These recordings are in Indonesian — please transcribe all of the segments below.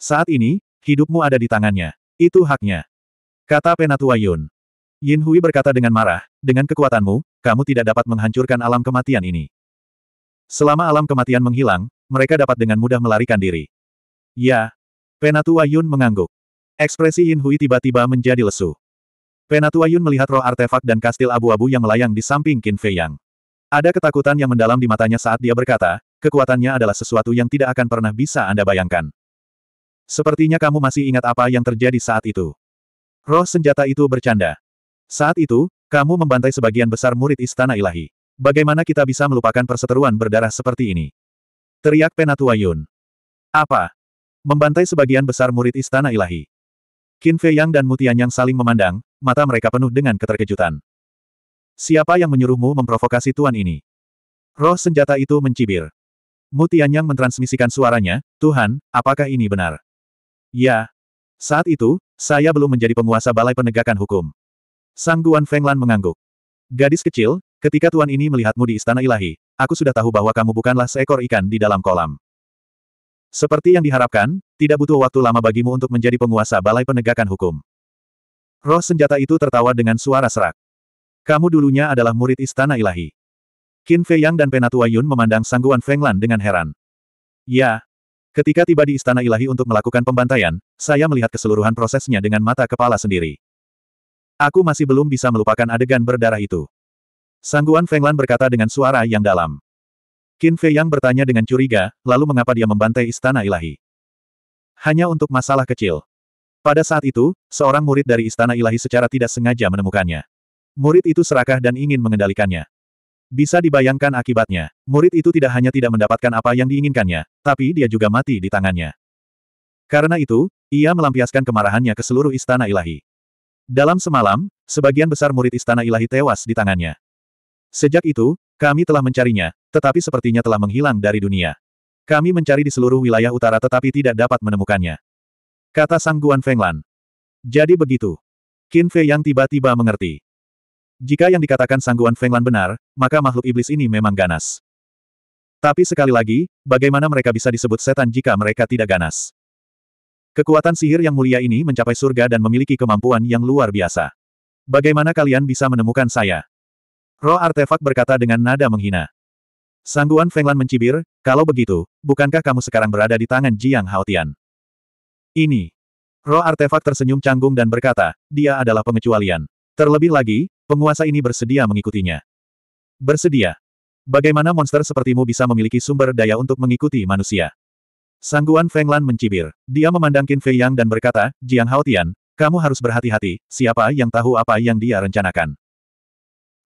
Saat ini, hidupmu ada di tangannya. Itu haknya. Kata Penatua Yun. Yin Hui berkata dengan marah, dengan kekuatanmu, kamu tidak dapat menghancurkan alam kematian ini. Selama alam kematian menghilang, mereka dapat dengan mudah melarikan diri. Ya. Penatua Yun mengangguk. Ekspresi Yin Hui tiba-tiba menjadi lesu. Penatua Yun melihat roh artefak dan kastil abu-abu yang melayang di samping Qin Fei Yang. Ada ketakutan yang mendalam di matanya saat dia berkata, kekuatannya adalah sesuatu yang tidak akan pernah bisa Anda bayangkan. Sepertinya kamu masih ingat apa yang terjadi saat itu. Roh senjata itu bercanda. Saat itu, kamu membantai sebagian besar murid istana ilahi. Bagaimana kita bisa melupakan perseteruan berdarah seperti ini? Teriak Penatua Yun. Apa? Membantai sebagian besar murid istana ilahi. Qin Fei Yang dan Mutian Yang saling memandang, mata mereka penuh dengan keterkejutan. Siapa yang menyuruhmu memprovokasi tuan ini? Roh senjata itu mencibir. Mutian Yang mentransmisikan suaranya, Tuhan, apakah ini benar? Ya. Saat itu, saya belum menjadi penguasa balai penegakan hukum. Sang Guan Fenglan mengangguk. Gadis kecil, ketika tuan ini melihatmu di istana ilahi, aku sudah tahu bahwa kamu bukanlah seekor ikan di dalam kolam. Seperti yang diharapkan, tidak butuh waktu lama bagimu untuk menjadi penguasa balai penegakan hukum. Roh senjata itu tertawa dengan suara serak. Kamu dulunya adalah murid istana ilahi. Qin Fei Yang dan Penatua Yun memandang Sangguan Fenglan dengan heran. Ya, Ketika tiba di Istana Ilahi untuk melakukan pembantaian, saya melihat keseluruhan prosesnya dengan mata kepala sendiri. Aku masih belum bisa melupakan adegan berdarah itu. Sangguan Fenglan berkata dengan suara yang dalam. Qin Fei Yang bertanya dengan curiga, lalu mengapa dia membantai Istana Ilahi? Hanya untuk masalah kecil. Pada saat itu, seorang murid dari Istana Ilahi secara tidak sengaja menemukannya. Murid itu serakah dan ingin mengendalikannya. Bisa dibayangkan akibatnya, murid itu tidak hanya tidak mendapatkan apa yang diinginkannya, tapi dia juga mati di tangannya. Karena itu, ia melampiaskan kemarahannya ke seluruh istana ilahi. Dalam semalam, sebagian besar murid istana ilahi tewas di tangannya. Sejak itu, kami telah mencarinya, tetapi sepertinya telah menghilang dari dunia. Kami mencari di seluruh wilayah utara tetapi tidak dapat menemukannya. Kata Sang Guan Fenglan. Jadi begitu. Qin Fei yang tiba-tiba mengerti. Jika yang dikatakan sangguan Fenglan benar, maka makhluk iblis ini memang ganas. Tapi sekali lagi, bagaimana mereka bisa disebut setan jika mereka tidak ganas? Kekuatan sihir yang mulia ini mencapai surga dan memiliki kemampuan yang luar biasa. Bagaimana kalian bisa menemukan saya? Roh artefak berkata dengan nada menghina. Sangguan Fenglan mencibir, kalau begitu, bukankah kamu sekarang berada di tangan Jiang Haotian? Ini. Roh artefak tersenyum canggung dan berkata, dia adalah pengecualian. Terlebih lagi, Penguasa ini bersedia mengikutinya. Bersedia. Bagaimana monster sepertimu bisa memiliki sumber daya untuk mengikuti manusia? Sangguan Fenglan mencibir. Dia memandang Qin Fei Yang dan berkata, Jiang Haotian, kamu harus berhati-hati, siapa yang tahu apa yang dia rencanakan.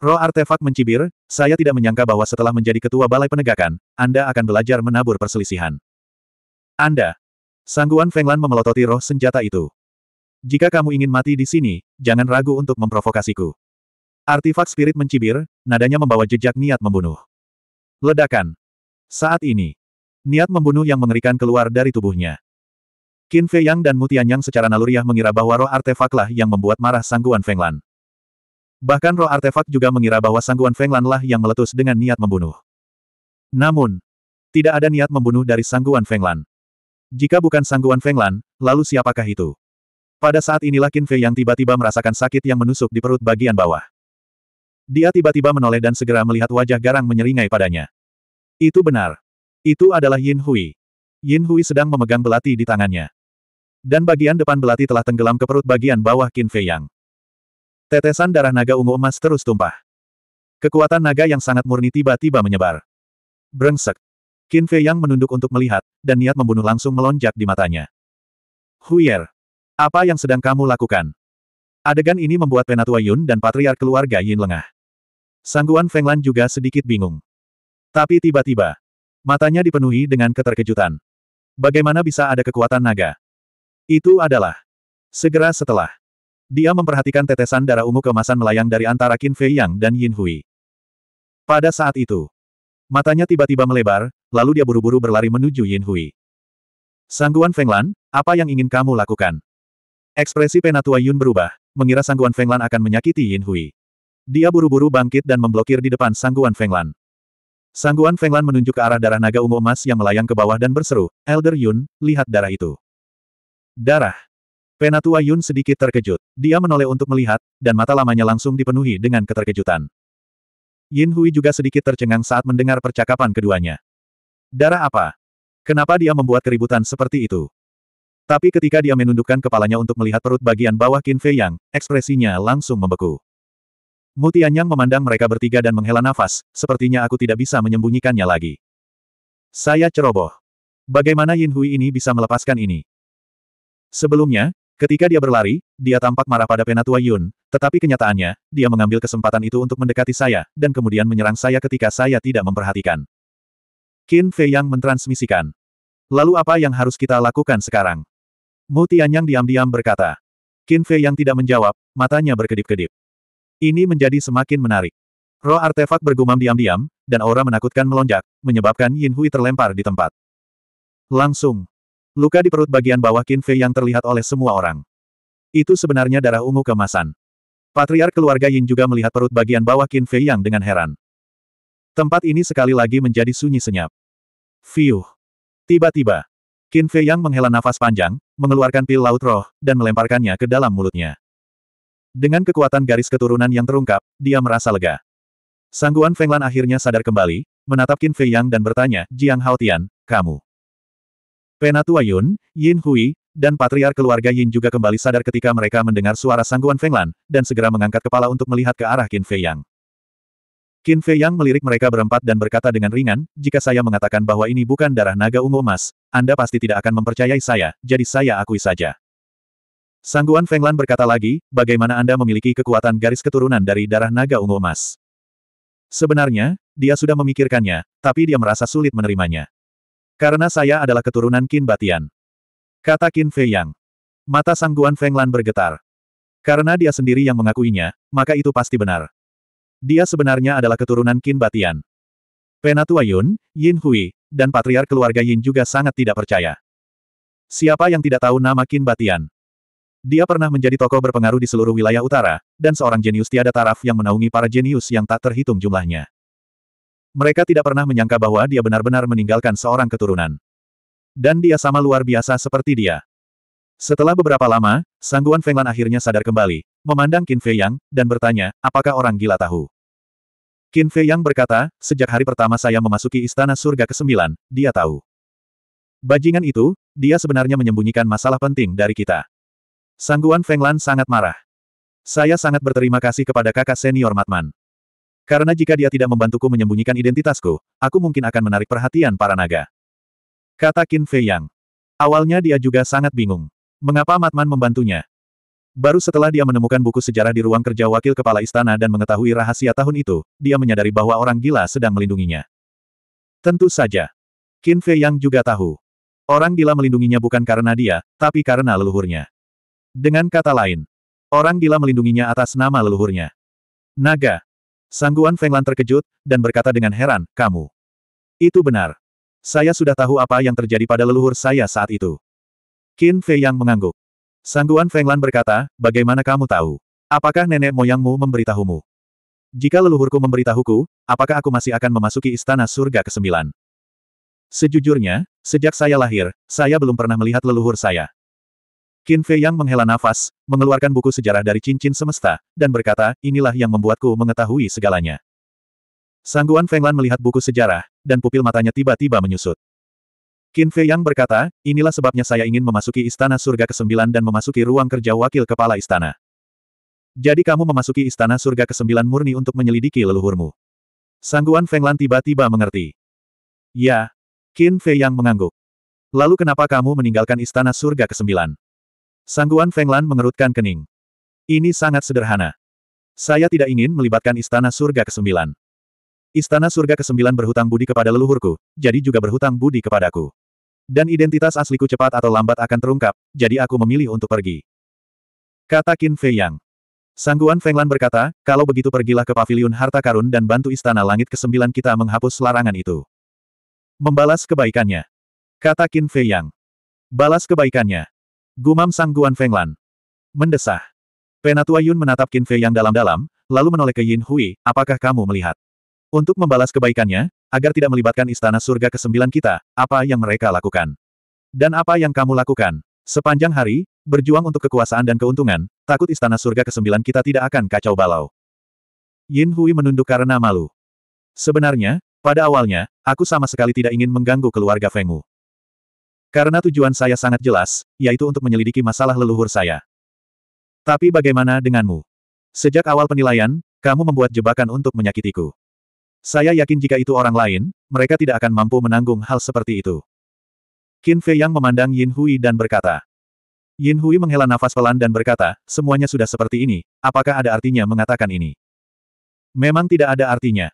Roh artefak mencibir, saya tidak menyangka bahwa setelah menjadi ketua balai penegakan, Anda akan belajar menabur perselisihan. Anda. Sangguan Fenglan memelototi roh senjata itu. Jika kamu ingin mati di sini, jangan ragu untuk memprovokasiku. Artifak spirit mencibir, nadanya membawa jejak niat membunuh. Ledakan. Saat ini, niat membunuh yang mengerikan keluar dari tubuhnya. Qin Fei Yang dan Mutian Yang secara naluriah mengira bahwa roh artefaklah yang membuat marah sangguan Fenglan. Bahkan roh artefak juga mengira bahwa sangguan Fenglanlah yang meletus dengan niat membunuh. Namun, tidak ada niat membunuh dari sangguan Fenglan. Jika bukan sangguan Fenglan, lalu siapakah itu? Pada saat inilah Qin Fei Yang tiba-tiba merasakan sakit yang menusuk di perut bagian bawah. Dia tiba-tiba menoleh dan segera melihat wajah garang menyeringai padanya. Itu benar. Itu adalah Yin Hui. Yin Hui sedang memegang belati di tangannya. Dan bagian depan belati telah tenggelam ke perut bagian bawah Qin Fei Yang. Tetesan darah naga ungu emas terus tumpah. Kekuatan naga yang sangat murni tiba-tiba menyebar. Brengsek. Qin Fei Yang menunduk untuk melihat, dan niat membunuh langsung melonjak di matanya. Huyer. Apa yang sedang kamu lakukan? Adegan ini membuat Penatua Yun dan Patriark keluarga Yin lengah. Sangguan Fenglan juga sedikit bingung. Tapi tiba-tiba, matanya dipenuhi dengan keterkejutan. Bagaimana bisa ada kekuatan naga? Itu adalah. Segera setelah, dia memperhatikan tetesan darah ungu kemasan melayang dari antara Qin Fei Yang dan Yin Hui. Pada saat itu, matanya tiba-tiba melebar, lalu dia buru-buru berlari menuju Yin Hui. Sangguan Fenglan, apa yang ingin kamu lakukan? Ekspresi Penatua Yun berubah, mengira Sangguan Fenglan akan menyakiti Yin Hui. Dia buru-buru bangkit dan memblokir di depan sangguan Fenglan. Sangguan Fenglan menunjuk ke arah darah naga ungu emas yang melayang ke bawah dan berseru, Elder Yun, lihat darah itu. Darah. Penatua Yun sedikit terkejut. Dia menoleh untuk melihat, dan mata lamanya langsung dipenuhi dengan keterkejutan. Yin Hui juga sedikit tercengang saat mendengar percakapan keduanya. Darah apa? Kenapa dia membuat keributan seperti itu? Tapi ketika dia menundukkan kepalanya untuk melihat perut bagian bawah Qin Fei Yang, ekspresinya langsung membeku. Mutianyang memandang mereka bertiga dan menghela nafas, sepertinya aku tidak bisa menyembunyikannya lagi. Saya ceroboh. Bagaimana Yin Hui ini bisa melepaskan ini? Sebelumnya, ketika dia berlari, dia tampak marah pada penatua Yun, tetapi kenyataannya, dia mengambil kesempatan itu untuk mendekati saya, dan kemudian menyerang saya ketika saya tidak memperhatikan. Qin Fei yang mentransmisikan. Lalu apa yang harus kita lakukan sekarang? Mutianyang diam-diam berkata. Qin Fei yang tidak menjawab, matanya berkedip-kedip. Ini menjadi semakin menarik. Roh artefak bergumam diam-diam, dan aura menakutkan melonjak, menyebabkan Yin Hui terlempar di tempat. Langsung. Luka di perut bagian bawah Qin Fei yang terlihat oleh semua orang. Itu sebenarnya darah ungu kemasan. Patriark keluarga Yin juga melihat perut bagian bawah Qin Fei yang dengan heran. Tempat ini sekali lagi menjadi sunyi senyap. Fiuh. Tiba-tiba, Qin Fei yang menghela nafas panjang, mengeluarkan pil laut roh, dan melemparkannya ke dalam mulutnya. Dengan kekuatan garis keturunan yang terungkap, dia merasa lega. Sangguan Fenglan akhirnya sadar kembali, menatap Qin Fei Yang dan bertanya, Jiang Haotian, kamu. Penatua Yun, Yin Hui, dan Patriar keluarga Yin juga kembali sadar ketika mereka mendengar suara Sangguan Fenglan, dan segera mengangkat kepala untuk melihat ke arah Qin Fei Yang. Qin Fei Yang melirik mereka berempat dan berkata dengan ringan, jika saya mengatakan bahwa ini bukan darah naga ungu emas, Anda pasti tidak akan mempercayai saya, jadi saya akui saja. Sangguan Fenglan berkata lagi, bagaimana Anda memiliki kekuatan garis keturunan dari darah naga ungu emas? Sebenarnya, dia sudah memikirkannya, tapi dia merasa sulit menerimanya. Karena saya adalah keturunan Qin Batian. Kata Qin Fei Yang. Mata Sangguan Fenglan bergetar. Karena dia sendiri yang mengakuinya, maka itu pasti benar. Dia sebenarnya adalah keturunan Qin Batian. Penatua Yun, Yin Hui, dan patriar keluarga Yin juga sangat tidak percaya. Siapa yang tidak tahu nama Qin Batian? Dia pernah menjadi tokoh berpengaruh di seluruh wilayah utara, dan seorang jenius tiada taraf yang menaungi para jenius yang tak terhitung jumlahnya. Mereka tidak pernah menyangka bahwa dia benar-benar meninggalkan seorang keturunan. Dan dia sama luar biasa seperti dia. Setelah beberapa lama, Sangguan Fenglan akhirnya sadar kembali, memandang Qin Fei Yang, dan bertanya, apakah orang gila tahu? Qin Fei Yang berkata, sejak hari pertama saya memasuki Istana Surga ke-9, dia tahu. Bajingan itu, dia sebenarnya menyembunyikan masalah penting dari kita. Sangguan Fenglan sangat marah. Saya sangat berterima kasih kepada kakak senior Matman. Karena jika dia tidak membantuku menyembunyikan identitasku, aku mungkin akan menarik perhatian para naga. Kata Qin Fei Yang. Awalnya dia juga sangat bingung. Mengapa Matman membantunya? Baru setelah dia menemukan buku sejarah di ruang kerja wakil kepala istana dan mengetahui rahasia tahun itu, dia menyadari bahwa orang gila sedang melindunginya. Tentu saja. Qin Fei Yang juga tahu. Orang gila melindunginya bukan karena dia, tapi karena leluhurnya. Dengan kata lain, orang gila melindunginya atas nama leluhurnya. Naga. Sangguan Fenglan terkejut, dan berkata dengan heran, kamu. Itu benar. Saya sudah tahu apa yang terjadi pada leluhur saya saat itu. Qin Fei yang mengangguk. Sangguan Fenglan berkata, bagaimana kamu tahu? Apakah nenek moyangmu memberitahumu? Jika leluhurku memberitahuku, apakah aku masih akan memasuki istana surga ke-9? Sejujurnya, sejak saya lahir, saya belum pernah melihat leluhur saya. Qin Fei Yang menghela nafas, mengeluarkan buku sejarah dari cincin semesta, dan berkata, inilah yang membuatku mengetahui segalanya. Sangguan Fenglan melihat buku sejarah, dan pupil matanya tiba-tiba menyusut. Qin Fei Yang berkata, inilah sebabnya saya ingin memasuki istana surga ke-9 dan memasuki ruang kerja wakil kepala istana. Jadi kamu memasuki istana surga ke-9 murni untuk menyelidiki leluhurmu. Sangguan Fenglan tiba-tiba mengerti. Ya. Qin Fei Yang mengangguk. Lalu kenapa kamu meninggalkan istana surga ke-9? Sangguan Fenglan mengerutkan kening. Ini sangat sederhana. Saya tidak ingin melibatkan Istana Surga ke-9. Istana Surga ke-9 berhutang budi kepada leluhurku, jadi juga berhutang budi kepadaku. Dan identitas asliku cepat atau lambat akan terungkap, jadi aku memilih untuk pergi. Kata Qin Fei Yang. Sangguan Fenglan berkata, kalau begitu pergilah ke paviliun harta karun dan bantu istana langit ke-9 kita menghapus larangan itu. Membalas kebaikannya. Kata Qin Fei Yang. Balas kebaikannya. Gumam Sang Guan Fenglan. Mendesah. Penatua Yun menatap Qin Fei yang dalam-dalam, lalu menoleh ke Yin Hui, apakah kamu melihat? Untuk membalas kebaikannya, agar tidak melibatkan istana surga ke-9 kita, apa yang mereka lakukan? Dan apa yang kamu lakukan? Sepanjang hari, berjuang untuk kekuasaan dan keuntungan, takut istana surga ke-9 kita tidak akan kacau balau. Yin Hui menunduk karena malu. Sebenarnya, pada awalnya, aku sama sekali tidak ingin mengganggu keluarga Feng Wu. Karena tujuan saya sangat jelas, yaitu untuk menyelidiki masalah leluhur saya. Tapi bagaimana denganmu? Sejak awal penilaian, kamu membuat jebakan untuk menyakitiku. Saya yakin jika itu orang lain, mereka tidak akan mampu menanggung hal seperti itu. Qin Fei Yang memandang Yin Hui dan berkata. Yin Hui menghela nafas pelan dan berkata, semuanya sudah seperti ini, apakah ada artinya mengatakan ini? Memang tidak ada artinya.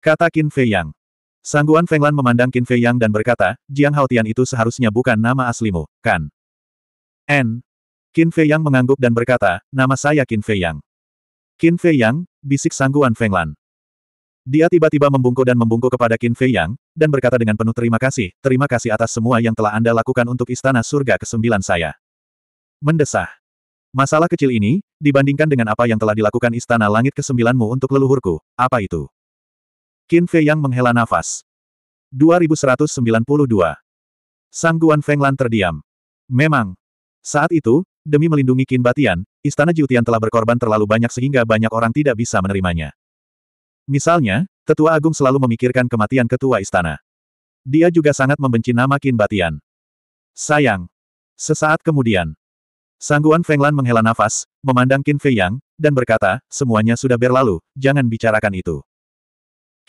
Kata Qin Fei Yang. Sangguan Fenglan memandang Qin Fei Yang dan berkata, Jiang Haotian itu seharusnya bukan nama aslimu, kan? N. Qin Fei Yang mengangguk dan berkata, nama saya Qin Fei Yang. Qin Fei Yang, bisik Sangguan Fenglan. Dia tiba-tiba membungkuk dan membungkuk kepada Qin Fei Yang, dan berkata dengan penuh terima kasih, terima kasih atas semua yang telah Anda lakukan untuk Istana Surga ke-9 saya. Mendesah. Masalah kecil ini, dibandingkan dengan apa yang telah dilakukan Istana Langit ke-9-mu untuk leluhurku, apa itu? Qin Fei yang menghela nafas. 2192. Sang Guan Fenglan terdiam. Memang. Saat itu, demi melindungi Qin Batian, Istana Jiutian telah berkorban terlalu banyak sehingga banyak orang tidak bisa menerimanya. Misalnya, Tetua Agung selalu memikirkan kematian Ketua Istana. Dia juga sangat membenci nama Qin Batian. Sayang. Sesaat kemudian, Sangguan Fenglan menghela nafas, memandang Qin Fei Yang, dan berkata, semuanya sudah berlalu, jangan bicarakan itu.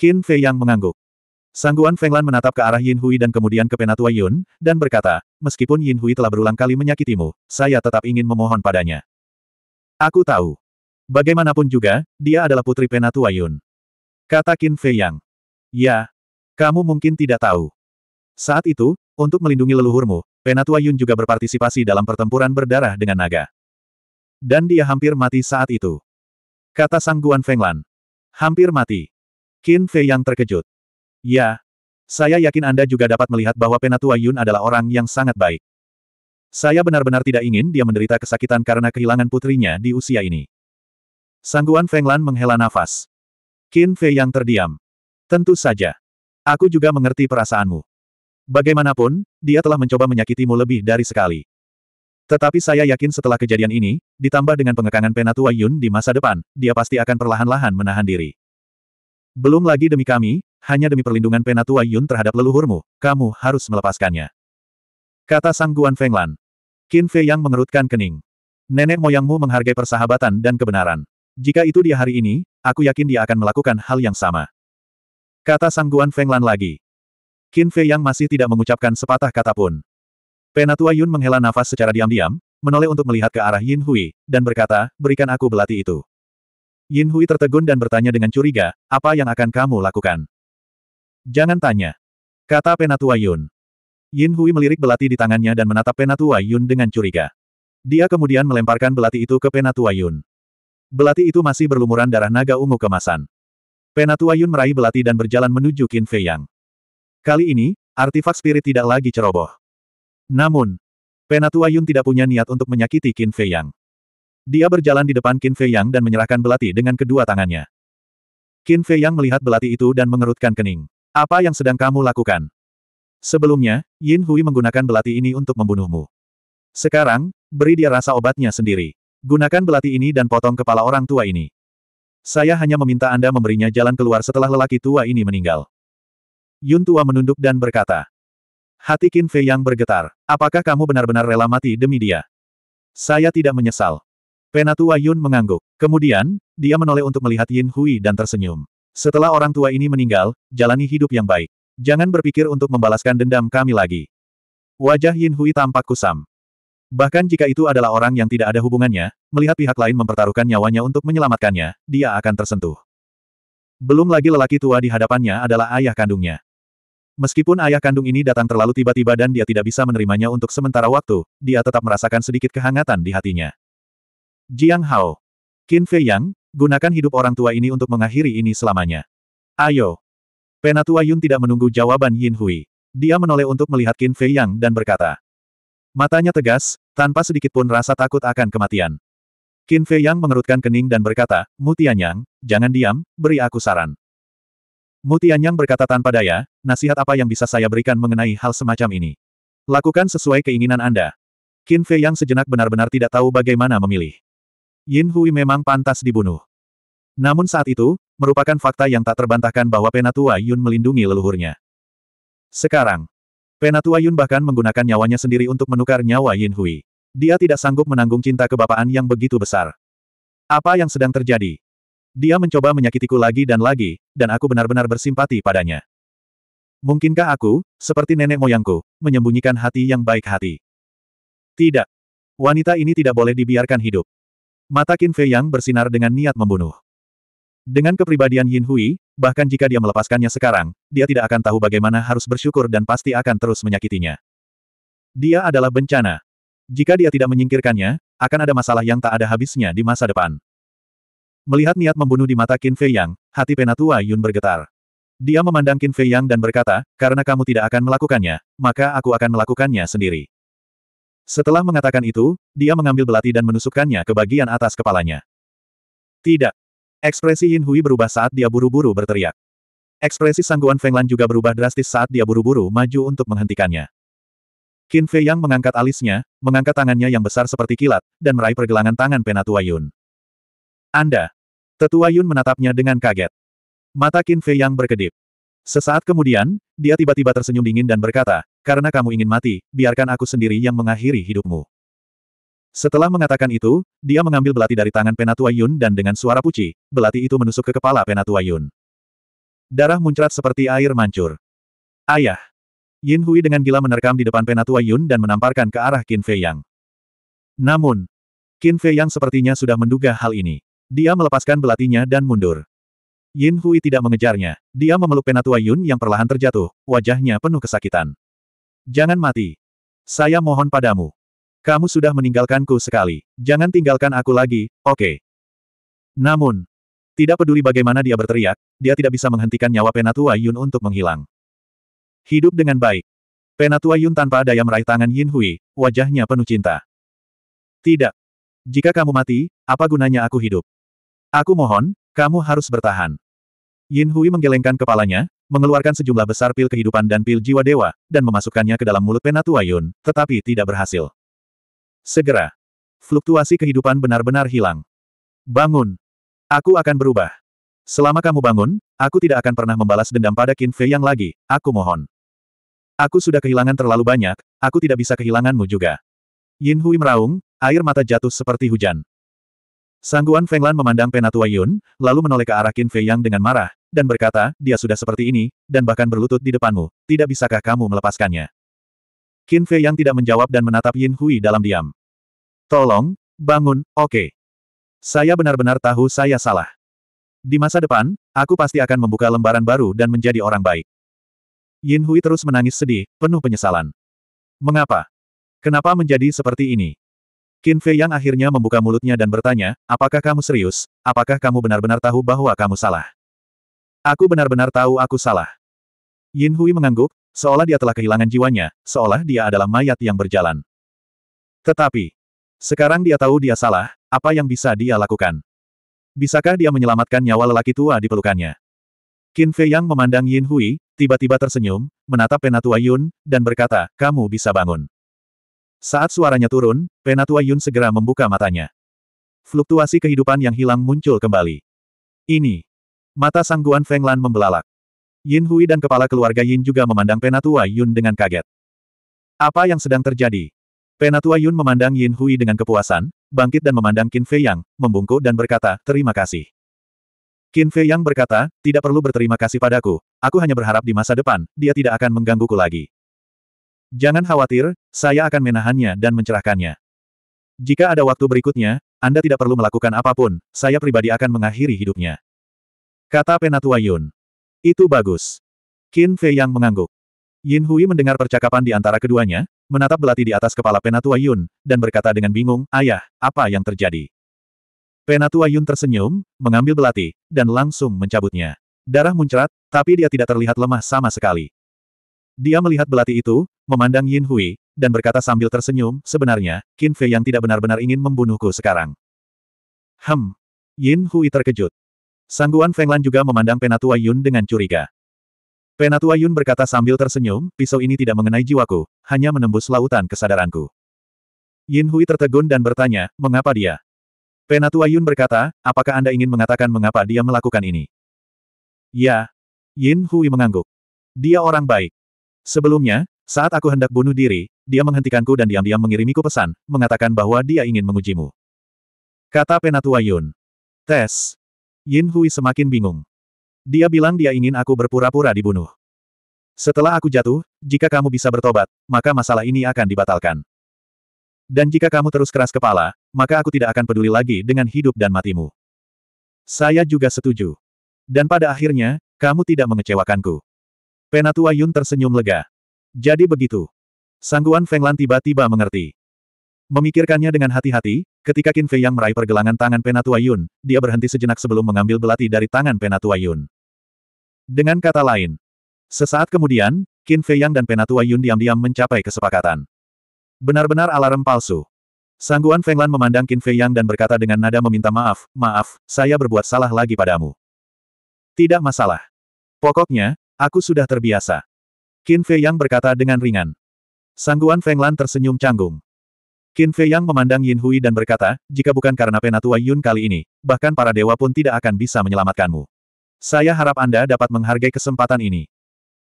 Qin Fei yang mengangguk. Sangguan Fenglan menatap ke arah Yin Hui dan kemudian ke Penatua Yun, dan berkata, meskipun Yin Hui telah berulang kali menyakitimu, saya tetap ingin memohon padanya. Aku tahu. Bagaimanapun juga, dia adalah putri Penatua Yun. Kata Qin Fei Yang. Ya. Kamu mungkin tidak tahu. Saat itu, untuk melindungi leluhurmu, Penatua Yun juga berpartisipasi dalam pertempuran berdarah dengan naga. Dan dia hampir mati saat itu. Kata Sangguan Fenglan. Hampir mati. Qin Fei yang terkejut. Ya. Saya yakin Anda juga dapat melihat bahwa Penatua Yun adalah orang yang sangat baik. Saya benar-benar tidak ingin dia menderita kesakitan karena kehilangan putrinya di usia ini. Sangguan Feng Lan menghela nafas. Qin Fei yang terdiam. Tentu saja. Aku juga mengerti perasaanmu. Bagaimanapun, dia telah mencoba menyakitimu lebih dari sekali. Tetapi saya yakin setelah kejadian ini, ditambah dengan pengekangan Penatua Yun di masa depan, dia pasti akan perlahan-lahan menahan diri. Belum lagi demi kami, hanya demi perlindungan Penatua Yun terhadap leluhurmu, kamu harus melepaskannya. Kata Sang Guan Fenglan. Qin Fei yang mengerutkan kening. Nenek moyangmu menghargai persahabatan dan kebenaran. Jika itu dia hari ini, aku yakin dia akan melakukan hal yang sama. Kata Sang Guan Fenglan lagi. Qin Fei yang masih tidak mengucapkan sepatah kata pun. Penatua Yun menghela nafas secara diam-diam, menoleh untuk melihat ke arah Yin Hui, dan berkata, berikan aku belati itu. Yin Hui tertegun dan bertanya dengan curiga, apa yang akan kamu lakukan? Jangan tanya. Kata Penatua Yun. Yin Hui melirik belati di tangannya dan menatap Penatua Yun dengan curiga. Dia kemudian melemparkan belati itu ke Penatua Yun. Belati itu masih berlumuran darah naga ungu kemasan. Penatua Yun meraih belati dan berjalan menuju Qin Fei Yang. Kali ini, artifak spirit tidak lagi ceroboh. Namun, Penatua Yun tidak punya niat untuk menyakiti Qin Fei Yang. Dia berjalan di depan Qin Fei Yang dan menyerahkan belati dengan kedua tangannya. Qin Fei Yang melihat belati itu dan mengerutkan kening. Apa yang sedang kamu lakukan? Sebelumnya, Yin Hui menggunakan belati ini untuk membunuhmu. Sekarang, beri dia rasa obatnya sendiri. Gunakan belati ini dan potong kepala orang tua ini. Saya hanya meminta Anda memberinya jalan keluar setelah lelaki tua ini meninggal. Yun tua menunduk dan berkata. Hati Qin Fei Yang bergetar. Apakah kamu benar-benar rela mati demi dia? Saya tidak menyesal. Penatua Yun mengangguk. Kemudian, dia menoleh untuk melihat Yin Hui dan tersenyum. Setelah orang tua ini meninggal, jalani hidup yang baik. Jangan berpikir untuk membalaskan dendam kami lagi. Wajah Yin Hui tampak kusam. Bahkan jika itu adalah orang yang tidak ada hubungannya, melihat pihak lain mempertaruhkan nyawanya untuk menyelamatkannya, dia akan tersentuh. Belum lagi lelaki tua di hadapannya adalah ayah kandungnya. Meskipun ayah kandung ini datang terlalu tiba-tiba dan dia tidak bisa menerimanya untuk sementara waktu, dia tetap merasakan sedikit kehangatan di hatinya. Jiang Hao. Qin Fei Yang, gunakan hidup orang tua ini untuk mengakhiri ini selamanya. Ayo. Penatua Yun tidak menunggu jawaban Yin Hui. Dia menoleh untuk melihat Qin Fei Yang dan berkata. Matanya tegas, tanpa sedikit pun rasa takut akan kematian. Qin Fei Yang mengerutkan kening dan berkata, Mutianyang, jangan diam, beri aku saran. Mutianyang berkata tanpa daya, nasihat apa yang bisa saya berikan mengenai hal semacam ini? Lakukan sesuai keinginan Anda. Qin Fei Yang sejenak benar-benar tidak tahu bagaimana memilih. Yin Hui memang pantas dibunuh. Namun saat itu, merupakan fakta yang tak terbantahkan bahwa Penatua Yun melindungi leluhurnya. Sekarang, Penatua Yun bahkan menggunakan nyawanya sendiri untuk menukar nyawa Yin Hui. Dia tidak sanggup menanggung cinta kebapaan yang begitu besar. Apa yang sedang terjadi? Dia mencoba menyakitiku lagi dan lagi, dan aku benar-benar bersimpati padanya. Mungkinkah aku, seperti nenek moyangku, menyembunyikan hati yang baik hati? Tidak. Wanita ini tidak boleh dibiarkan hidup. Mata Qin Fei Yang bersinar dengan niat membunuh. Dengan kepribadian Yin Hui, bahkan jika dia melepaskannya sekarang, dia tidak akan tahu bagaimana harus bersyukur dan pasti akan terus menyakitinya. Dia adalah bencana. Jika dia tidak menyingkirkannya, akan ada masalah yang tak ada habisnya di masa depan. Melihat niat membunuh di mata Qin Fei Yang, hati penatua Yun bergetar. Dia memandang Qin Fei Yang dan berkata, karena kamu tidak akan melakukannya, maka aku akan melakukannya sendiri. Setelah mengatakan itu, dia mengambil belati dan menusukkannya ke bagian atas kepalanya. Tidak. Ekspresi Yin Hui berubah saat dia buru-buru berteriak. Ekspresi sangguan Lan juga berubah drastis saat dia buru-buru maju untuk menghentikannya. Qin Fei Yang mengangkat alisnya, mengangkat tangannya yang besar seperti kilat, dan meraih pergelangan tangan Penatua Yun. Anda! Tetua Yun menatapnya dengan kaget. Mata Qin Fei Yang berkedip. Sesaat kemudian, dia tiba-tiba tersenyum dingin dan berkata, karena kamu ingin mati, biarkan aku sendiri yang mengakhiri hidupmu. Setelah mengatakan itu, dia mengambil belati dari tangan Penatua Yun dan dengan suara puci, belati itu menusuk ke kepala Penatua Yun. Darah muncrat seperti air mancur. Ayah! Yin Hui dengan gila menerkam di depan Penatua Yun dan menamparkan ke arah Qin Fei Yang. Namun, Qin Fei Yang sepertinya sudah menduga hal ini. Dia melepaskan belatinya dan mundur. Yin Hui tidak mengejarnya. Dia memeluk Penatua Yun yang perlahan terjatuh, wajahnya penuh kesakitan. Jangan mati. Saya mohon padamu. Kamu sudah meninggalkanku sekali. Jangan tinggalkan aku lagi, oke. Okay. Namun, tidak peduli bagaimana dia berteriak, dia tidak bisa menghentikan nyawa Penatua Yun untuk menghilang. Hidup dengan baik. Penatua Yun tanpa daya meraih tangan Yin Hui, wajahnya penuh cinta. Tidak. Jika kamu mati, apa gunanya aku hidup? Aku mohon, kamu harus bertahan. Yin Hui menggelengkan kepalanya, mengeluarkan sejumlah besar pil kehidupan dan pil jiwa dewa, dan memasukkannya ke dalam mulut penatua Yun, tetapi tidak berhasil. Segera. Fluktuasi kehidupan benar-benar hilang. Bangun. Aku akan berubah. Selama kamu bangun, aku tidak akan pernah membalas dendam pada Qin Fei yang lagi, aku mohon. Aku sudah kehilangan terlalu banyak, aku tidak bisa kehilanganmu juga. Yin Hui meraung, air mata jatuh seperti hujan. Sangguan Feng Lan memandang penatua Yun, lalu menoleh ke arah Qin Fei Yang dengan marah, dan berkata, dia sudah seperti ini, dan bahkan berlutut di depanmu, tidak bisakah kamu melepaskannya? Qin Fei yang tidak menjawab dan menatap Yin Hui dalam diam. Tolong, bangun, oke. Okay. Saya benar-benar tahu saya salah. Di masa depan, aku pasti akan membuka lembaran baru dan menjadi orang baik. Yin Hui terus menangis sedih, penuh penyesalan. Mengapa? Kenapa menjadi seperti ini? Qin Fei yang akhirnya membuka mulutnya dan bertanya, apakah kamu serius? Apakah kamu benar-benar tahu bahwa kamu salah? Aku benar-benar tahu aku salah. Yin Hui mengangguk, seolah dia telah kehilangan jiwanya, seolah dia adalah mayat yang berjalan. Tetapi, sekarang dia tahu dia salah, apa yang bisa dia lakukan? Bisakah dia menyelamatkan nyawa lelaki tua di pelukannya? Qin Fei Yang memandang Yin Hui, tiba-tiba tersenyum, menatap Penatua Yun, dan berkata, kamu bisa bangun. Saat suaranya turun, Penatua Yun segera membuka matanya. Fluktuasi kehidupan yang hilang muncul kembali. Ini Mata Sangguan Guan Lan membelalak. Yin Hui dan kepala keluarga Yin juga memandang Penatua Yun dengan kaget. Apa yang sedang terjadi? Penatua Yun memandang Yin Hui dengan kepuasan, bangkit dan memandang Qin Fei Yang, membungkuk dan berkata, terima kasih. Qin Fei Yang berkata, tidak perlu berterima kasih padaku, aku hanya berharap di masa depan, dia tidak akan menggangguku lagi. Jangan khawatir, saya akan menahannya dan mencerahkannya. Jika ada waktu berikutnya, Anda tidak perlu melakukan apapun, saya pribadi akan mengakhiri hidupnya. Kata penatua Yun. Itu bagus. Qin Fei yang mengangguk. Yin Hui mendengar percakapan di antara keduanya, menatap belati di atas kepala penatua Yun, dan berkata dengan bingung, Ayah, apa yang terjadi? Penatua Yun tersenyum, mengambil belati, dan langsung mencabutnya. Darah muncrat, tapi dia tidak terlihat lemah sama sekali. Dia melihat belati itu, memandang Yin Hui, dan berkata sambil tersenyum, sebenarnya, Qin Fei yang tidak benar-benar ingin membunuhku sekarang. Hem. Yin Hui terkejut. Sangguan Fenglan juga memandang Penatua Yun dengan curiga. Penatua Yun berkata sambil tersenyum, pisau ini tidak mengenai jiwaku, hanya menembus lautan kesadaranku. Yin Hui tertegun dan bertanya, mengapa dia? Penatua Yun berkata, apakah Anda ingin mengatakan mengapa dia melakukan ini? Ya. Yin Hui mengangguk. Dia orang baik. Sebelumnya, saat aku hendak bunuh diri, dia menghentikanku dan diam-diam mengirimiku pesan, mengatakan bahwa dia ingin mengujimu. Kata Penatua Yun. Tes. Yin Hui semakin bingung. Dia bilang dia ingin aku berpura-pura dibunuh. Setelah aku jatuh, jika kamu bisa bertobat, maka masalah ini akan dibatalkan. Dan jika kamu terus keras kepala, maka aku tidak akan peduli lagi dengan hidup dan matimu. Saya juga setuju. Dan pada akhirnya, kamu tidak mengecewakanku. Penatua Yun tersenyum lega. Jadi begitu. Sangguan Fenglan tiba-tiba mengerti. Memikirkannya dengan hati-hati, ketika Qin Fei yang meraih pergelangan tangan Penatua Yun, dia berhenti sejenak sebelum mengambil belati dari tangan Penatua Yun. Dengan kata lain, sesaat kemudian, Qin Fei yang dan Penatua Yun diam-diam mencapai kesepakatan. Benar-benar alarm palsu. Sangguan Feng Lan memandang Qin Fei yang dan berkata dengan nada meminta maaf, maaf, saya berbuat salah lagi padamu. Tidak masalah. Pokoknya, aku sudah terbiasa. Qin Fei yang berkata dengan ringan. Sangguan Feng Lan tersenyum canggung. Qin Fei Yang memandang Yin Hui dan berkata, jika bukan karena Penatua Yun kali ini, bahkan para dewa pun tidak akan bisa menyelamatkanmu. Saya harap Anda dapat menghargai kesempatan ini.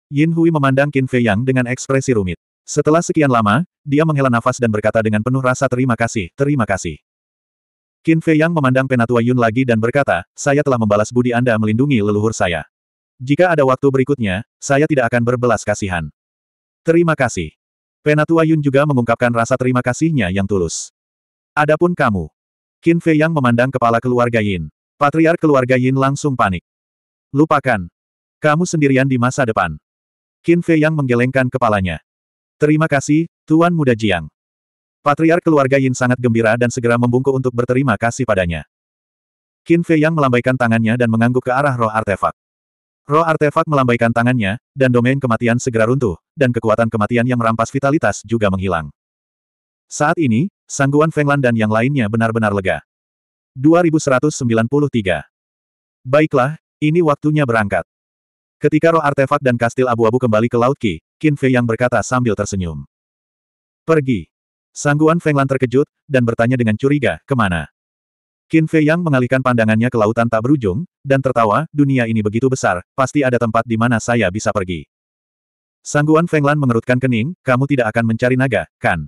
Yin Hui memandang Qin Fei Yang dengan ekspresi rumit. Setelah sekian lama, dia menghela nafas dan berkata dengan penuh rasa terima kasih, terima kasih. Qin Fei Yang memandang Penatua Yun lagi dan berkata, saya telah membalas budi Anda melindungi leluhur saya. Jika ada waktu berikutnya, saya tidak akan berbelas kasihan. Terima kasih. Penatua Yun juga mengungkapkan rasa terima kasihnya yang tulus. Adapun kamu. Qin Fei Yang memandang kepala keluarga Yin. patriar keluarga Yin langsung panik. Lupakan. Kamu sendirian di masa depan. Qin Fei Yang menggelengkan kepalanya. Terima kasih, Tuan Muda Jiang. Patriar keluarga Yin sangat gembira dan segera membungkuk untuk berterima kasih padanya. Qin Fei Yang melambaikan tangannya dan mengangguk ke arah roh artefak. Roh artefak melambaikan tangannya, dan domain kematian segera runtuh, dan kekuatan kematian yang merampas vitalitas juga menghilang. Saat ini, sangguan Fenglan dan yang lainnya benar-benar lega. 2193 Baiklah, ini waktunya berangkat. Ketika roh artefak dan kastil abu-abu kembali ke Laut Ki, Qin Fei yang berkata sambil tersenyum. Pergi. Sangguan Fenglan terkejut, dan bertanya dengan curiga, kemana? Qin Fei Yang mengalihkan pandangannya ke lautan tak berujung, dan tertawa, dunia ini begitu besar, pasti ada tempat di mana saya bisa pergi. Sangguan Feng Lan mengerutkan kening, kamu tidak akan mencari naga, kan?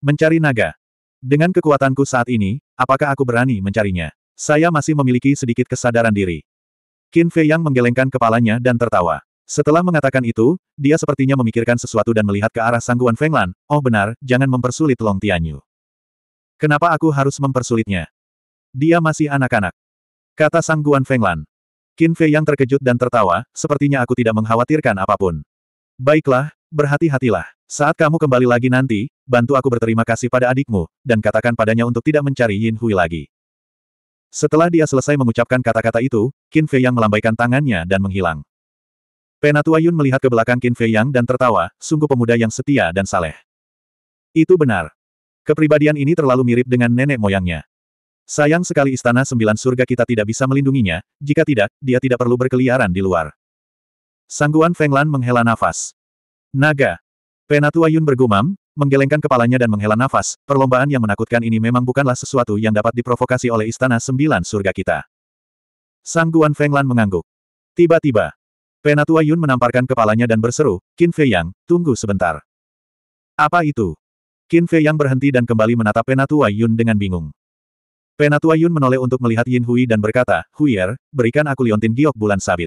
Mencari naga. Dengan kekuatanku saat ini, apakah aku berani mencarinya? Saya masih memiliki sedikit kesadaran diri. Qin Fei Yang menggelengkan kepalanya dan tertawa. Setelah mengatakan itu, dia sepertinya memikirkan sesuatu dan melihat ke arah Sangguan Feng Lan. oh benar, jangan mempersulit Long Tianyu. Kenapa aku harus mempersulitnya? Dia masih anak-anak. Kata Sang Guan Fenglan. Qin Fei yang terkejut dan tertawa, sepertinya aku tidak mengkhawatirkan apapun. Baiklah, berhati-hatilah. Saat kamu kembali lagi nanti, bantu aku berterima kasih pada adikmu, dan katakan padanya untuk tidak mencari Yin Hui lagi. Setelah dia selesai mengucapkan kata-kata itu, Qin Fei yang melambaikan tangannya dan menghilang. Penatua Yun melihat ke belakang Qin Fei yang dan tertawa, sungguh pemuda yang setia dan saleh. Itu benar. Kepribadian ini terlalu mirip dengan nenek moyangnya. Sayang sekali istana sembilan surga kita tidak bisa melindunginya, jika tidak, dia tidak perlu berkeliaran di luar. Sangguan Fenglan menghela nafas. Naga. Penatua Yun bergumam, menggelengkan kepalanya dan menghela nafas, perlombaan yang menakutkan ini memang bukanlah sesuatu yang dapat diprovokasi oleh istana sembilan surga kita. Sangguan Fenglan mengangguk. Tiba-tiba, Penatua Yun menamparkan kepalanya dan berseru, Qin Fei Yang, tunggu sebentar. Apa itu? Qin Fei Yang berhenti dan kembali menatap Penatua Yun dengan bingung. Penatua Yun menoleh untuk melihat Yin Hui dan berkata, Huier, berikan aku liontin giok bulan sabit.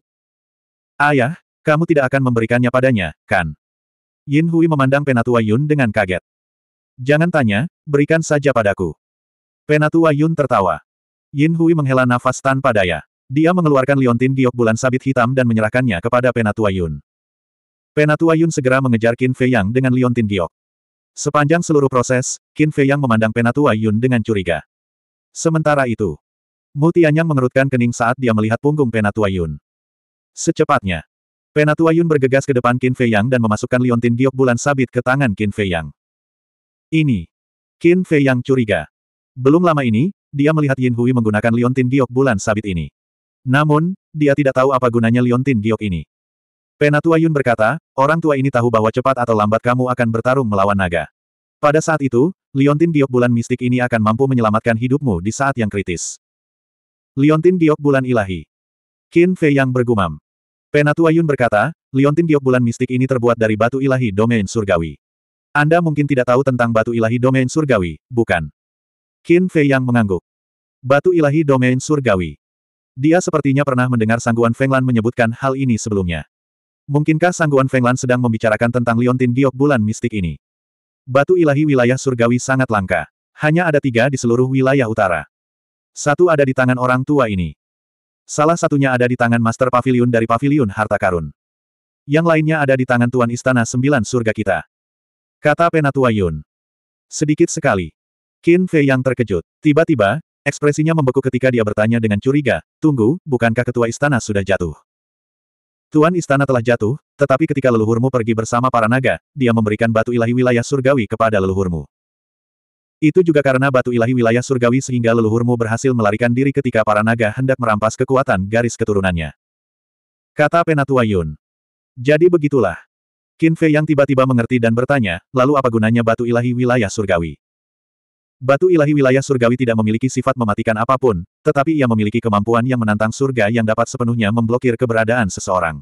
Ayah, kamu tidak akan memberikannya padanya, kan? Yin Hui memandang Penatua Yun dengan kaget. Jangan tanya, berikan saja padaku. Penatua Yun tertawa. Yin Hui menghela nafas tanpa daya. Dia mengeluarkan liontin giok bulan sabit hitam dan menyerahkannya kepada Penatua Yun. Penatua Yun segera mengejar Qin Fei Yang dengan liontin giok. Sepanjang seluruh proses, Qin Fei Yang memandang Penatua Yun dengan curiga. Sementara itu, Mutianyang mengerutkan kening saat dia melihat punggung Penatua Yun. Secepatnya, Penatua Yun bergegas ke depan Qin Fei Yang dan memasukkan liontin giok bulan sabit ke tangan Qin Fei Yang. Ini. Qin Fei Yang curiga. Belum lama ini, dia melihat Yin Hui menggunakan liontin giok bulan sabit ini. Namun, dia tidak tahu apa gunanya liontin giok ini. Penatua Yun berkata, orang tua ini tahu bahwa cepat atau lambat kamu akan bertarung melawan naga. Pada saat itu, Liontin giok bulan mistik ini akan mampu menyelamatkan hidupmu di saat yang kritis. Liontin giok bulan ilahi. Qin Fei yang bergumam. Penatua Yun berkata, Liontin giok bulan mistik ini terbuat dari batu ilahi domain surgawi. Anda mungkin tidak tahu tentang batu ilahi domain surgawi, bukan? Qin Fei yang mengangguk. Batu ilahi domain surgawi. Dia sepertinya pernah mendengar Sangguan Fenglan menyebutkan hal ini sebelumnya. Mungkinkah Sangguan Fenglan sedang membicarakan tentang Liontin giok bulan mistik ini? Batu ilahi wilayah surgawi sangat langka. Hanya ada tiga di seluruh wilayah utara. Satu ada di tangan orang tua ini. Salah satunya ada di tangan Master Pavilion dari Pavilion Harta Karun. Yang lainnya ada di tangan Tuan Istana Sembilan Surga kita. Kata Penatua Yun. Sedikit sekali. Qin Fei yang terkejut. Tiba-tiba, ekspresinya membeku ketika dia bertanya dengan curiga, Tunggu, bukankah ketua istana sudah jatuh? Tuan Istana telah jatuh, tetapi ketika leluhurmu pergi bersama para naga, dia memberikan batu ilahi wilayah surgawi kepada leluhurmu. Itu juga karena batu ilahi wilayah surgawi sehingga leluhurmu berhasil melarikan diri ketika para naga hendak merampas kekuatan garis keturunannya. Kata Penatua Yun. Jadi begitulah. Qin Fei yang tiba-tiba mengerti dan bertanya, lalu apa gunanya batu ilahi wilayah surgawi? Batu ilahi wilayah surgawi tidak memiliki sifat mematikan apapun, tetapi ia memiliki kemampuan yang menantang surga yang dapat sepenuhnya memblokir keberadaan seseorang.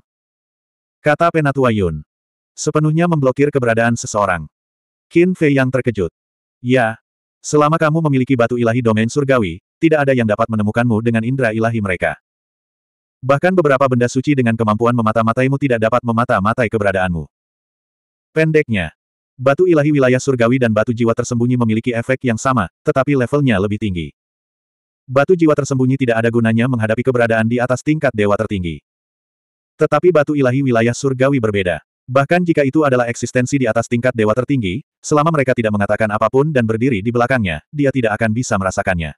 Kata Penatua Yun. Sepenuhnya memblokir keberadaan seseorang. Qin Fei yang terkejut. Ya. Selama kamu memiliki batu ilahi domain surgawi, tidak ada yang dapat menemukanmu dengan indera ilahi mereka. Bahkan beberapa benda suci dengan kemampuan memata-mataimu tidak dapat memata-matai keberadaanmu. Pendeknya, Batu ilahi wilayah surgawi dan batu jiwa tersembunyi memiliki efek yang sama, tetapi levelnya lebih tinggi. Batu jiwa tersembunyi tidak ada gunanya menghadapi keberadaan di atas tingkat dewa tertinggi. Tetapi batu ilahi wilayah surgawi berbeda. Bahkan jika itu adalah eksistensi di atas tingkat dewa tertinggi, selama mereka tidak mengatakan apapun dan berdiri di belakangnya, dia tidak akan bisa merasakannya.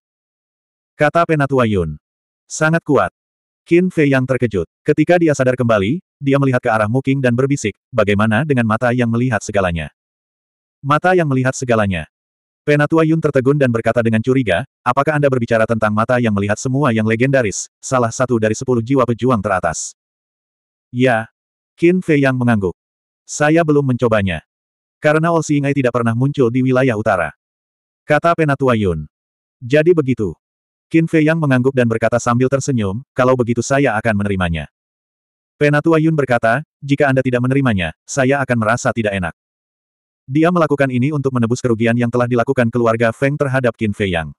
Kata Penatua Yun. Sangat kuat. Qin Fei yang terkejut. Ketika dia sadar kembali, dia melihat ke arah Muking dan berbisik, bagaimana dengan mata yang melihat segalanya. Mata yang melihat segalanya. Penatua Yun tertegun dan berkata dengan curiga, apakah Anda berbicara tentang mata yang melihat semua yang legendaris, salah satu dari sepuluh jiwa pejuang teratas? Ya. Qin Fei yang mengangguk. Saya belum mencobanya. Karena Ol Seeing tidak pernah muncul di wilayah utara. Kata Penatua Yun. Jadi begitu. Qin Fei yang mengangguk dan berkata sambil tersenyum, kalau begitu saya akan menerimanya. Penatua Yun berkata, jika Anda tidak menerimanya, saya akan merasa tidak enak. Dia melakukan ini untuk menebus kerugian yang telah dilakukan keluarga Feng terhadap Qin Fei Yang.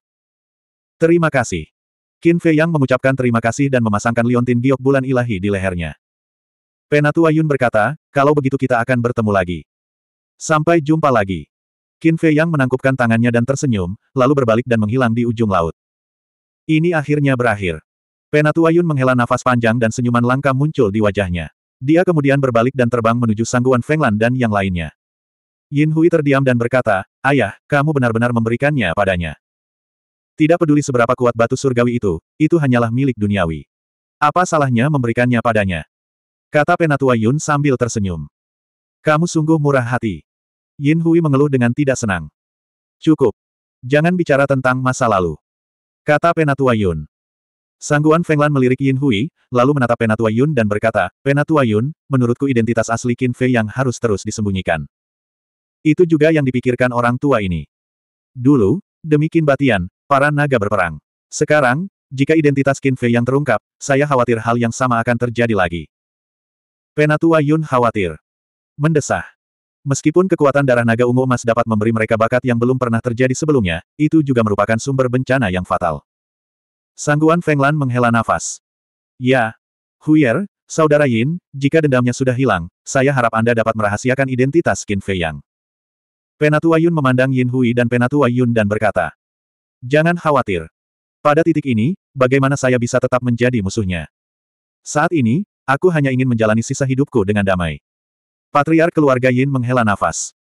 Terima kasih. Qin Fei Yang mengucapkan terima kasih dan memasangkan liontin giok bulan ilahi di lehernya. Penatua Yun berkata, kalau begitu kita akan bertemu lagi. Sampai jumpa lagi. Qin Fei Yang menangkupkan tangannya dan tersenyum, lalu berbalik dan menghilang di ujung laut. Ini akhirnya berakhir. Penatua Yun menghela nafas panjang dan senyuman langka muncul di wajahnya. Dia kemudian berbalik dan terbang menuju Sangguan Fenglan dan yang lainnya. Yin Hui terdiam dan berkata, Ayah, kamu benar-benar memberikannya padanya. Tidak peduli seberapa kuat batu surgawi itu, itu hanyalah milik duniawi. Apa salahnya memberikannya padanya? Kata penatua Yun sambil tersenyum. Kamu sungguh murah hati. Yin Hui mengeluh dengan tidak senang. Cukup. Jangan bicara tentang masa lalu. Kata penatua Yun. Sangguan Fenglan melirik Yin Hui, lalu menatap Penatua Yun dan berkata, Penatua Yun, menurutku identitas asli Qin Fei yang harus terus disembunyikan. Itu juga yang dipikirkan orang tua ini. Dulu, demikian batian, para naga berperang. Sekarang, jika identitas Kin Fei yang terungkap, saya khawatir hal yang sama akan terjadi lagi. Penatua Yun khawatir. Mendesah. Meskipun kekuatan darah naga ungu emas dapat memberi mereka bakat yang belum pernah terjadi sebelumnya, itu juga merupakan sumber bencana yang fatal. Sangguan Fenglan menghela nafas. Ya, Huyer, Saudara Yin, jika dendamnya sudah hilang, saya harap Anda dapat merahasiakan identitas Qin Fei Yang. Penatua Yun memandang Yin Hui dan Penatua Yun dan berkata, Jangan khawatir. Pada titik ini, bagaimana saya bisa tetap menjadi musuhnya? Saat ini, aku hanya ingin menjalani sisa hidupku dengan damai. Patriar keluarga Yin menghela nafas.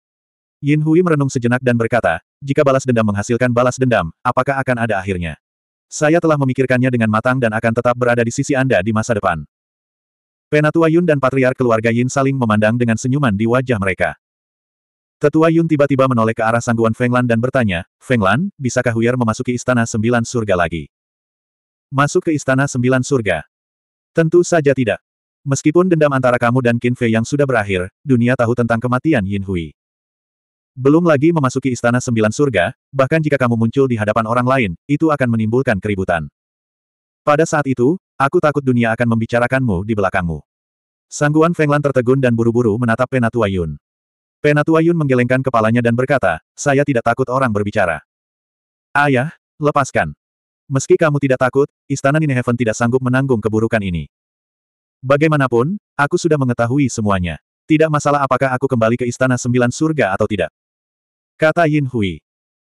Yin Hui merenung sejenak dan berkata, jika balas dendam menghasilkan balas dendam, apakah akan ada akhirnya? Saya telah memikirkannya dengan matang dan akan tetap berada di sisi Anda di masa depan. Penatua Yun dan Patriar keluarga Yin saling memandang dengan senyuman di wajah mereka. Tetua Yun tiba-tiba menoleh ke arah sangguan Fenglan dan bertanya, Fenglan, bisakah Huyer memasuki istana sembilan surga lagi? Masuk ke istana sembilan surga? Tentu saja tidak. Meskipun dendam antara kamu dan Qin Fei yang sudah berakhir, dunia tahu tentang kematian Yin Hui. Belum lagi memasuki istana sembilan surga, bahkan jika kamu muncul di hadapan orang lain, itu akan menimbulkan keributan. Pada saat itu, aku takut dunia akan membicarakanmu di belakangmu. Sangguan Fenglan tertegun dan buru-buru menatap Penatua Yun. Penatua Yun menggelengkan kepalanya dan berkata, saya tidak takut orang berbicara. Ayah, lepaskan. Meski kamu tidak takut, istana Heaven tidak sanggup menanggung keburukan ini. Bagaimanapun, aku sudah mengetahui semuanya. Tidak masalah apakah aku kembali ke istana sembilan surga atau tidak. Kata Yin Hui.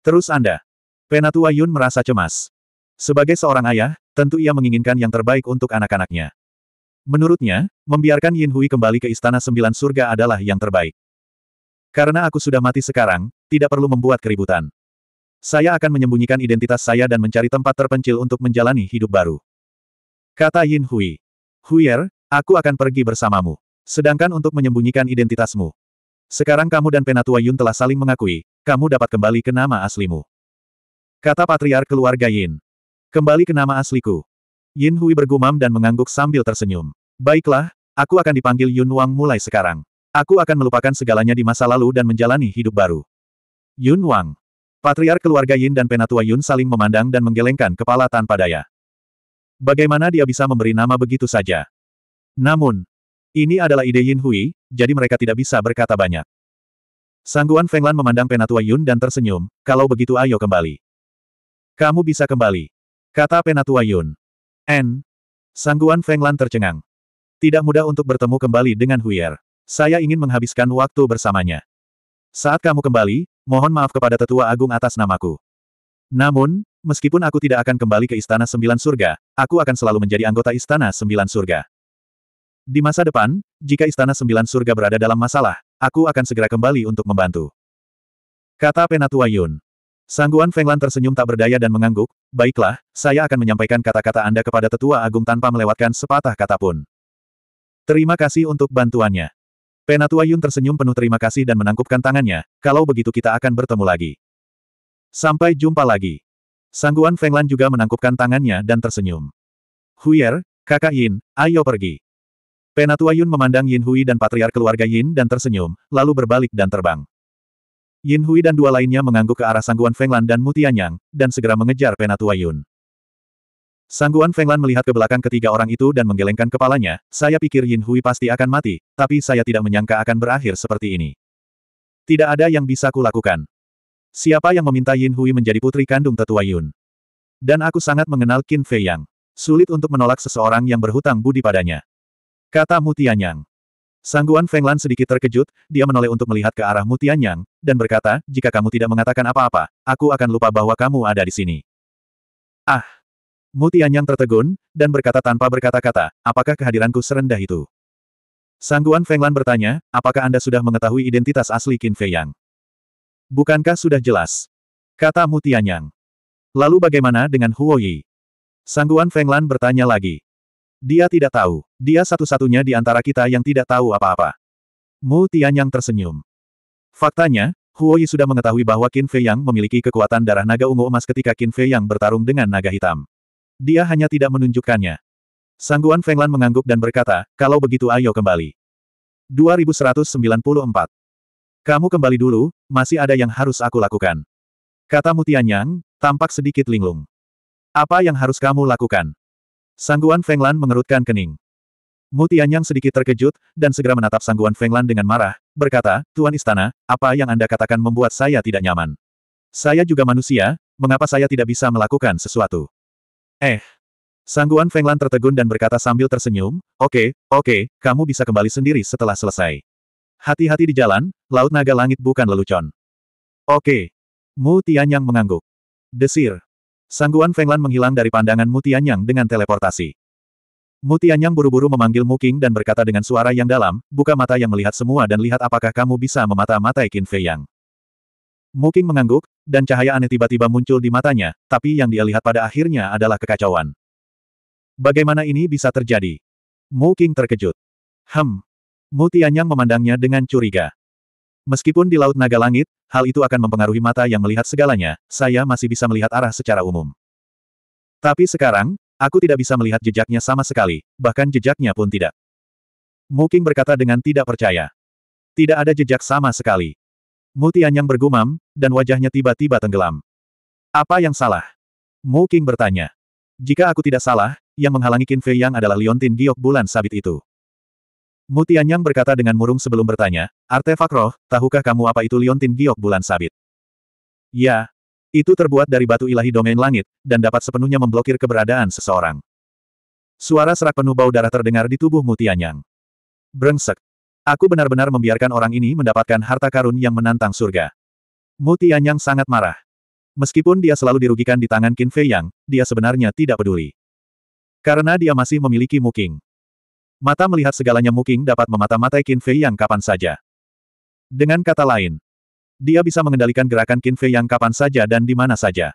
Terus Anda. Penatua Yun merasa cemas. Sebagai seorang ayah, tentu ia menginginkan yang terbaik untuk anak-anaknya. Menurutnya, membiarkan Yin Hui kembali ke istana sembilan surga adalah yang terbaik. Karena aku sudah mati sekarang, tidak perlu membuat keributan. Saya akan menyembunyikan identitas saya dan mencari tempat terpencil untuk menjalani hidup baru. Kata Yin Hui. Huier, aku akan pergi bersamamu. Sedangkan untuk menyembunyikan identitasmu. Sekarang kamu dan Penatua Yun telah saling mengakui, kamu dapat kembali ke nama aslimu. Kata Patriar keluarga Yin. Kembali ke nama asliku. Yin Hui bergumam dan mengangguk sambil tersenyum. Baiklah, aku akan dipanggil Yun Wang mulai sekarang. Aku akan melupakan segalanya di masa lalu dan menjalani hidup baru. Yun Wang. Patriark keluarga Yin dan Penatua Yun saling memandang dan menggelengkan kepala tanpa daya. Bagaimana dia bisa memberi nama begitu saja? Namun, ini adalah ide Yin Hui, jadi mereka tidak bisa berkata banyak. Sangguan Fenglan memandang Penatua Yun dan tersenyum, kalau begitu ayo kembali. Kamu bisa kembali. Kata Penatua Yun. N. Sangguan Fenglan tercengang. Tidak mudah untuk bertemu kembali dengan Hui'er. Saya ingin menghabiskan waktu bersamanya. Saat kamu kembali, mohon maaf kepada tetua agung atas namaku. Namun, meskipun aku tidak akan kembali ke Istana Sembilan Surga, aku akan selalu menjadi anggota Istana Sembilan Surga. Di masa depan, jika Istana Sembilan Surga berada dalam masalah, aku akan segera kembali untuk membantu. Kata Penatua Yun. Sangguan Fenglan tersenyum tak berdaya dan mengangguk, baiklah, saya akan menyampaikan kata-kata Anda kepada Tetua Agung tanpa melewatkan sepatah kata pun. Terima kasih untuk bantuannya. Penatua Yun tersenyum penuh terima kasih dan menangkupkan tangannya, kalau begitu kita akan bertemu lagi. Sampai jumpa lagi. Sangguan Fenglan juga menangkupkan tangannya dan tersenyum. Huyer, kakak Yin, ayo pergi. Penatua Yun memandang Yin Hui dan Patriar keluarga Yin dan tersenyum, lalu berbalik dan terbang. Yin Hui dan dua lainnya mengangguk ke arah sangguan Fenglan dan Mutianyang, dan segera mengejar Penatua Yun. Sangguan Fenglan melihat ke belakang ketiga orang itu dan menggelengkan kepalanya, saya pikir Yin Hui pasti akan mati, tapi saya tidak menyangka akan berakhir seperti ini. Tidak ada yang bisa kulakukan. Siapa yang meminta Yin Hui menjadi putri kandung tetua Yun? Dan aku sangat mengenal Qin Fei Yang. Sulit untuk menolak seseorang yang berhutang budi padanya. Kata Mutianyang. Sangguan Fenglan sedikit terkejut, dia menoleh untuk melihat ke arah Mutianyang, dan berkata, jika kamu tidak mengatakan apa-apa, aku akan lupa bahwa kamu ada di sini. Ah! Mutianyang tertegun, dan berkata tanpa berkata-kata, apakah kehadiranku serendah itu? Sangguan Fenglan bertanya, apakah Anda sudah mengetahui identitas asli Qin Fei Yang? Bukankah sudah jelas? Kata Mutianyang. Lalu bagaimana dengan Huo Yi? Sangguan Fenglan bertanya lagi. Dia tidak tahu. Dia satu-satunya di antara kita yang tidak tahu apa-apa. Mu Tianyang tersenyum. Faktanya, Huo Yi sudah mengetahui bahwa Qin Fei Yang memiliki kekuatan darah naga ungu emas ketika Qin Fei Yang bertarung dengan naga hitam. Dia hanya tidak menunjukkannya. Sangguan Fenglan mengangguk dan berkata, kalau begitu ayo kembali. 2194. Kamu kembali dulu, masih ada yang harus aku lakukan. Kata Mutianyang, tampak sedikit linglung. Apa yang harus kamu lakukan? Sangguan Fenglan mengerutkan kening. Mutianyang sedikit terkejut, dan segera menatap Sangguan Fenglan dengan marah, berkata, Tuan Istana, apa yang Anda katakan membuat saya tidak nyaman. Saya juga manusia, mengapa saya tidak bisa melakukan sesuatu? Eh. Sangguan Fenglan tertegun dan berkata sambil tersenyum, oke, okay, oke, okay, kamu bisa kembali sendiri setelah selesai. Hati-hati di jalan, Laut Naga Langit bukan lelucon. Oke. Okay. Mu Tianyang mengangguk. Desir. Sangguan Fenglan menghilang dari pandangan Mu Tianyang dengan teleportasi. Mu Tianyang buru-buru memanggil Mu King dan berkata dengan suara yang dalam, buka mata yang melihat semua dan lihat apakah kamu bisa memata-matai Qin Fei Yang. Moking mengangguk, dan cahaya aneh tiba-tiba muncul di matanya, tapi yang dia lihat pada akhirnya adalah kekacauan. Bagaimana ini bisa terjadi? Moking terkejut. Hem. Mutianyang memandangnya dengan curiga. Meskipun di Laut Naga Langit, hal itu akan mempengaruhi mata yang melihat segalanya, saya masih bisa melihat arah secara umum. Tapi sekarang, aku tidak bisa melihat jejaknya sama sekali, bahkan jejaknya pun tidak. Moking berkata dengan tidak percaya. Tidak ada jejak sama sekali. Mu Tianyang bergumam, dan wajahnya tiba-tiba tenggelam. Apa yang salah? Mu King bertanya. Jika aku tidak salah, yang menghalangi Qin Fei Yang adalah liontin giok bulan sabit itu. Mu berkata dengan murung sebelum bertanya, Artefak roh, tahukah kamu apa itu liontin giok bulan sabit? Ya, itu terbuat dari batu ilahi domain langit, dan dapat sepenuhnya memblokir keberadaan seseorang. Suara serak penuh bau darah terdengar di tubuh Mu Brengsek, Aku benar-benar membiarkan orang ini mendapatkan harta karun yang menantang surga. Mu Tianyang sangat marah. Meskipun dia selalu dirugikan di tangan Qin Fei Yang, dia sebenarnya tidak peduli. Karena dia masih memiliki Muking. Mata melihat segalanya Muking dapat memata-matai Qin Fei Yang kapan saja. Dengan kata lain, dia bisa mengendalikan gerakan Qin Fei Yang kapan saja dan di mana saja.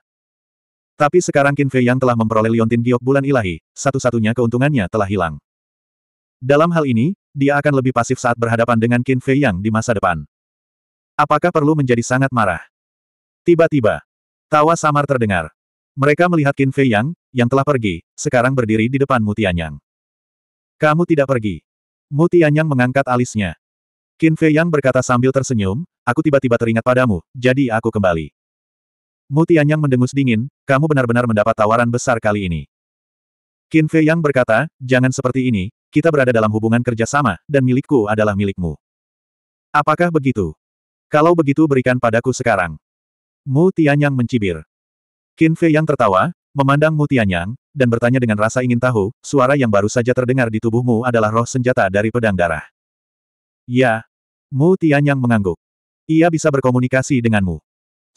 Tapi sekarang Qin Fei Yang telah memperoleh liontin giok bulan ilahi, satu-satunya keuntungannya telah hilang. Dalam hal ini, dia akan lebih pasif saat berhadapan dengan Qin Fei Yang di masa depan. Apakah perlu menjadi sangat marah? Tiba-tiba, tawa samar terdengar. Mereka melihat Qin Fei Yang, yang telah pergi, sekarang berdiri di depan Mutianyang. Kamu tidak pergi. Mutianyang mengangkat alisnya. Qin Fei Yang berkata sambil tersenyum, aku tiba-tiba teringat padamu, jadi aku kembali. Mutianyang mendengus dingin, kamu benar-benar mendapat tawaran besar kali ini. Qin Fei Yang berkata, jangan seperti ini, kita berada dalam hubungan kerjasama, dan milikku adalah milikmu. Apakah begitu? Kalau begitu berikan padaku sekarang. Mu Tianyang mencibir. Qin Fei Yang tertawa, memandang Mu Tianyang, dan bertanya dengan rasa ingin tahu, suara yang baru saja terdengar di tubuhmu adalah roh senjata dari pedang darah. Ya. Mu Tianyang mengangguk. Ia bisa berkomunikasi denganmu.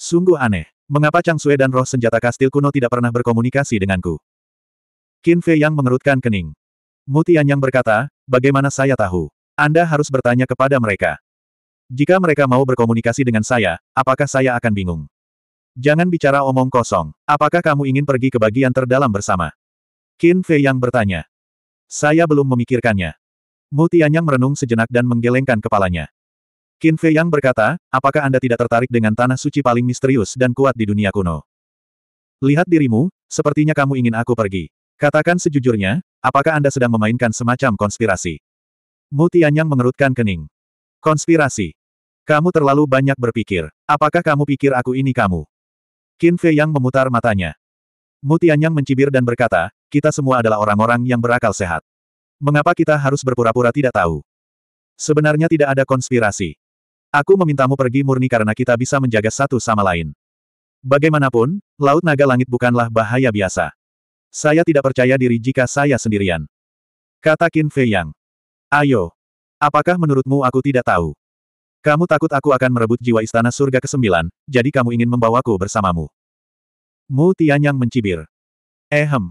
Sungguh aneh. Mengapa Chang Sue dan roh senjata kastil kuno tidak pernah berkomunikasi denganku? Qin Fei yang mengerutkan kening. Mutian yang berkata, bagaimana saya tahu? Anda harus bertanya kepada mereka. Jika mereka mau berkomunikasi dengan saya, apakah saya akan bingung? Jangan bicara omong kosong. Apakah kamu ingin pergi ke bagian terdalam bersama? Qin Fei yang bertanya. Saya belum memikirkannya. Mutian yang merenung sejenak dan menggelengkan kepalanya. Qin Fei yang berkata, apakah Anda tidak tertarik dengan tanah suci paling misterius dan kuat di dunia kuno? Lihat dirimu, sepertinya kamu ingin aku pergi. Katakan sejujurnya, apakah Anda sedang memainkan semacam konspirasi? Mu Tianyang mengerutkan kening. Konspirasi. Kamu terlalu banyak berpikir. Apakah kamu pikir aku ini kamu? Qin Fei Yang memutar matanya. Mu Tianyang mencibir dan berkata, kita semua adalah orang-orang yang berakal sehat. Mengapa kita harus berpura-pura tidak tahu? Sebenarnya tidak ada konspirasi. Aku memintamu pergi murni karena kita bisa menjaga satu sama lain. Bagaimanapun, Laut Naga Langit bukanlah bahaya biasa. Saya tidak percaya diri jika saya sendirian. Kata Qin Fei Yang. Ayo. Apakah menurutmu aku tidak tahu? Kamu takut aku akan merebut jiwa istana surga ke-9, jadi kamu ingin membawaku bersamamu. Mu Tianyang mencibir. Ehem. Eh,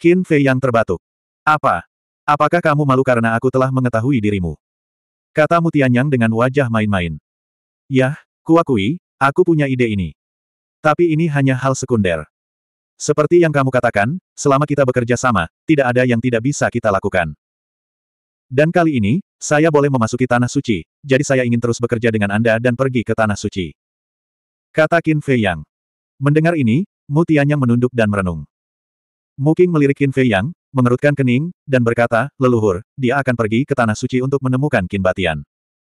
Qin Fei Yang terbatuk. Apa? Apakah kamu malu karena aku telah mengetahui dirimu? Kata Mu Tianyang dengan wajah main-main. Yah, kuakui, aku punya ide ini. Tapi ini hanya hal sekunder. Seperti yang kamu katakan, selama kita bekerja sama, tidak ada yang tidak bisa kita lakukan. Dan kali ini, saya boleh memasuki Tanah Suci, jadi saya ingin terus bekerja dengan Anda dan pergi ke Tanah Suci. Kata Qin Fei Yang. Mendengar ini, Mu Tianyang menunduk dan merenung. Mu Qing melirik Qin Fei Yang, mengerutkan kening, dan berkata, leluhur, dia akan pergi ke Tanah Suci untuk menemukan Qin Batian.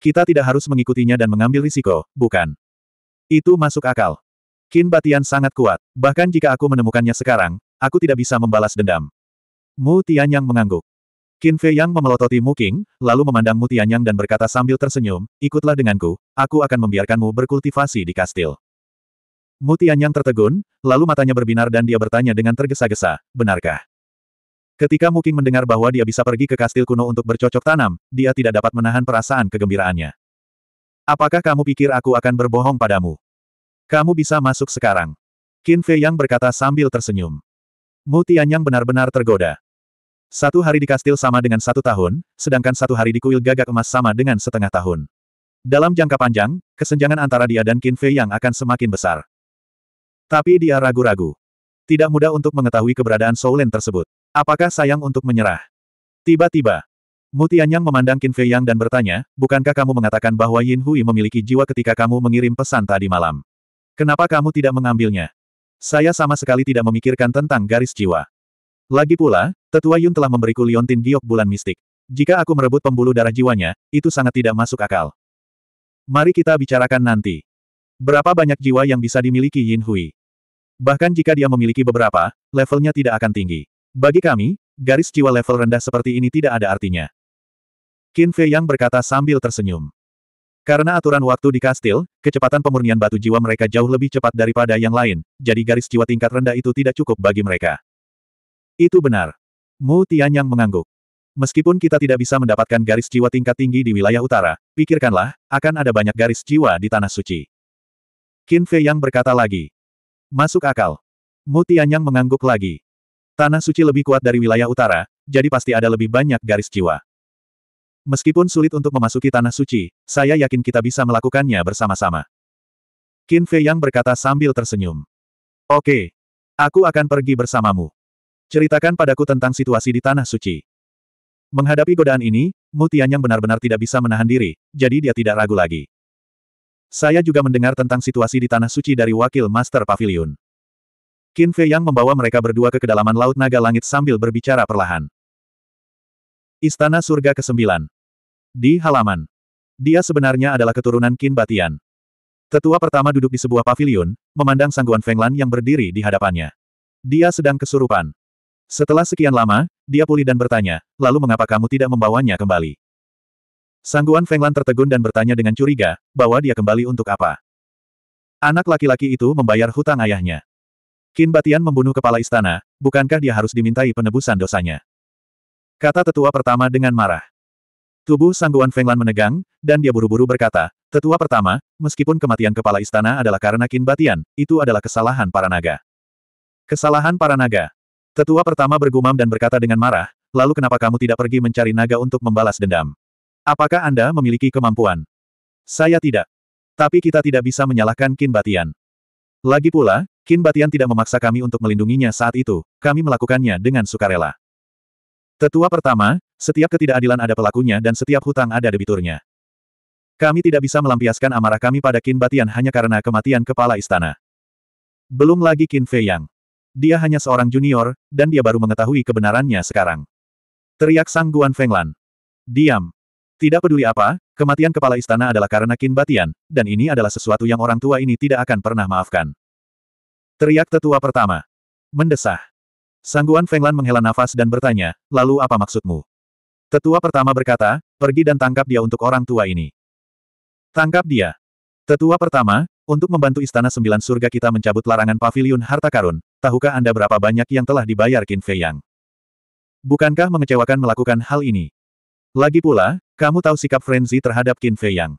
Kita tidak harus mengikutinya dan mengambil risiko, bukan? Itu masuk akal. Kin Batian sangat kuat, bahkan jika aku menemukannya sekarang, aku tidak bisa membalas dendam. Mu Tianyang mengangguk. Kin Fei Yang memelototi Mu Qing, lalu memandang Mu Tianyang dan berkata sambil tersenyum, ikutlah denganku, aku akan membiarkanmu berkultivasi di kastil. Mu Tianyang tertegun, lalu matanya berbinar dan dia bertanya dengan tergesa-gesa, benarkah? Ketika Mu Qing mendengar bahwa dia bisa pergi ke kastil kuno untuk bercocok tanam, dia tidak dapat menahan perasaan kegembiraannya. Apakah kamu pikir aku akan berbohong padamu? Kamu bisa masuk sekarang. Qin Fei Yang berkata sambil tersenyum. Mu Tianyang benar-benar tergoda. Satu hari di kastil sama dengan satu tahun, sedangkan satu hari di kuil gagak emas sama dengan setengah tahun. Dalam jangka panjang, kesenjangan antara dia dan Qin Fei Yang akan semakin besar. Tapi dia ragu-ragu. Tidak mudah untuk mengetahui keberadaan Soulen tersebut. Apakah sayang untuk menyerah? Tiba-tiba, Mu Tianyang memandang Qin Fei Yang dan bertanya, bukankah kamu mengatakan bahwa Yin Hui memiliki jiwa ketika kamu mengirim pesan tadi malam? Kenapa kamu tidak mengambilnya? Saya sama sekali tidak memikirkan tentang garis jiwa. Lagi pula, Tetua Yun telah memberiku liontin giok bulan mistik. Jika aku merebut pembuluh darah jiwanya, itu sangat tidak masuk akal. Mari kita bicarakan nanti. Berapa banyak jiwa yang bisa dimiliki Yin Hui? Bahkan jika dia memiliki beberapa, levelnya tidak akan tinggi. Bagi kami, garis jiwa level rendah seperti ini tidak ada artinya. Qin Fei Yang berkata sambil tersenyum. Karena aturan waktu di kastil, kecepatan pemurnian batu jiwa mereka jauh lebih cepat daripada yang lain, jadi garis jiwa tingkat rendah itu tidak cukup bagi mereka. Itu benar. Mu Tianyang mengangguk. Meskipun kita tidak bisa mendapatkan garis jiwa tingkat tinggi di wilayah utara, pikirkanlah, akan ada banyak garis jiwa di Tanah Suci. Qin Fei Yang berkata lagi. Masuk akal. Mu Tianyang mengangguk lagi. Tanah Suci lebih kuat dari wilayah utara, jadi pasti ada lebih banyak garis jiwa. Meskipun sulit untuk memasuki tanah suci, saya yakin kita bisa melakukannya bersama-sama. Qin Fei Yang berkata sambil tersenyum. Oke. Aku akan pergi bersamamu. Ceritakan padaku tentang situasi di tanah suci. Menghadapi godaan ini, Mutian Yang benar-benar tidak bisa menahan diri, jadi dia tidak ragu lagi. Saya juga mendengar tentang situasi di tanah suci dari wakil Master Pavilion. Qin Fei Yang membawa mereka berdua ke kedalaman Laut Naga Langit sambil berbicara perlahan. Istana Surga ke-9 di halaman. Dia sebenarnya adalah keturunan Qin Batian. Tetua pertama duduk di sebuah pavilion, memandang sangguan Fenglan yang berdiri di hadapannya. Dia sedang kesurupan. Setelah sekian lama, dia pulih dan bertanya, lalu mengapa kamu tidak membawanya kembali? Sangguan Fenglan tertegun dan bertanya dengan curiga, bahwa dia kembali untuk apa? Anak laki-laki itu membayar hutang ayahnya. Qin Batian membunuh kepala istana, bukankah dia harus dimintai penebusan dosanya? Kata tetua pertama dengan marah. Tubuh Sangguan Fenglan menegang, dan dia buru-buru berkata, Tetua pertama, meskipun kematian kepala istana adalah karena Kin Batian, itu adalah kesalahan para naga. Kesalahan para naga. Tetua pertama bergumam dan berkata dengan marah, lalu kenapa kamu tidak pergi mencari naga untuk membalas dendam? Apakah Anda memiliki kemampuan? Saya tidak. Tapi kita tidak bisa menyalahkan Kin Batian. Lagi pula, Kin Batian tidak memaksa kami untuk melindunginya saat itu, kami melakukannya dengan sukarela. Tetua pertama, setiap ketidakadilan ada pelakunya dan setiap hutang ada debiturnya. Kami tidak bisa melampiaskan amarah kami pada Qin Batian hanya karena kematian kepala istana. Belum lagi Qin Fei Yang. Dia hanya seorang junior, dan dia baru mengetahui kebenarannya sekarang. Teriak Sang Guan Fenglan. Diam. Tidak peduli apa, kematian kepala istana adalah karena Qin Batian, dan ini adalah sesuatu yang orang tua ini tidak akan pernah maafkan. Teriak tetua pertama. Mendesah. Sangguan Fenglan menghela nafas dan bertanya, lalu apa maksudmu? Tetua pertama berkata, pergi dan tangkap dia untuk orang tua ini. Tangkap dia. Tetua pertama, untuk membantu Istana Sembilan Surga kita mencabut larangan Pavilion harta karun, tahukah Anda berapa banyak yang telah dibayar Qin Fei Yang? Bukankah mengecewakan melakukan hal ini? Lagi pula, kamu tahu sikap Frenzy terhadap Qin Fei Yang.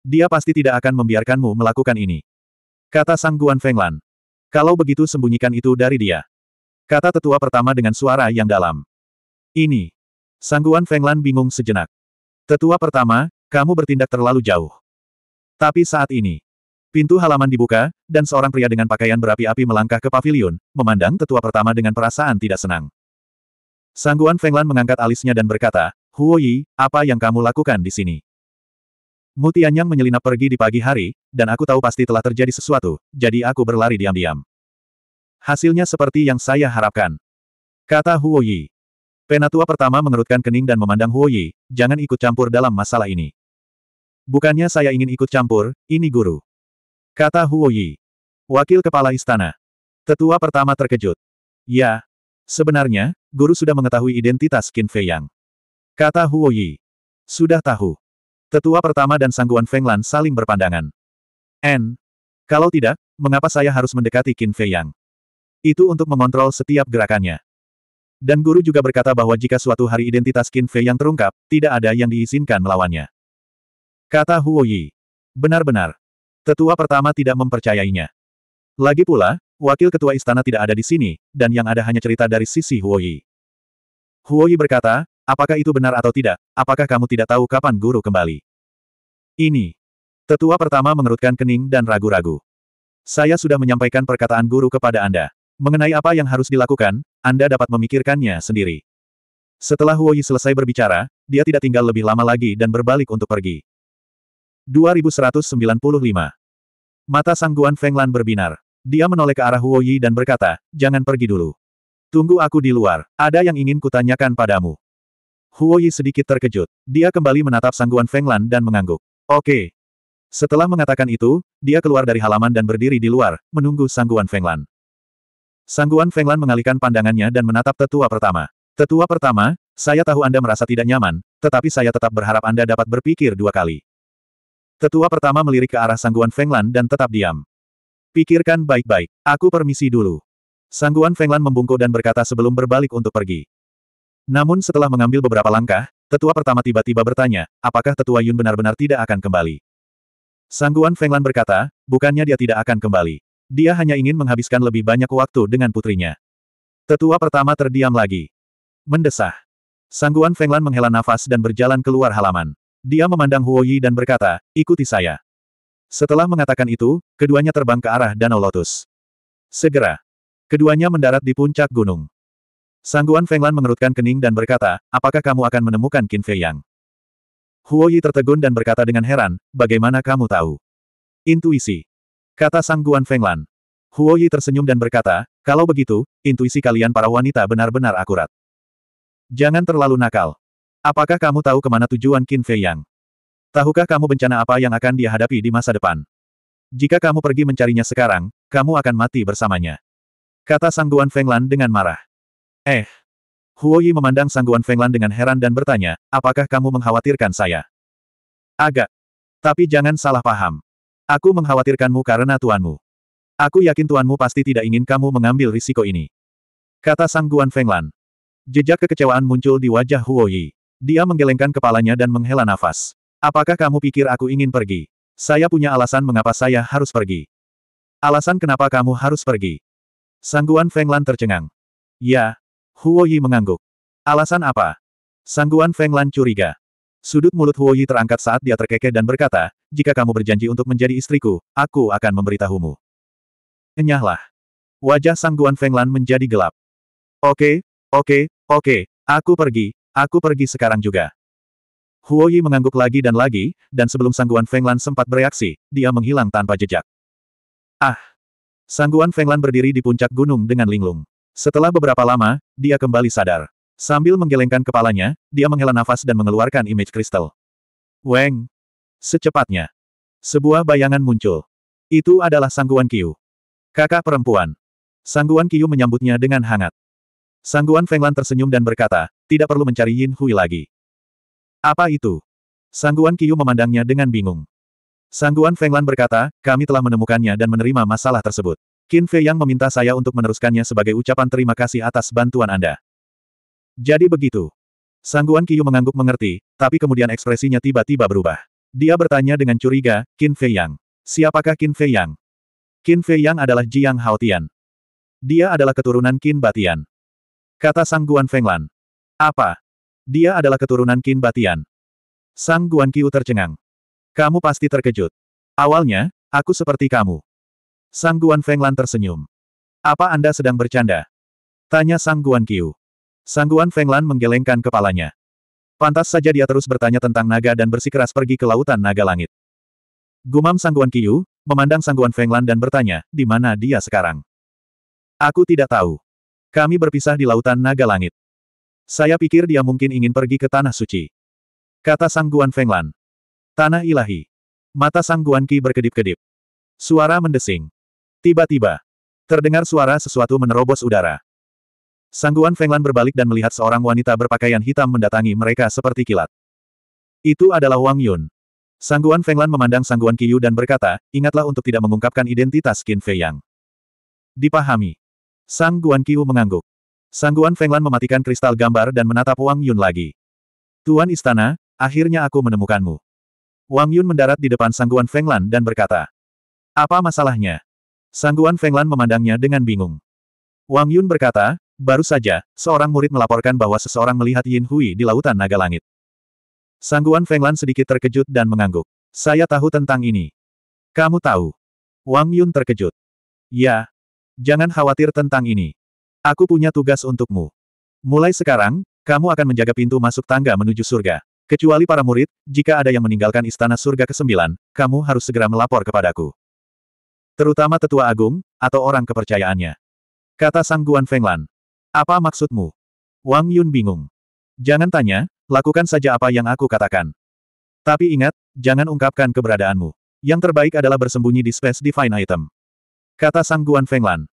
Dia pasti tidak akan membiarkanmu melakukan ini. Kata Sangguan Fenglan. Kalau begitu sembunyikan itu dari dia. Kata tetua pertama dengan suara yang dalam. Ini. Sangguan Fenglan bingung sejenak. Tetua pertama, kamu bertindak terlalu jauh. Tapi saat ini, pintu halaman dibuka, dan seorang pria dengan pakaian berapi-api melangkah ke pavilion, memandang tetua pertama dengan perasaan tidak senang. Sangguan Fenglan mengangkat alisnya dan berkata, Huoyi, apa yang kamu lakukan di sini? Mutianyang menyelinap pergi di pagi hari, dan aku tahu pasti telah terjadi sesuatu, jadi aku berlari diam-diam. Hasilnya seperti yang saya harapkan. Kata Huo Yi. Penatua pertama mengerutkan kening dan memandang Huo Yi, jangan ikut campur dalam masalah ini. Bukannya saya ingin ikut campur, ini guru. Kata Huo Yi. Wakil Kepala Istana. Tetua pertama terkejut. Ya. Sebenarnya, guru sudah mengetahui identitas Qin Fei Yang. Kata Huo Yi. Sudah tahu. Tetua pertama dan Sangguan Fenglan saling berpandangan. N. Kalau tidak, mengapa saya harus mendekati Qin Fei Yang? Itu untuk mengontrol setiap gerakannya. Dan guru juga berkata bahwa jika suatu hari identitas Qin Fei yang terungkap, tidak ada yang diizinkan melawannya. Kata Huo Yi. Benar-benar. Tetua pertama tidak mempercayainya. Lagi pula, wakil ketua istana tidak ada di sini, dan yang ada hanya cerita dari sisi Huo Yi. Huo Yi berkata, apakah itu benar atau tidak, apakah kamu tidak tahu kapan guru kembali? Ini. Tetua pertama mengerutkan kening dan ragu-ragu. Saya sudah menyampaikan perkataan guru kepada Anda. Mengenai apa yang harus dilakukan, Anda dapat memikirkannya sendiri. Setelah Huo Yi selesai berbicara, dia tidak tinggal lebih lama lagi dan berbalik untuk pergi. 2195 Mata Sangguan Guan Fenglan berbinar. Dia menoleh ke arah Huo Yi dan berkata, jangan pergi dulu. Tunggu aku di luar, ada yang ingin kutanyakan padamu. Huo Yi sedikit terkejut. Dia kembali menatap Sangguan Guan Fenglan dan mengangguk. Oke. Setelah mengatakan itu, dia keluar dari halaman dan berdiri di luar, menunggu Sangguan Guan Fenglan. Sangguan Fenglan mengalihkan pandangannya dan menatap tetua pertama. Tetua pertama, saya tahu Anda merasa tidak nyaman, tetapi saya tetap berharap Anda dapat berpikir dua kali. Tetua pertama melirik ke arah Sangguan Fenglan dan tetap diam. Pikirkan baik-baik, aku permisi dulu. Sangguan Fenglan membungkuk dan berkata sebelum berbalik untuk pergi. Namun setelah mengambil beberapa langkah, tetua pertama tiba-tiba bertanya, apakah tetua Yun benar-benar tidak akan kembali? Sangguan Fenglan berkata, bukannya dia tidak akan kembali. Dia hanya ingin menghabiskan lebih banyak waktu dengan putrinya. Tetua pertama terdiam lagi. Mendesah. Sangguan Fenglan menghela nafas dan berjalan keluar halaman. Dia memandang Huo Yi dan berkata, ikuti saya. Setelah mengatakan itu, keduanya terbang ke arah Danau Lotus. Segera. Keduanya mendarat di puncak gunung. Sangguan Fenglan mengerutkan kening dan berkata, apakah kamu akan menemukan Qin Fei Yang? Huo Yi tertegun dan berkata dengan heran, bagaimana kamu tahu? Intuisi. Kata Sang Guan Fenglan. Huo Yi tersenyum dan berkata, kalau begitu, intuisi kalian para wanita benar-benar akurat. Jangan terlalu nakal. Apakah kamu tahu kemana tujuan Qin Fei Yang? Tahukah kamu bencana apa yang akan dia hadapi di masa depan? Jika kamu pergi mencarinya sekarang, kamu akan mati bersamanya. Kata Sangguan Fenglan dengan marah. Eh. Huo Yi memandang Sangguan Fenglan dengan heran dan bertanya, apakah kamu mengkhawatirkan saya? Agak. Tapi jangan salah paham. Aku mengkhawatirkanmu karena tuanmu. Aku yakin tuanmu pasti tidak ingin kamu mengambil risiko ini. Kata Sang Guan Fenglan. Jejak kekecewaan muncul di wajah Huo Yi. Dia menggelengkan kepalanya dan menghela nafas. Apakah kamu pikir aku ingin pergi? Saya punya alasan mengapa saya harus pergi. Alasan kenapa kamu harus pergi? Sang Guan Fenglan tercengang. Ya. Huo Yi mengangguk. Alasan apa? Sang Guan Fenglan curiga. Sudut mulut Huo Yi terangkat saat dia terkekeh dan berkata, jika kamu berjanji untuk menjadi istriku, aku akan memberitahumu. Enyahlah. Wajah Sang Guan Fenglan menjadi gelap. Oke, oke, oke, aku pergi, aku pergi sekarang juga. Huo Yi mengangguk lagi dan lagi, dan sebelum Sang Guan Fenglan sempat bereaksi, dia menghilang tanpa jejak. Ah! Sang Guan Fenglan berdiri di puncak gunung dengan linglung. Setelah beberapa lama, dia kembali sadar. Sambil menggelengkan kepalanya, dia menghela nafas dan mengeluarkan image kristal. Weng! Secepatnya. Sebuah bayangan muncul. Itu adalah Sangguan Kiu. Kakak perempuan. Sangguan Kiu menyambutnya dengan hangat. Sangguan Fenglan tersenyum dan berkata, tidak perlu mencari Yin Hui lagi. Apa itu? Sangguan Kiu memandangnya dengan bingung. Sangguan Fenglan berkata, kami telah menemukannya dan menerima masalah tersebut. Qin Fei Yang meminta saya untuk meneruskannya sebagai ucapan terima kasih atas bantuan Anda. Jadi begitu. Sangguan Kiyu mengangguk mengerti, tapi kemudian ekspresinya tiba-tiba berubah. Dia bertanya dengan curiga, Qin Fei Yang. Siapakah Qin Fei Yang? Qin Fei Yang adalah Jiang Haotian. Dia adalah keturunan Qin Batian. Kata Sangguan Fenglan. Apa? Dia adalah keturunan Qin Batian. Sangguan Guan tercengang. Kamu pasti terkejut. Awalnya, aku seperti kamu. Sangguan Fenglan tersenyum. Apa Anda sedang bercanda? Tanya Sangguan Guan Sangguan Fenglan menggelengkan kepalanya. Pantas saja dia terus bertanya tentang naga dan bersikeras pergi ke lautan naga langit. Gumam Sangguan Kiyu, memandang Sangguan Fenglan dan bertanya, di mana dia sekarang? Aku tidak tahu. Kami berpisah di lautan naga langit. Saya pikir dia mungkin ingin pergi ke tanah suci. Kata Sangguan Fenglan. Tanah ilahi. Mata Sangguan Ki berkedip-kedip. Suara mendesing. Tiba-tiba, terdengar suara sesuatu menerobos udara. Sangguan Fenglan berbalik dan melihat seorang wanita berpakaian hitam mendatangi mereka seperti kilat. Itu adalah Wang Yun. Sangguan Fenglan memandang Sangguan Qiyu dan berkata, ingatlah untuk tidak mengungkapkan identitas Qin Fei Yang. Dipahami. Sangguan Qiyu mengangguk. Sangguan Fenglan mematikan kristal gambar dan menatap Wang Yun lagi. Tuan Istana, akhirnya aku menemukanmu. Wang Yun mendarat di depan Sangguan Fenglan dan berkata, Apa masalahnya? Sangguan Fenglan memandangnya dengan bingung. Wang Yun berkata, Baru saja, seorang murid melaporkan bahwa seseorang melihat Yin Hui di lautan naga langit. Sangguan Fenglan sedikit terkejut dan mengangguk. Saya tahu tentang ini. Kamu tahu? Wang Yun terkejut. Ya. Jangan khawatir tentang ini. Aku punya tugas untukmu. Mulai sekarang, kamu akan menjaga pintu masuk tangga menuju surga. Kecuali para murid, jika ada yang meninggalkan istana surga ke-9, kamu harus segera melapor kepadaku. Terutama tetua agung, atau orang kepercayaannya. Kata Sangguan Guan Fenglan. Apa maksudmu? Wang Yun bingung. Jangan tanya, lakukan saja apa yang aku katakan. Tapi ingat, jangan ungkapkan keberadaanmu. Yang terbaik adalah bersembunyi di space divine item. Kata Sang Guan Fenglan.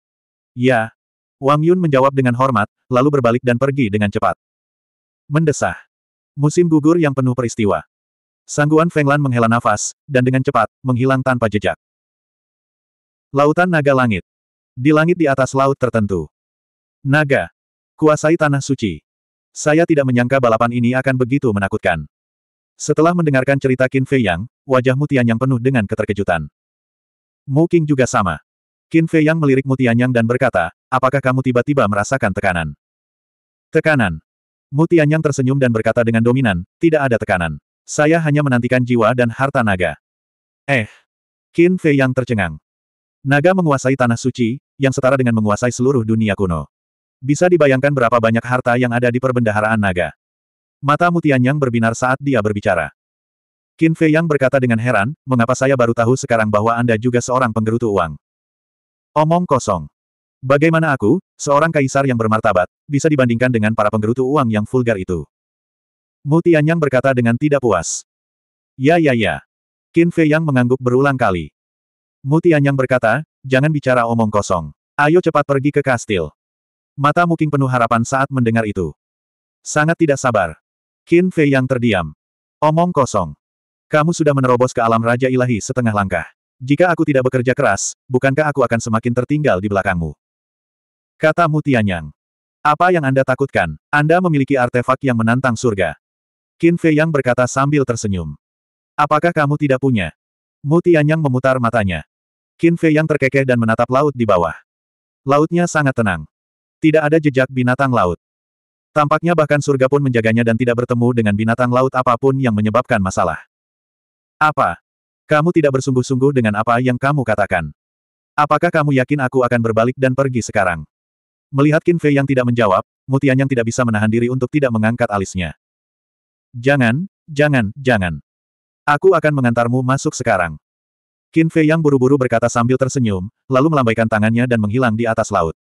Ya. Wang Yun menjawab dengan hormat, lalu berbalik dan pergi dengan cepat. Mendesah. Musim gugur yang penuh peristiwa. Sangguan Fenglan menghela nafas, dan dengan cepat, menghilang tanpa jejak. Lautan Naga Langit. Di langit di atas laut tertentu. Naga. Kuasai Tanah Suci. Saya tidak menyangka balapan ini akan begitu menakutkan. Setelah mendengarkan cerita Qin Fei Yang, wajah Mutianyang penuh dengan keterkejutan. Mu King juga sama. Qin Fei Yang melirik Mutianyang dan berkata, apakah kamu tiba-tiba merasakan tekanan? Tekanan. Mutianyang tersenyum dan berkata dengan dominan, tidak ada tekanan. Saya hanya menantikan jiwa dan harta naga. Eh. Qin Fei Yang tercengang. Naga menguasai tanah suci, yang setara dengan menguasai seluruh dunia kuno. Bisa dibayangkan berapa banyak harta yang ada di perbendaharaan naga. Mata Yang berbinar saat dia berbicara. Qin Fei Yang berkata dengan heran, mengapa saya baru tahu sekarang bahwa Anda juga seorang penggerutu uang. Omong kosong. Bagaimana aku, seorang kaisar yang bermartabat, bisa dibandingkan dengan para penggerutu uang yang vulgar itu? Mutianyang berkata dengan tidak puas. Ya ya ya. Qin Fei Yang mengangguk berulang kali. Mutianyang berkata, jangan bicara omong kosong. Ayo cepat pergi ke kastil. Mata Muking penuh harapan saat mendengar itu. Sangat tidak sabar. Qin Fei yang terdiam. Omong kosong. Kamu sudah menerobos ke alam Raja Ilahi setengah langkah. Jika aku tidak bekerja keras, bukankah aku akan semakin tertinggal di belakangmu? Kata Mutianyang. Apa yang Anda takutkan? Anda memiliki artefak yang menantang surga. Qin Fei Yang berkata sambil tersenyum. Apakah kamu tidak punya? Mutianyang memutar matanya. Qin Fei Yang terkekeh dan menatap laut di bawah. Lautnya sangat tenang. Tidak ada jejak binatang laut. Tampaknya bahkan surga pun menjaganya dan tidak bertemu dengan binatang laut apapun yang menyebabkan masalah. Apa? Kamu tidak bersungguh-sungguh dengan apa yang kamu katakan. Apakah kamu yakin aku akan berbalik dan pergi sekarang? Melihat Qin Fei yang tidak menjawab, Mutian yang tidak bisa menahan diri untuk tidak mengangkat alisnya. Jangan, jangan, jangan. Aku akan mengantarmu masuk sekarang. Qin Fei yang buru-buru berkata sambil tersenyum, lalu melambaikan tangannya dan menghilang di atas laut.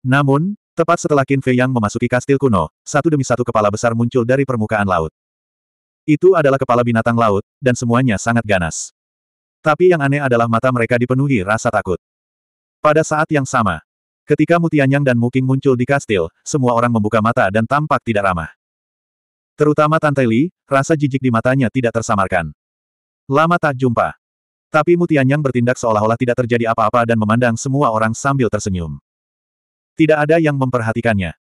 Namun, tepat setelah Qin Fei Yang memasuki kastil kuno, satu demi satu kepala besar muncul dari permukaan laut. Itu adalah kepala binatang laut, dan semuanya sangat ganas. Tapi yang aneh adalah mata mereka dipenuhi rasa takut. Pada saat yang sama, ketika Mutianyang dan Muking muncul di kastil, semua orang membuka mata dan tampak tidak ramah. Terutama Tante Li, rasa jijik di matanya tidak tersamarkan. Lama tak jumpa. Tapi Mutianyang bertindak seolah-olah tidak terjadi apa-apa dan memandang semua orang sambil tersenyum. Tidak ada yang memperhatikannya.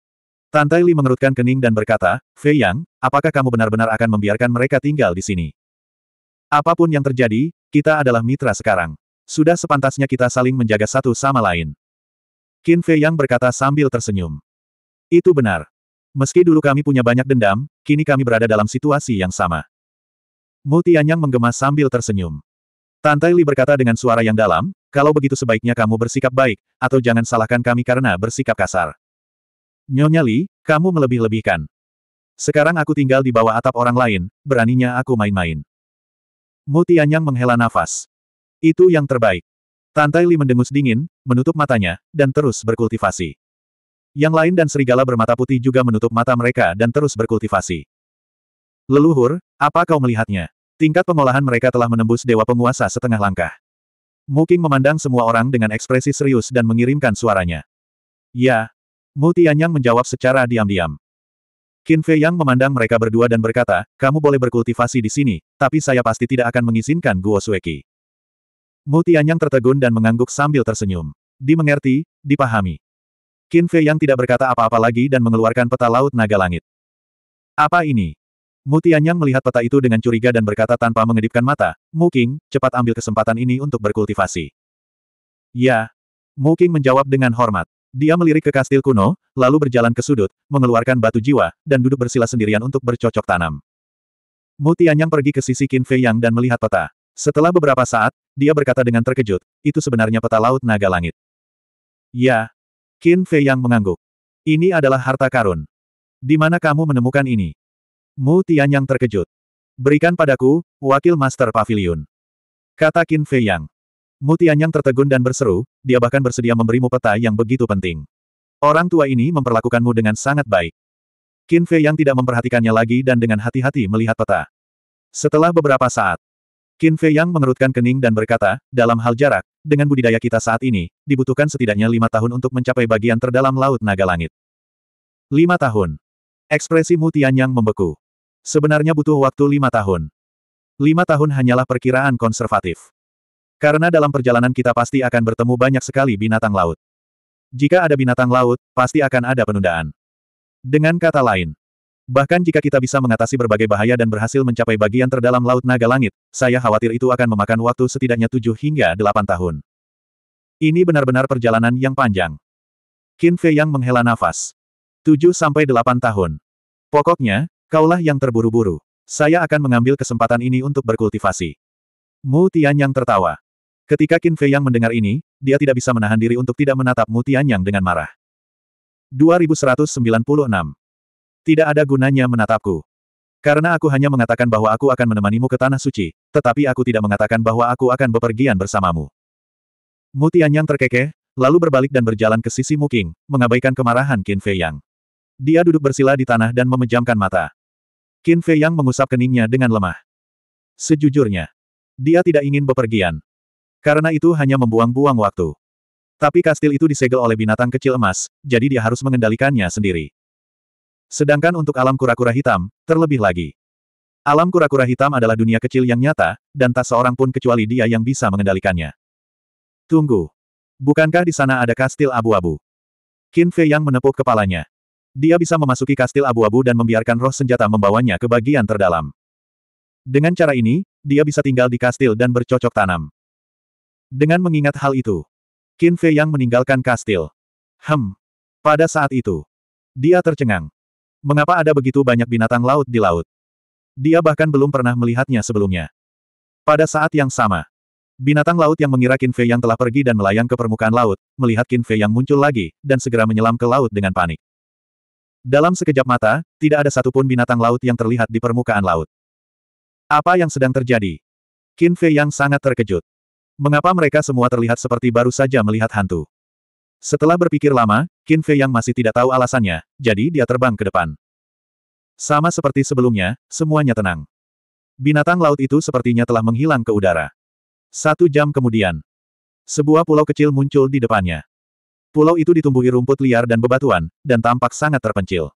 Tantai Li mengerutkan kening dan berkata, Fei Yang, apakah kamu benar-benar akan membiarkan mereka tinggal di sini? Apapun yang terjadi, kita adalah mitra sekarang. Sudah sepantasnya kita saling menjaga satu sama lain. Qin Fei Yang berkata sambil tersenyum. Itu benar. Meski dulu kami punya banyak dendam, kini kami berada dalam situasi yang sama. Mu Tianyang menggema sambil tersenyum. Tantai Li berkata dengan suara yang dalam, kalau begitu sebaiknya kamu bersikap baik, atau jangan salahkan kami karena bersikap kasar. Nyonya Li, kamu melebih-lebihkan. Sekarang aku tinggal di bawah atap orang lain, beraninya aku main-main. Mutianyang menghela nafas. Itu yang terbaik. Tantai Li mendengus dingin, menutup matanya, dan terus berkultivasi. Yang lain dan serigala bermata putih juga menutup mata mereka dan terus berkultivasi. Leluhur, apa kau melihatnya? Tingkat pengolahan mereka telah menembus dewa penguasa setengah langkah. Muking memandang semua orang dengan ekspresi serius dan mengirimkan suaranya. Ya. Mu Tianyang menjawab secara diam-diam. Qin Fei Yang memandang mereka berdua dan berkata, kamu boleh berkultivasi di sini, tapi saya pasti tidak akan mengizinkan Guo Sueki. Mu Tianyang tertegun dan mengangguk sambil tersenyum. Dimengerti, dipahami. Qin Fei Yang tidak berkata apa-apa lagi dan mengeluarkan peta laut naga langit. Apa ini? Mu Tianyang melihat peta itu dengan curiga dan berkata tanpa mengedipkan mata, Mu Qing, cepat ambil kesempatan ini untuk berkultivasi. Ya. Mu Qing menjawab dengan hormat. Dia melirik ke kastil kuno, lalu berjalan ke sudut, mengeluarkan batu jiwa, dan duduk bersila sendirian untuk bercocok tanam. Mu Tianyang pergi ke sisi Qin Fei Yang dan melihat peta. Setelah beberapa saat, dia berkata dengan terkejut, itu sebenarnya peta Laut Naga Langit. Ya. Qin Fei Yang mengangguk. Ini adalah harta karun. Di mana kamu menemukan ini? Mu Tianyang terkejut. Berikan padaku, wakil master pavilion. Kata Qin Fei Yang. Mu Tianyang tertegun dan berseru, dia bahkan bersedia memberimu peta yang begitu penting. Orang tua ini memperlakukanmu dengan sangat baik. Qin Fei Yang tidak memperhatikannya lagi dan dengan hati-hati melihat peta. Setelah beberapa saat, Qin Fei Yang mengerutkan kening dan berkata, dalam hal jarak, dengan budidaya kita saat ini, dibutuhkan setidaknya lima tahun untuk mencapai bagian terdalam Laut Naga Langit. Lima tahun. Ekspresi Mu Tianyang membeku. Sebenarnya butuh waktu lima tahun. Lima tahun hanyalah perkiraan konservatif. Karena dalam perjalanan kita pasti akan bertemu banyak sekali binatang laut. Jika ada binatang laut, pasti akan ada penundaan. Dengan kata lain, bahkan jika kita bisa mengatasi berbagai bahaya dan berhasil mencapai bagian terdalam Laut Naga Langit, saya khawatir itu akan memakan waktu setidaknya tujuh hingga delapan tahun. Ini benar-benar perjalanan yang panjang. Qin Fei yang menghela nafas. tujuh sampai delapan tahun. Pokoknya, Kaulah yang terburu-buru. Saya akan mengambil kesempatan ini untuk berkultivasi. Mu Tianyang tertawa. Ketika Qin Fei Yang mendengar ini, dia tidak bisa menahan diri untuk tidak menatap Mu Tianyang dengan marah. 2196. Tidak ada gunanya menatapku. Karena aku hanya mengatakan bahwa aku akan menemanimu ke Tanah Suci, tetapi aku tidak mengatakan bahwa aku akan bepergian bersamamu. Mu Tianyang terkekeh, lalu berbalik dan berjalan ke sisi Mu King, mengabaikan kemarahan Qin Fei Yang. Dia duduk bersila di tanah dan memejamkan mata. Qin Fei Yang mengusap keningnya dengan lemah. Sejujurnya, dia tidak ingin bepergian. Karena itu hanya membuang-buang waktu. Tapi kastil itu disegel oleh binatang kecil emas, jadi dia harus mengendalikannya sendiri. Sedangkan untuk alam kura-kura hitam, terlebih lagi. Alam kura-kura hitam adalah dunia kecil yang nyata, dan tak seorang pun kecuali dia yang bisa mengendalikannya. Tunggu. Bukankah di sana ada kastil abu-abu? Qin Fei Yang menepuk kepalanya. Dia bisa memasuki kastil abu-abu dan membiarkan roh senjata membawanya ke bagian terdalam. Dengan cara ini, dia bisa tinggal di kastil dan bercocok tanam. Dengan mengingat hal itu, Qin Fei Yang meninggalkan kastil. Hem. Pada saat itu, dia tercengang. Mengapa ada begitu banyak binatang laut di laut? Dia bahkan belum pernah melihatnya sebelumnya. Pada saat yang sama, binatang laut yang mengira Qin Fei Yang telah pergi dan melayang ke permukaan laut, melihat Qin Fei Yang muncul lagi, dan segera menyelam ke laut dengan panik. Dalam sekejap mata, tidak ada satupun binatang laut yang terlihat di permukaan laut. Apa yang sedang terjadi? Qin Fei yang sangat terkejut. Mengapa mereka semua terlihat seperti baru saja melihat hantu? Setelah berpikir lama, Qin Fei yang masih tidak tahu alasannya, jadi dia terbang ke depan. Sama seperti sebelumnya, semuanya tenang. Binatang laut itu sepertinya telah menghilang ke udara. Satu jam kemudian, sebuah pulau kecil muncul di depannya. Pulau itu ditumbuhi rumput liar dan bebatuan, dan tampak sangat terpencil.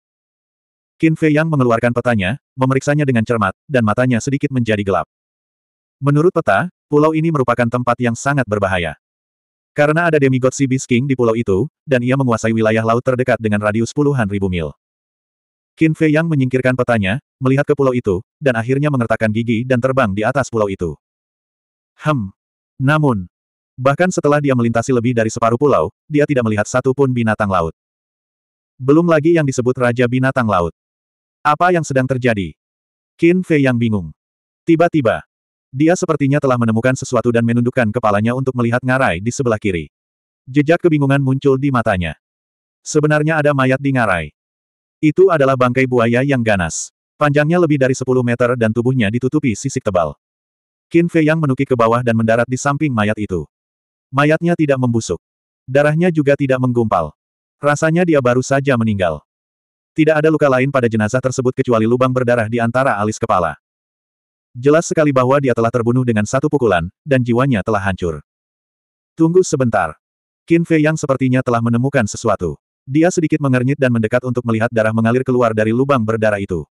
Qin Fei Yang mengeluarkan petanya, memeriksanya dengan cermat, dan matanya sedikit menjadi gelap. Menurut peta, pulau ini merupakan tempat yang sangat berbahaya. Karena ada demigod si Bisking di pulau itu, dan ia menguasai wilayah laut terdekat dengan radius puluhan ribu mil. Qin Fei Yang menyingkirkan petanya, melihat ke pulau itu, dan akhirnya mengertakkan gigi dan terbang di atas pulau itu. Hem. Namun, Bahkan setelah dia melintasi lebih dari separuh pulau, dia tidak melihat satu pun binatang laut. Belum lagi yang disebut Raja Binatang Laut. Apa yang sedang terjadi? Qin Fei yang bingung. Tiba-tiba, dia sepertinya telah menemukan sesuatu dan menundukkan kepalanya untuk melihat ngarai di sebelah kiri. Jejak kebingungan muncul di matanya. Sebenarnya ada mayat di ngarai. Itu adalah bangkai buaya yang ganas. Panjangnya lebih dari 10 meter dan tubuhnya ditutupi sisik tebal. Qin Fei yang menukik ke bawah dan mendarat di samping mayat itu. Mayatnya tidak membusuk. Darahnya juga tidak menggumpal. Rasanya dia baru saja meninggal. Tidak ada luka lain pada jenazah tersebut kecuali lubang berdarah di antara alis kepala. Jelas sekali bahwa dia telah terbunuh dengan satu pukulan, dan jiwanya telah hancur. Tunggu sebentar. Qin Fei yang sepertinya telah menemukan sesuatu. Dia sedikit mengernyit dan mendekat untuk melihat darah mengalir keluar dari lubang berdarah itu.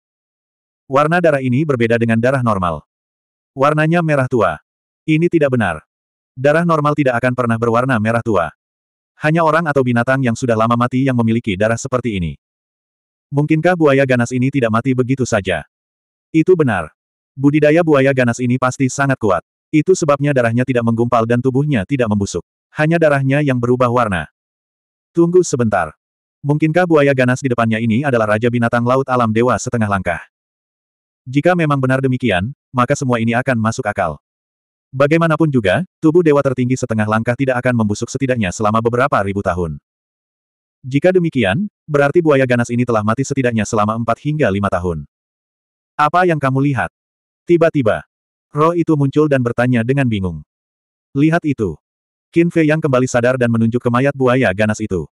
Warna darah ini berbeda dengan darah normal. Warnanya merah tua. Ini tidak benar. Darah normal tidak akan pernah berwarna merah tua. Hanya orang atau binatang yang sudah lama mati yang memiliki darah seperti ini. Mungkinkah buaya ganas ini tidak mati begitu saja? Itu benar. Budidaya buaya ganas ini pasti sangat kuat. Itu sebabnya darahnya tidak menggumpal dan tubuhnya tidak membusuk. Hanya darahnya yang berubah warna. Tunggu sebentar. Mungkinkah buaya ganas di depannya ini adalah raja binatang laut alam dewa setengah langkah? Jika memang benar demikian, maka semua ini akan masuk akal. Bagaimanapun juga, tubuh dewa tertinggi setengah langkah tidak akan membusuk setidaknya selama beberapa ribu tahun. Jika demikian, berarti buaya ganas ini telah mati setidaknya selama empat hingga lima tahun. Apa yang kamu lihat? Tiba-tiba, roh itu muncul dan bertanya dengan bingung. Lihat itu. Qin Fei yang kembali sadar dan menunjuk ke mayat buaya ganas itu.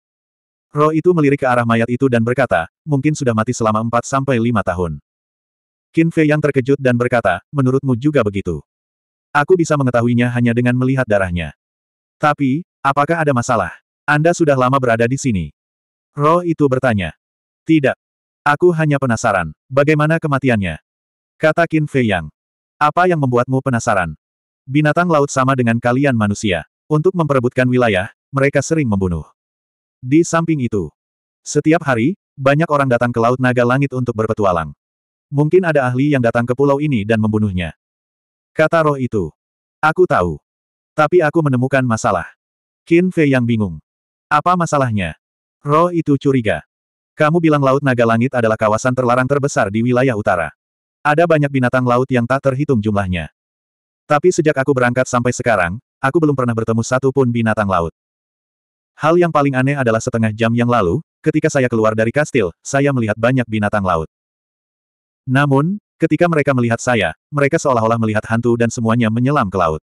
Roh itu melirik ke arah mayat itu dan berkata, mungkin sudah mati selama empat sampai lima tahun. Qin Fei yang terkejut dan berkata, menurutmu juga begitu. Aku bisa mengetahuinya hanya dengan melihat darahnya. Tapi, apakah ada masalah? Anda sudah lama berada di sini. Roh itu bertanya. Tidak. Aku hanya penasaran. Bagaimana kematiannya? Kata Qin Fei Yang. Apa yang membuatmu penasaran? Binatang laut sama dengan kalian manusia. Untuk memperebutkan wilayah, mereka sering membunuh. Di samping itu, setiap hari, banyak orang datang ke Laut Naga Langit untuk berpetualang. Mungkin ada ahli yang datang ke pulau ini dan membunuhnya. Kata roh itu. Aku tahu. Tapi aku menemukan masalah. Qin Fei yang bingung. Apa masalahnya? Roh itu curiga. Kamu bilang Laut Naga Langit adalah kawasan terlarang terbesar di wilayah utara. Ada banyak binatang laut yang tak terhitung jumlahnya. Tapi sejak aku berangkat sampai sekarang, aku belum pernah bertemu satu pun binatang laut. Hal yang paling aneh adalah setengah jam yang lalu, ketika saya keluar dari kastil, saya melihat banyak binatang laut. Namun, Ketika mereka melihat saya, mereka seolah-olah melihat hantu dan semuanya menyelam ke laut.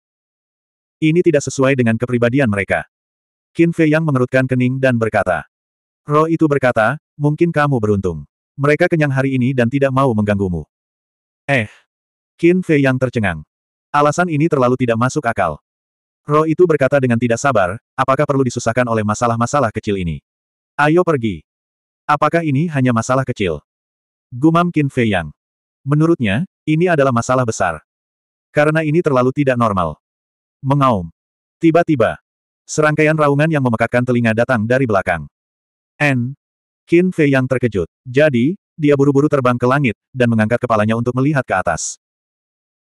Ini tidak sesuai dengan kepribadian mereka. Qin Fei yang mengerutkan kening dan berkata. Roh itu berkata, mungkin kamu beruntung. Mereka kenyang hari ini dan tidak mau mengganggumu. Eh. Qin Fei yang tercengang. Alasan ini terlalu tidak masuk akal. Roh itu berkata dengan tidak sabar, apakah perlu disusahkan oleh masalah-masalah kecil ini? Ayo pergi. Apakah ini hanya masalah kecil? Gumam Qin Fei Yang. Menurutnya, ini adalah masalah besar. Karena ini terlalu tidak normal. Mengaum. Tiba-tiba, serangkaian raungan yang memekakkan telinga datang dari belakang. N. Qin Fei yang terkejut. Jadi, dia buru-buru terbang ke langit, dan mengangkat kepalanya untuk melihat ke atas.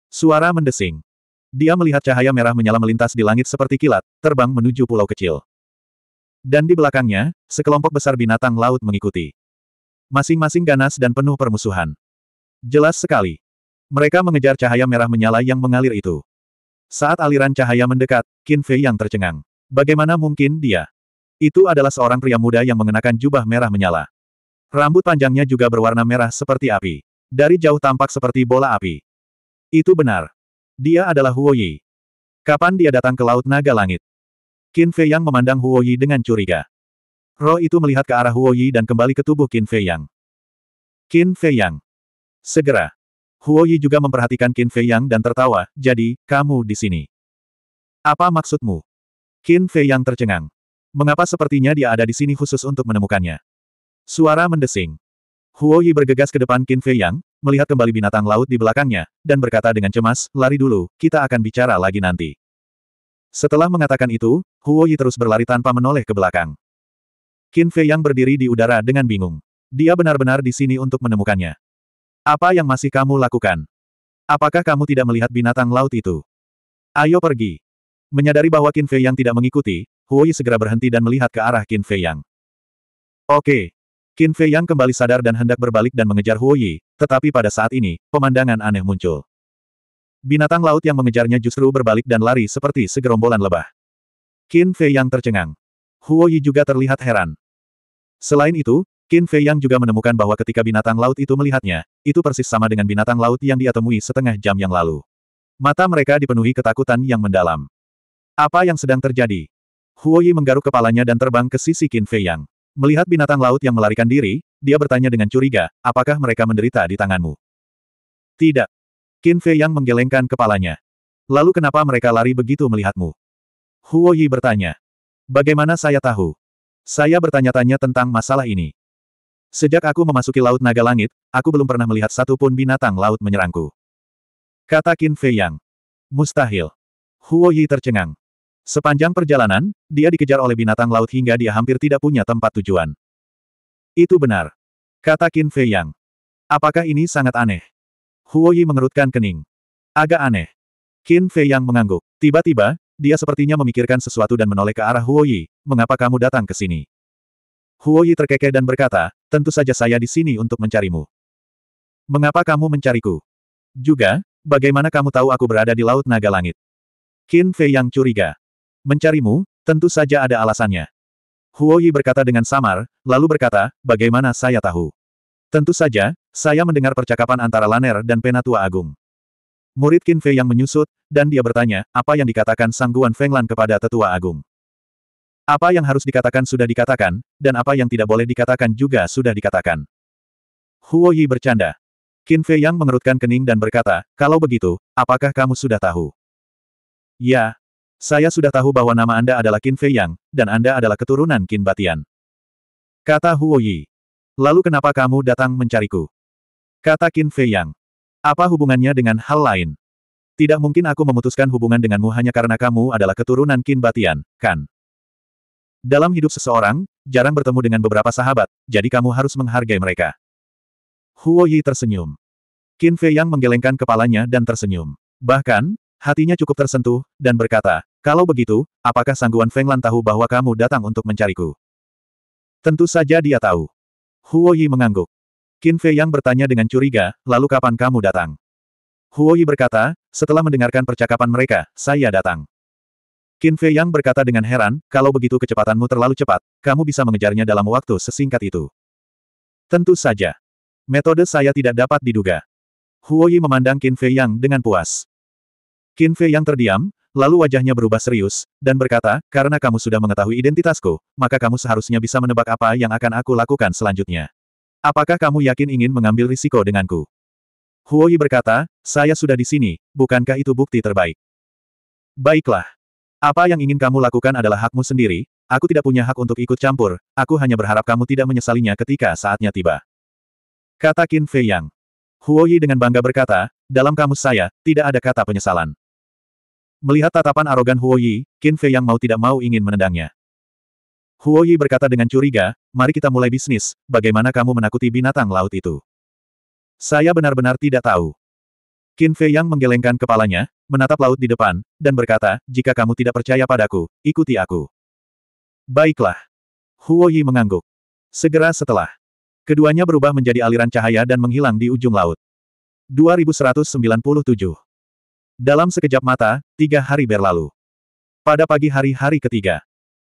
Suara mendesing. Dia melihat cahaya merah menyala melintas di langit seperti kilat, terbang menuju pulau kecil. Dan di belakangnya, sekelompok besar binatang laut mengikuti. Masing-masing ganas dan penuh permusuhan. Jelas sekali. Mereka mengejar cahaya merah menyala yang mengalir itu. Saat aliran cahaya mendekat, Qin Fei yang tercengang. Bagaimana mungkin dia? Itu adalah seorang pria muda yang mengenakan jubah merah menyala. Rambut panjangnya juga berwarna merah seperti api. Dari jauh tampak seperti bola api. Itu benar. Dia adalah Huo Yi. Kapan dia datang ke Laut Naga Langit? Qin Fei Yang memandang Huo Yi dengan curiga. Roh itu melihat ke arah Huo Yi dan kembali ke tubuh Qin Fei Yang. Qin Fei Yang. Segera. Huo Yi juga memperhatikan Qin Fei Yang dan tertawa, jadi, kamu di sini. Apa maksudmu? Qin Fei Yang tercengang. Mengapa sepertinya dia ada di sini khusus untuk menemukannya? Suara mendesing. Huo Yi bergegas ke depan Qin Fei Yang, melihat kembali binatang laut di belakangnya, dan berkata dengan cemas, lari dulu, kita akan bicara lagi nanti. Setelah mengatakan itu, Huo Yi terus berlari tanpa menoleh ke belakang. Qin Fei Yang berdiri di udara dengan bingung. Dia benar-benar di sini untuk menemukannya. Apa yang masih kamu lakukan? Apakah kamu tidak melihat binatang laut itu? Ayo pergi. Menyadari bahwa Qin Fei Yang tidak mengikuti, Hui segera berhenti dan melihat ke arah Qin Fei Yang. Oke. Qin Fei Yang kembali sadar dan hendak berbalik dan mengejar Hui, tetapi pada saat ini, pemandangan aneh muncul. Binatang laut yang mengejarnya justru berbalik dan lari seperti segerombolan lebah. Qin Fei Yang tercengang. Huoyi juga terlihat heran. Selain itu, Qin Fei Yang juga menemukan bahwa ketika binatang laut itu melihatnya, itu persis sama dengan binatang laut yang dia temui setengah jam yang lalu. Mata mereka dipenuhi ketakutan yang mendalam. Apa yang sedang terjadi? Huo Yi menggaruk kepalanya dan terbang ke sisi Qin Fei Yang. Melihat binatang laut yang melarikan diri, dia bertanya dengan curiga, apakah mereka menderita di tanganmu? Tidak. Qin Fei Yang menggelengkan kepalanya. Lalu kenapa mereka lari begitu melihatmu? Huo Yi bertanya. Bagaimana saya tahu? Saya bertanya-tanya tentang masalah ini. Sejak aku memasuki Laut Naga Langit, aku belum pernah melihat satu pun binatang laut menyerangku. Kata Qin Fei Yang. Mustahil. Huo Yi tercengang. Sepanjang perjalanan, dia dikejar oleh binatang laut hingga dia hampir tidak punya tempat tujuan. Itu benar. Kata Qin Fei Yang. Apakah ini sangat aneh? Huo Yi mengerutkan kening. Agak aneh. Qin Fei Yang mengangguk. Tiba-tiba, dia sepertinya memikirkan sesuatu dan menoleh ke arah Huo Yi. Mengapa kamu datang ke sini? Huo Yi terkekeh dan berkata, tentu saja saya di sini untuk mencarimu. Mengapa kamu mencariku? Juga, bagaimana kamu tahu aku berada di Laut Naga Langit? Qin Fei yang curiga. Mencarimu, tentu saja ada alasannya. Huo Yi berkata dengan samar, lalu berkata, bagaimana saya tahu? Tentu saja, saya mendengar percakapan antara Laner dan Penatua Agung. Murid Qin Fei yang menyusut, dan dia bertanya, apa yang dikatakan Sangguan Fenglan kepada Tetua Agung? Apa yang harus dikatakan sudah dikatakan, dan apa yang tidak boleh dikatakan juga sudah dikatakan. Huo Yi bercanda. Qin Fei Yang mengerutkan kening dan berkata, kalau begitu, apakah kamu sudah tahu? Ya, saya sudah tahu bahwa nama Anda adalah Qin Fei Yang, dan Anda adalah keturunan Qin Batian. Kata Huo Yi. Lalu kenapa kamu datang mencariku? Kata Qin Fei Yang. Apa hubungannya dengan hal lain? Tidak mungkin aku memutuskan hubungan denganmu hanya karena kamu adalah keturunan Qin Batian, kan? Dalam hidup seseorang, jarang bertemu dengan beberapa sahabat, jadi kamu harus menghargai mereka. Huo Yi tersenyum. Qin Fei Yang menggelengkan kepalanya dan tersenyum. Bahkan, hatinya cukup tersentuh, dan berkata, kalau begitu, apakah Sangguan Feng Lan tahu bahwa kamu datang untuk mencariku? Tentu saja dia tahu. Huo Yi mengangguk. Qin Fei Yang bertanya dengan curiga, lalu kapan kamu datang? Huo Yi berkata, setelah mendengarkan percakapan mereka, saya datang. Qin Fei Yang berkata dengan heran, kalau begitu kecepatanmu terlalu cepat, kamu bisa mengejarnya dalam waktu sesingkat itu. Tentu saja. Metode saya tidak dapat diduga. Huo Yi memandang Qin Fei Yang dengan puas. Qin Fei Yang terdiam, lalu wajahnya berubah serius, dan berkata, karena kamu sudah mengetahui identitasku, maka kamu seharusnya bisa menebak apa yang akan aku lakukan selanjutnya. Apakah kamu yakin ingin mengambil risiko denganku? Huo Yi berkata, saya sudah di sini, bukankah itu bukti terbaik? Baiklah. Apa yang ingin kamu lakukan adalah hakmu sendiri, aku tidak punya hak untuk ikut campur, aku hanya berharap kamu tidak menyesalinya ketika saatnya tiba. Kata Qin Fei Yang. Huo Yi dengan bangga berkata, dalam kamus saya, tidak ada kata penyesalan. Melihat tatapan arogan Huo Yi, Qin Fei Yang mau tidak mau ingin menendangnya. Huo Yi berkata dengan curiga, mari kita mulai bisnis, bagaimana kamu menakuti binatang laut itu? Saya benar-benar tidak tahu. Qin Fei Yang menggelengkan kepalanya, menatap laut di depan, dan berkata, jika kamu tidak percaya padaku, ikuti aku. Baiklah. Huo Yi mengangguk. Segera setelah. Keduanya berubah menjadi aliran cahaya dan menghilang di ujung laut. 2197 Dalam sekejap mata, tiga hari berlalu. Pada pagi hari-hari ketiga,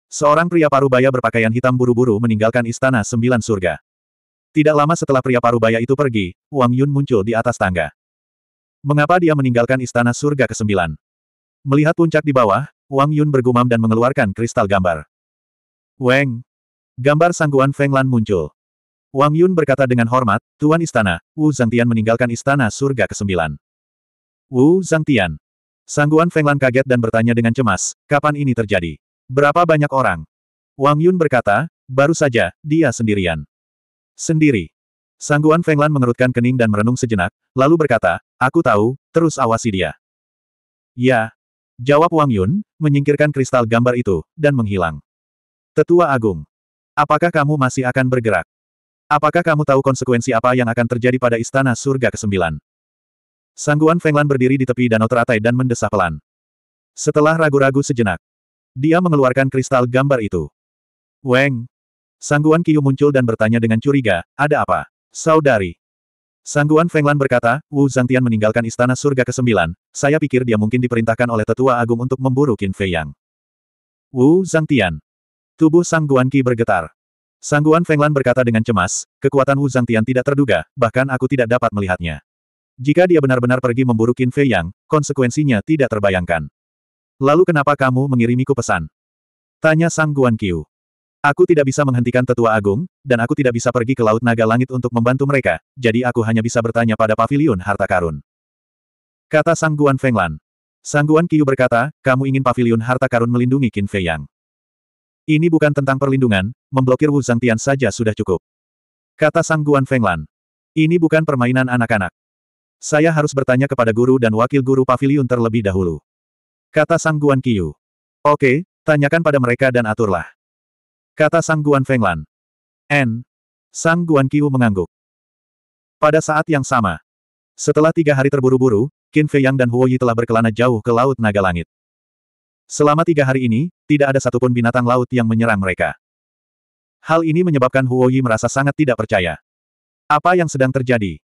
seorang pria parubaya berpakaian hitam buru-buru meninggalkan istana sembilan surga. Tidak lama setelah pria parubaya itu pergi, Wang Yun muncul di atas tangga. Mengapa dia meninggalkan istana surga ke-9? Melihat puncak di bawah, Wang Yun bergumam dan mengeluarkan kristal gambar. Weng! Gambar sangguan Feng Lan muncul. Wang Yun berkata dengan hormat, Tuan Istana, Wu Zangtian meninggalkan istana surga ke-9. Wu Zangtian. Sangguan Feng Lan kaget dan bertanya dengan cemas, kapan ini terjadi? Berapa banyak orang? Wang Yun berkata, baru saja, dia sendirian. Sendiri. Sangguan Fenglan mengerutkan kening dan merenung sejenak, lalu berkata, aku tahu, terus awasi dia. Ya. Jawab Wang Yun, menyingkirkan kristal gambar itu, dan menghilang. Tetua Agung. Apakah kamu masih akan bergerak? Apakah kamu tahu konsekuensi apa yang akan terjadi pada Istana Surga ke-9? Sangguan Fenglan berdiri di tepi danau teratai dan mendesah pelan. Setelah ragu-ragu sejenak, dia mengeluarkan kristal gambar itu. Weng! Sangguan Kiyu muncul dan bertanya dengan curiga, ada apa? Saudari. Sangguan Fenglan berkata, Wu Zhangtian meninggalkan istana surga ke-9, saya pikir dia mungkin diperintahkan oleh tetua agung untuk memburu Qin Fei Yang. Wu Zhangtian. Tubuh Sangguan Qi bergetar. Sangguan Fenglan berkata dengan cemas, kekuatan Wu Zhangtian tidak terduga, bahkan aku tidak dapat melihatnya. Jika dia benar-benar pergi memburu Qin Fei Yang, konsekuensinya tidak terbayangkan. Lalu kenapa kamu mengirimiku pesan? Tanya Sangguan Qiu. Aku tidak bisa menghentikan tetua agung, dan aku tidak bisa pergi ke Laut Naga Langit untuk membantu mereka, jadi aku hanya bisa bertanya pada pavilion harta karun. Kata Sangguan Fenglan. Sangguan Qiu berkata, kamu ingin pavilion harta karun melindungi Qin Fei Yang. Ini bukan tentang perlindungan, memblokir Wu Zhangtian saja sudah cukup. Kata Sangguan Fenglan. Ini bukan permainan anak-anak. Saya harus bertanya kepada guru dan wakil guru pavilion terlebih dahulu. Kata Sangguan Qiu. Oke, tanyakan pada mereka dan aturlah. Kata Sang Guan Fenglan. N. Sang Guan Qiu mengangguk. Pada saat yang sama. Setelah tiga hari terburu-buru, Qin Fei Yang dan Huo Yi telah berkelana jauh ke Laut Naga Langit. Selama tiga hari ini, tidak ada satupun binatang laut yang menyerang mereka. Hal ini menyebabkan Huo Yi merasa sangat tidak percaya. Apa yang sedang terjadi?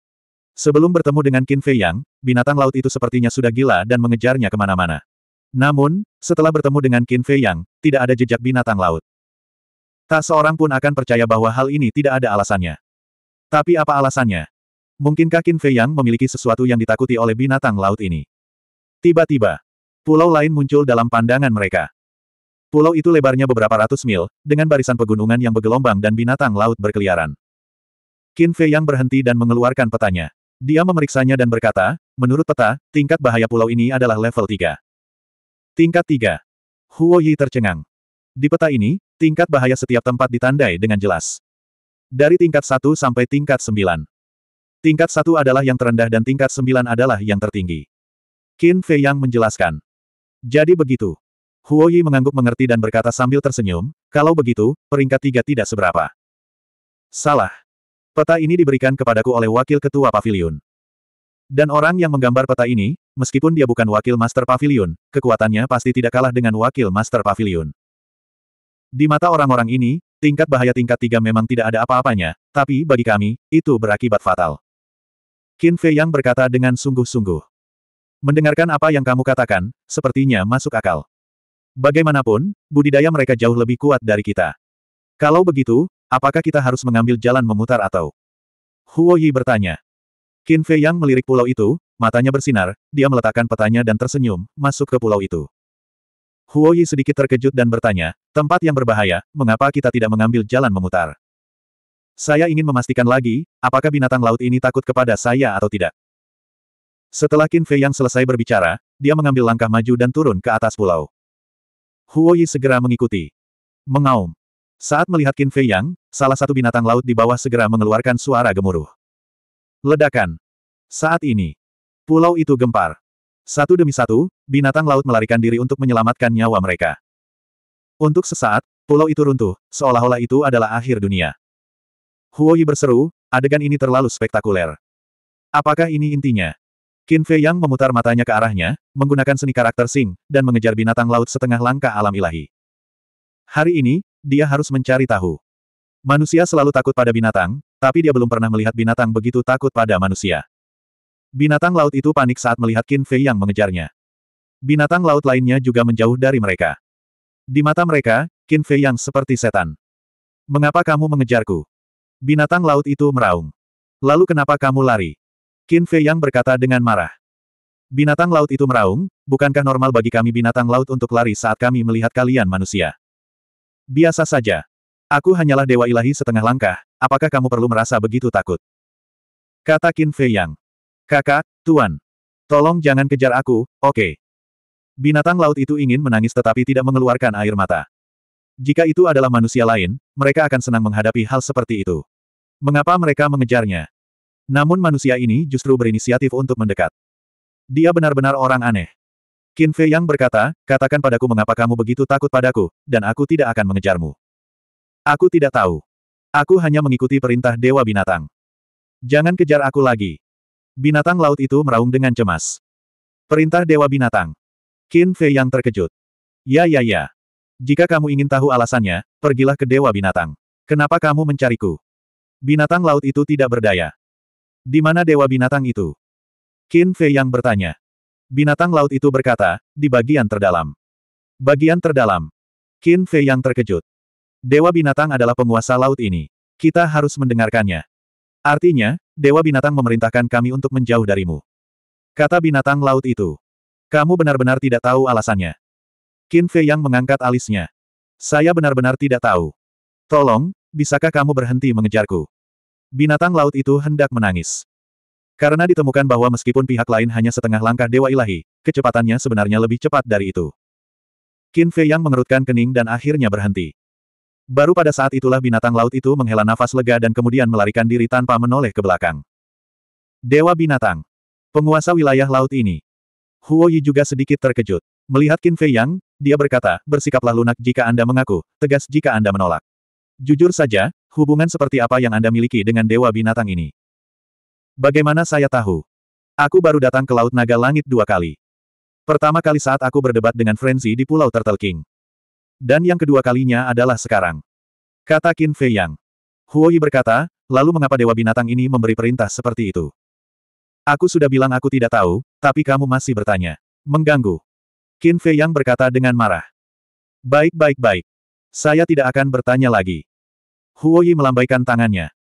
Sebelum bertemu dengan Qin Fei Yang, binatang laut itu sepertinya sudah gila dan mengejarnya kemana-mana. Namun, setelah bertemu dengan Qin Fei Yang, tidak ada jejak binatang laut. Tak seorang pun akan percaya bahwa hal ini tidak ada alasannya. Tapi apa alasannya? Mungkinkah Qin Fei Yang memiliki sesuatu yang ditakuti oleh binatang laut ini? Tiba-tiba, pulau lain muncul dalam pandangan mereka. Pulau itu lebarnya beberapa ratus mil, dengan barisan pegunungan yang bergelombang dan binatang laut berkeliaran. Kin Fei Yang berhenti dan mengeluarkan petanya. Dia memeriksanya dan berkata, menurut peta, tingkat bahaya pulau ini adalah level 3. Tingkat 3. Huo Yi tercengang. Di peta ini, tingkat bahaya setiap tempat ditandai dengan jelas. Dari tingkat 1 sampai tingkat 9. Tingkat 1 adalah yang terendah dan tingkat 9 adalah yang tertinggi. Qin Fei Yang menjelaskan. Jadi begitu. Huo Yi mengangguk mengerti dan berkata sambil tersenyum, kalau begitu, peringkat 3 tidak seberapa. Salah. Peta ini diberikan kepadaku oleh wakil ketua pavilion. Dan orang yang menggambar peta ini, meskipun dia bukan wakil master pavilion, kekuatannya pasti tidak kalah dengan wakil master pavilion. Di mata orang-orang ini, tingkat bahaya tingkat tiga memang tidak ada apa-apanya, tapi bagi kami, itu berakibat fatal. Qin Fei Yang berkata dengan sungguh-sungguh. Mendengarkan apa yang kamu katakan, sepertinya masuk akal. Bagaimanapun, budidaya mereka jauh lebih kuat dari kita. Kalau begitu, apakah kita harus mengambil jalan memutar atau? Huo Yi bertanya. Qin Fei Yang melirik pulau itu, matanya bersinar, dia meletakkan petanya dan tersenyum, masuk ke pulau itu. Huoyi sedikit terkejut dan bertanya, tempat yang berbahaya, mengapa kita tidak mengambil jalan memutar? Saya ingin memastikan lagi, apakah binatang laut ini takut kepada saya atau tidak. Setelah Qin Fei yang selesai berbicara, dia mengambil langkah maju dan turun ke atas pulau. Huoyi segera mengikuti. Mengaum. Saat melihat Qin Fei Yang, salah satu binatang laut di bawah segera mengeluarkan suara gemuruh. Ledakan. Saat ini, pulau itu gempar. Satu demi satu, binatang laut melarikan diri untuk menyelamatkan nyawa mereka. Untuk sesaat, pulau itu runtuh, seolah-olah itu adalah akhir dunia. Huoyi berseru, adegan ini terlalu spektakuler. Apakah ini intinya? Qin Fei Yang memutar matanya ke arahnya, menggunakan seni karakter Sing, dan mengejar binatang laut setengah langkah alam ilahi. Hari ini, dia harus mencari tahu. Manusia selalu takut pada binatang, tapi dia belum pernah melihat binatang begitu takut pada manusia. Binatang laut itu panik saat melihat Qin Fei yang mengejarnya. Binatang laut lainnya juga menjauh dari mereka. Di mata mereka, Qin Fei yang seperti setan. Mengapa kamu mengejarku? Binatang laut itu meraung. Lalu kenapa kamu lari? Qin Fei yang berkata dengan marah. Binatang laut itu meraung, bukankah normal bagi kami binatang laut untuk lari saat kami melihat kalian manusia? Biasa saja. Aku hanyalah dewa ilahi setengah langkah, apakah kamu perlu merasa begitu takut? Kata Qin Fei Yang. Kakak, Tuan. Tolong jangan kejar aku, oke. Okay. Binatang laut itu ingin menangis tetapi tidak mengeluarkan air mata. Jika itu adalah manusia lain, mereka akan senang menghadapi hal seperti itu. Mengapa mereka mengejarnya? Namun manusia ini justru berinisiatif untuk mendekat. Dia benar-benar orang aneh. Qin Fei yang berkata, katakan padaku mengapa kamu begitu takut padaku, dan aku tidak akan mengejarmu. Aku tidak tahu. Aku hanya mengikuti perintah Dewa Binatang. Jangan kejar aku lagi. Binatang laut itu meraung dengan cemas. Perintah Dewa Binatang. Qin Fei yang terkejut. Ya ya ya. Jika kamu ingin tahu alasannya, pergilah ke Dewa Binatang. Kenapa kamu mencariku? Binatang laut itu tidak berdaya. Di mana Dewa Binatang itu? Qin Fei yang bertanya. Binatang laut itu berkata, di bagian terdalam. Bagian terdalam. Qin Fei yang terkejut. Dewa Binatang adalah penguasa laut ini. Kita harus mendengarkannya. Artinya, Dewa Binatang memerintahkan kami untuk menjauh darimu. Kata binatang laut itu. Kamu benar-benar tidak tahu alasannya. Qin Fei yang mengangkat alisnya. Saya benar-benar tidak tahu. Tolong, bisakah kamu berhenti mengejarku? Binatang laut itu hendak menangis. Karena ditemukan bahwa meskipun pihak lain hanya setengah langkah Dewa Ilahi, kecepatannya sebenarnya lebih cepat dari itu. Qin Fei yang mengerutkan kening dan akhirnya berhenti. Baru pada saat itulah binatang laut itu menghela nafas lega dan kemudian melarikan diri tanpa menoleh ke belakang. Dewa binatang. Penguasa wilayah laut ini. Huo Yi juga sedikit terkejut. Melihat Qin Fei Yang, dia berkata, bersikaplah lunak jika Anda mengaku, tegas jika Anda menolak. Jujur saja, hubungan seperti apa yang Anda miliki dengan dewa binatang ini? Bagaimana saya tahu? Aku baru datang ke Laut Naga Langit dua kali. Pertama kali saat aku berdebat dengan Frenzy di Pulau Turtle King dan yang kedua kalinya adalah sekarang. Kata Qin Fei Yang. Huoyi berkata, lalu mengapa Dewa Binatang ini memberi perintah seperti itu? Aku sudah bilang aku tidak tahu, tapi kamu masih bertanya. Mengganggu. Qin Fei Yang berkata dengan marah. Baik baik baik. Saya tidak akan bertanya lagi. Huoyi melambaikan tangannya.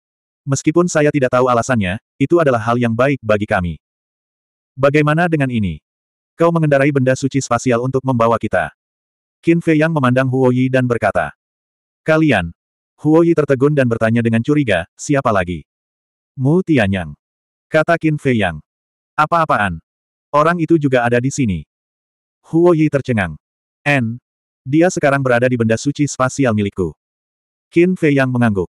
Meskipun saya tidak tahu alasannya, itu adalah hal yang baik bagi kami. Bagaimana dengan ini? Kau mengendarai benda suci spasial untuk membawa kita. Qin Fei Yang memandang Huo Yi dan berkata. Kalian. Huo Yi tertegun dan bertanya dengan curiga, siapa lagi? Mu Tianyang. Kata Qin Fei Yang. Apa-apaan? Orang itu juga ada di sini. Huo Yi tercengang. N. Dia sekarang berada di benda suci spasial milikku. Qin Fei Yang mengangguk.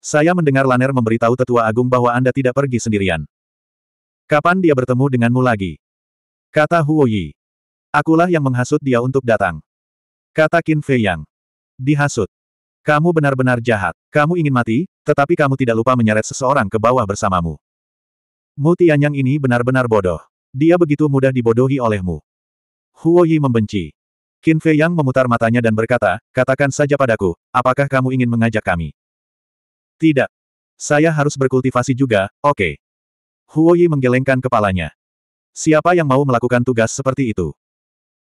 Saya mendengar Laner memberitahu tetua agung bahwa Anda tidak pergi sendirian. Kapan dia bertemu denganmu lagi? Kata Huo Yi. Akulah yang menghasut dia untuk datang. Kata Qin Fei Yang. Dihasut. Kamu benar-benar jahat. Kamu ingin mati, tetapi kamu tidak lupa menyeret seseorang ke bawah bersamamu. Mu Tianyang ini benar-benar bodoh. Dia begitu mudah dibodohi olehmu. Huo Yi membenci. Qin Fei Yang memutar matanya dan berkata, katakan saja padaku, apakah kamu ingin mengajak kami? Tidak. Saya harus berkultivasi juga, oke. Okay. Huo Yi menggelengkan kepalanya. Siapa yang mau melakukan tugas seperti itu?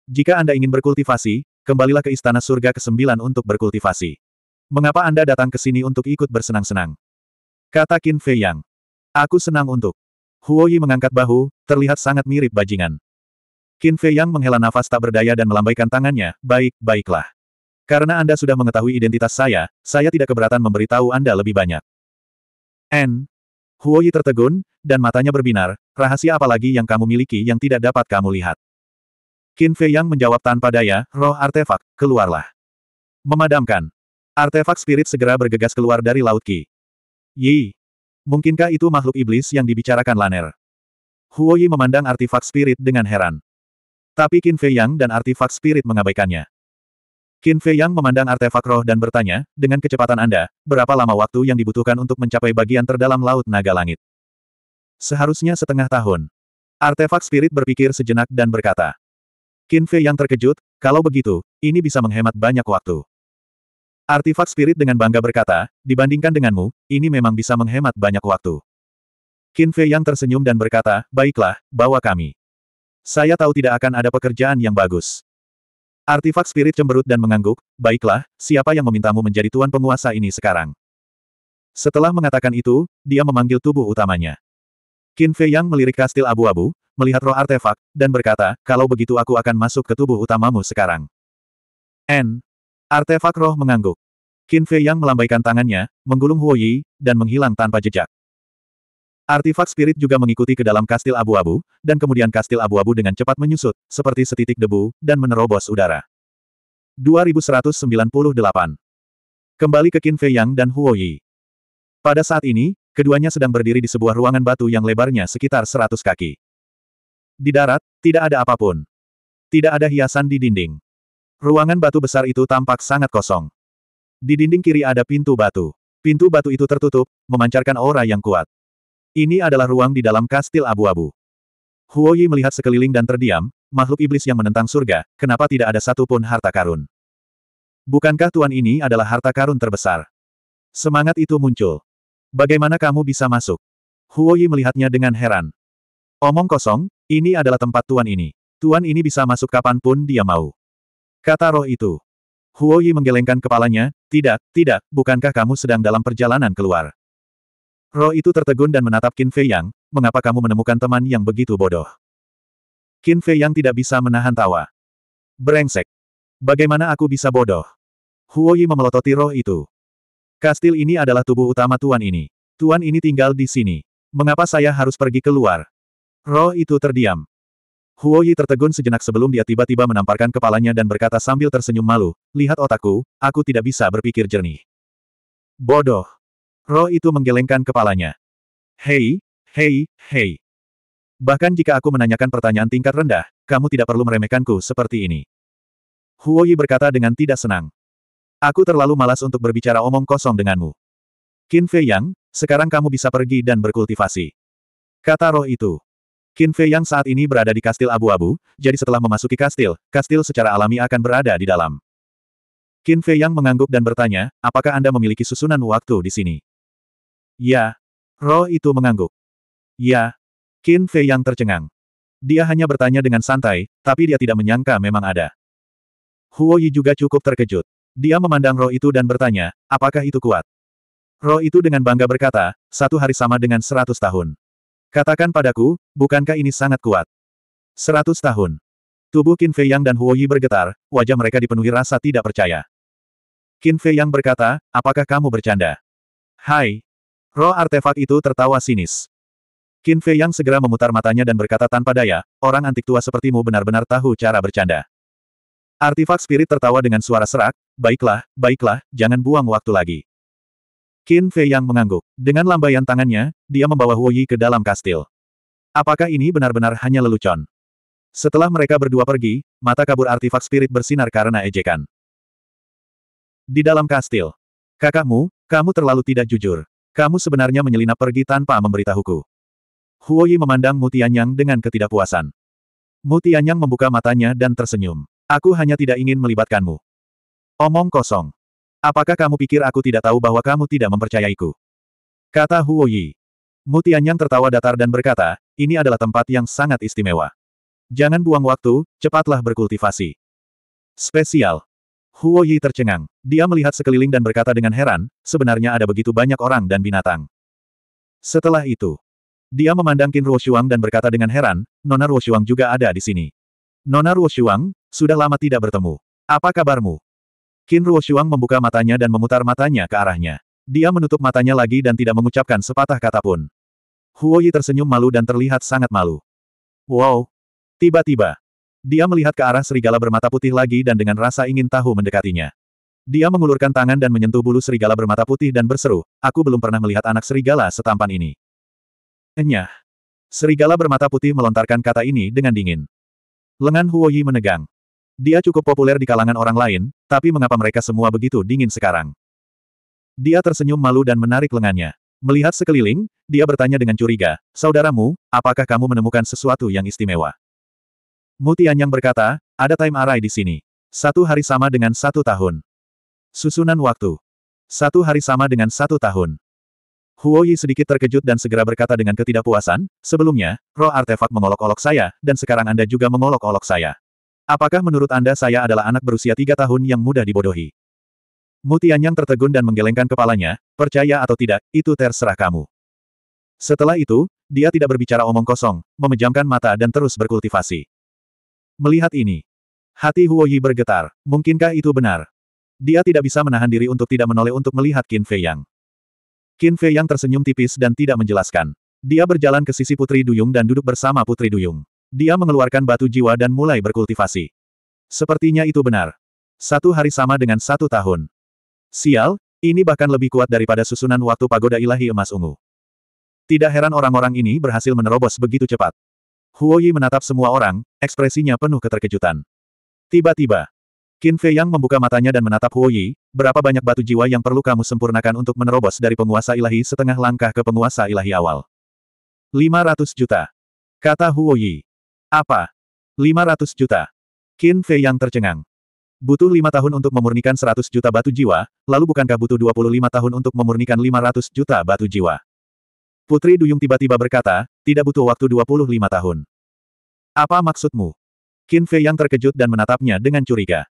Jika Anda ingin berkultivasi, kembalilah ke istana surga ke-9 untuk berkultivasi. Mengapa Anda datang ke sini untuk ikut bersenang-senang? Kata Qin Fei Yang. Aku senang untuk. Huo Yi mengangkat bahu, terlihat sangat mirip bajingan. Qin Fei Yang menghela nafas tak berdaya dan melambaikan tangannya, baik, baiklah. Karena Anda sudah mengetahui identitas saya, saya tidak keberatan memberitahu Anda lebih banyak. N. Huo Yi tertegun, dan matanya berbinar, rahasia apa lagi yang kamu miliki yang tidak dapat kamu lihat. Qin Fei Yang menjawab tanpa daya, roh artefak, keluarlah. Memadamkan. Artefak spirit segera bergegas keluar dari Laut Qi. Yi. Mungkinkah itu makhluk iblis yang dibicarakan Laner? Huo Yi memandang artefak spirit dengan heran. Tapi Qin Fei Yang dan artefak spirit mengabaikannya. Qin Fei Yang memandang artefak roh dan bertanya, dengan kecepatan Anda, berapa lama waktu yang dibutuhkan untuk mencapai bagian terdalam Laut Naga Langit? Seharusnya setengah tahun. Artefak spirit berpikir sejenak dan berkata, Qin Fei yang terkejut, kalau begitu, ini bisa menghemat banyak waktu. Artifak spirit dengan bangga berkata, dibandingkan denganmu, ini memang bisa menghemat banyak waktu. Qin Fei yang tersenyum dan berkata, baiklah, bawa kami. Saya tahu tidak akan ada pekerjaan yang bagus. Artifak spirit cemberut dan mengangguk, baiklah, siapa yang memintamu menjadi tuan penguasa ini sekarang? Setelah mengatakan itu, dia memanggil tubuh utamanya. Qin Fei yang melirik kastil abu-abu, melihat roh artefak, dan berkata, kalau begitu aku akan masuk ke tubuh utamamu sekarang. N. Artefak roh mengangguk. Qin Fei Yang melambaikan tangannya, menggulung Huo Yi, dan menghilang tanpa jejak. Artifak spirit juga mengikuti ke dalam kastil abu-abu, dan kemudian kastil abu-abu dengan cepat menyusut, seperti setitik debu, dan menerobos udara. 2198 Kembali ke Qin Fei Yang dan Huo Yi. Pada saat ini, keduanya sedang berdiri di sebuah ruangan batu yang lebarnya sekitar 100 kaki. Di darat, tidak ada apapun. Tidak ada hiasan di dinding. Ruangan batu besar itu tampak sangat kosong. Di dinding kiri ada pintu batu. Pintu batu itu tertutup, memancarkan aura yang kuat. Ini adalah ruang di dalam kastil abu-abu. Huo Yi melihat sekeliling dan terdiam, makhluk iblis yang menentang surga, kenapa tidak ada satupun harta karun? Bukankah tuan ini adalah harta karun terbesar? Semangat itu muncul. Bagaimana kamu bisa masuk? Huo Yi melihatnya dengan heran. Omong kosong, ini adalah tempat tuan ini. Tuan ini bisa masuk kapan pun dia mau. Kata roh itu. Huo Yi menggelengkan kepalanya, tidak, tidak, bukankah kamu sedang dalam perjalanan keluar? Roh itu tertegun dan menatap Qin Fei Yang, mengapa kamu menemukan teman yang begitu bodoh? Qin Fei Yang tidak bisa menahan tawa. Brengsek. Bagaimana aku bisa bodoh? Huo Yi memelototi roh itu. Kastil ini adalah tubuh utama tuan ini. Tuan ini tinggal di sini. Mengapa saya harus pergi keluar? Roh itu terdiam. Huo Yi tertegun sejenak sebelum dia tiba-tiba menamparkan kepalanya dan berkata sambil tersenyum malu, lihat otakku, aku tidak bisa berpikir jernih. Bodoh. Roh itu menggelengkan kepalanya. Hei, hei, hei. Bahkan jika aku menanyakan pertanyaan tingkat rendah, kamu tidak perlu meremehkanku seperti ini. Huo Yi berkata dengan tidak senang. Aku terlalu malas untuk berbicara omong kosong denganmu. Qin Fei Yang, sekarang kamu bisa pergi dan berkultivasi. Kata roh itu. Qin Fei yang saat ini berada di kastil abu-abu, jadi setelah memasuki kastil, kastil secara alami akan berada di dalam. Qin Fei yang mengangguk dan bertanya, apakah Anda memiliki susunan waktu di sini? Ya. Roh itu mengangguk. Ya. Qin Fei yang tercengang. Dia hanya bertanya dengan santai, tapi dia tidak menyangka memang ada. Huo Yi juga cukup terkejut. Dia memandang roh itu dan bertanya, apakah itu kuat? Roh itu dengan bangga berkata, satu hari sama dengan seratus tahun. Katakan padaku, bukankah ini sangat kuat? Seratus tahun. Tubuh Qin Fei Yang dan Huo Yi bergetar, wajah mereka dipenuhi rasa tidak percaya. Qin Fei Yang berkata, apakah kamu bercanda? Hai. Roh artefak itu tertawa sinis. Qin Fei Yang segera memutar matanya dan berkata tanpa daya, orang antik tua sepertimu benar-benar tahu cara bercanda. Artifak spirit tertawa dengan suara serak, baiklah, baiklah, jangan buang waktu lagi. Qin Fei yang mengangguk. Dengan lambaian tangannya, dia membawa Huo Yi ke dalam kastil. Apakah ini benar-benar hanya lelucon? Setelah mereka berdua pergi, mata kabur artifak spirit bersinar karena ejekan. Di dalam kastil. Kakakmu, kamu terlalu tidak jujur. Kamu sebenarnya menyelinap pergi tanpa memberitahuku. Huo Yi memandang Mutianyang dengan ketidakpuasan. Mutianyang membuka matanya dan tersenyum. Aku hanya tidak ingin melibatkanmu. Omong kosong. Apakah kamu pikir aku tidak tahu bahwa kamu tidak mempercayaiku? Kata Huo Yi. Mutianyang tertawa datar dan berkata, ini adalah tempat yang sangat istimewa. Jangan buang waktu, cepatlah berkultivasi. Spesial. Huo Yi tercengang. Dia melihat sekeliling dan berkata dengan heran, sebenarnya ada begitu banyak orang dan binatang. Setelah itu, dia memandang Qin Ruoshuang dan berkata dengan heran, Nona Ruoshuang juga ada di sini. Nona Ruoshuang, sudah lama tidak bertemu. Apa kabarmu? Qin Ruoshuang membuka matanya dan memutar matanya ke arahnya. Dia menutup matanya lagi dan tidak mengucapkan sepatah kata pun. Huo Yi tersenyum malu dan terlihat sangat malu. Wow! Tiba-tiba, dia melihat ke arah serigala bermata putih lagi dan dengan rasa ingin tahu mendekatinya. Dia mengulurkan tangan dan menyentuh bulu serigala bermata putih dan berseru, aku belum pernah melihat anak serigala setampan ini. Enyah! Serigala bermata putih melontarkan kata ini dengan dingin. Lengan Huo Yi menegang. Dia cukup populer di kalangan orang lain, tapi mengapa mereka semua begitu dingin sekarang? Dia tersenyum malu dan menarik lengannya. Melihat sekeliling, dia bertanya dengan curiga, Saudaramu, apakah kamu menemukan sesuatu yang istimewa? Mutianyang berkata, ada time array di sini. Satu hari sama dengan satu tahun. Susunan waktu. Satu hari sama dengan satu tahun. Huo Yi sedikit terkejut dan segera berkata dengan ketidakpuasan, sebelumnya, roh artefak mengolok-olok saya, dan sekarang Anda juga mengolok-olok saya. Apakah menurut Anda saya adalah anak berusia tiga tahun yang mudah dibodohi? Mutianyang tertegun dan menggelengkan kepalanya, percaya atau tidak, itu terserah kamu. Setelah itu, dia tidak berbicara omong kosong, memejamkan mata dan terus berkultivasi. Melihat ini, hati Huoyi bergetar, mungkinkah itu benar? Dia tidak bisa menahan diri untuk tidak menoleh untuk melihat Qin Fei Yang. Qin Fei Yang tersenyum tipis dan tidak menjelaskan. Dia berjalan ke sisi Putri Duyung dan duduk bersama Putri Duyung. Dia mengeluarkan batu jiwa dan mulai berkultivasi. Sepertinya itu benar. Satu hari sama dengan satu tahun. Sial, ini bahkan lebih kuat daripada susunan waktu pagoda ilahi emas ungu. Tidak heran orang-orang ini berhasil menerobos begitu cepat. Huoyi menatap semua orang, ekspresinya penuh keterkejutan. Tiba-tiba, Qin Fei Yang membuka matanya dan menatap Huoyi, berapa banyak batu jiwa yang perlu kamu sempurnakan untuk menerobos dari penguasa ilahi setengah langkah ke penguasa ilahi awal. 500 juta. Kata Huoyi. Apa? 500 juta. Qin Fei yang tercengang. Butuh lima tahun untuk memurnikan 100 juta batu jiwa, lalu bukankah butuh 25 tahun untuk memurnikan 500 juta batu jiwa? Putri Duyung tiba-tiba berkata, tidak butuh waktu 25 tahun. Apa maksudmu? Qin Fei yang terkejut dan menatapnya dengan curiga.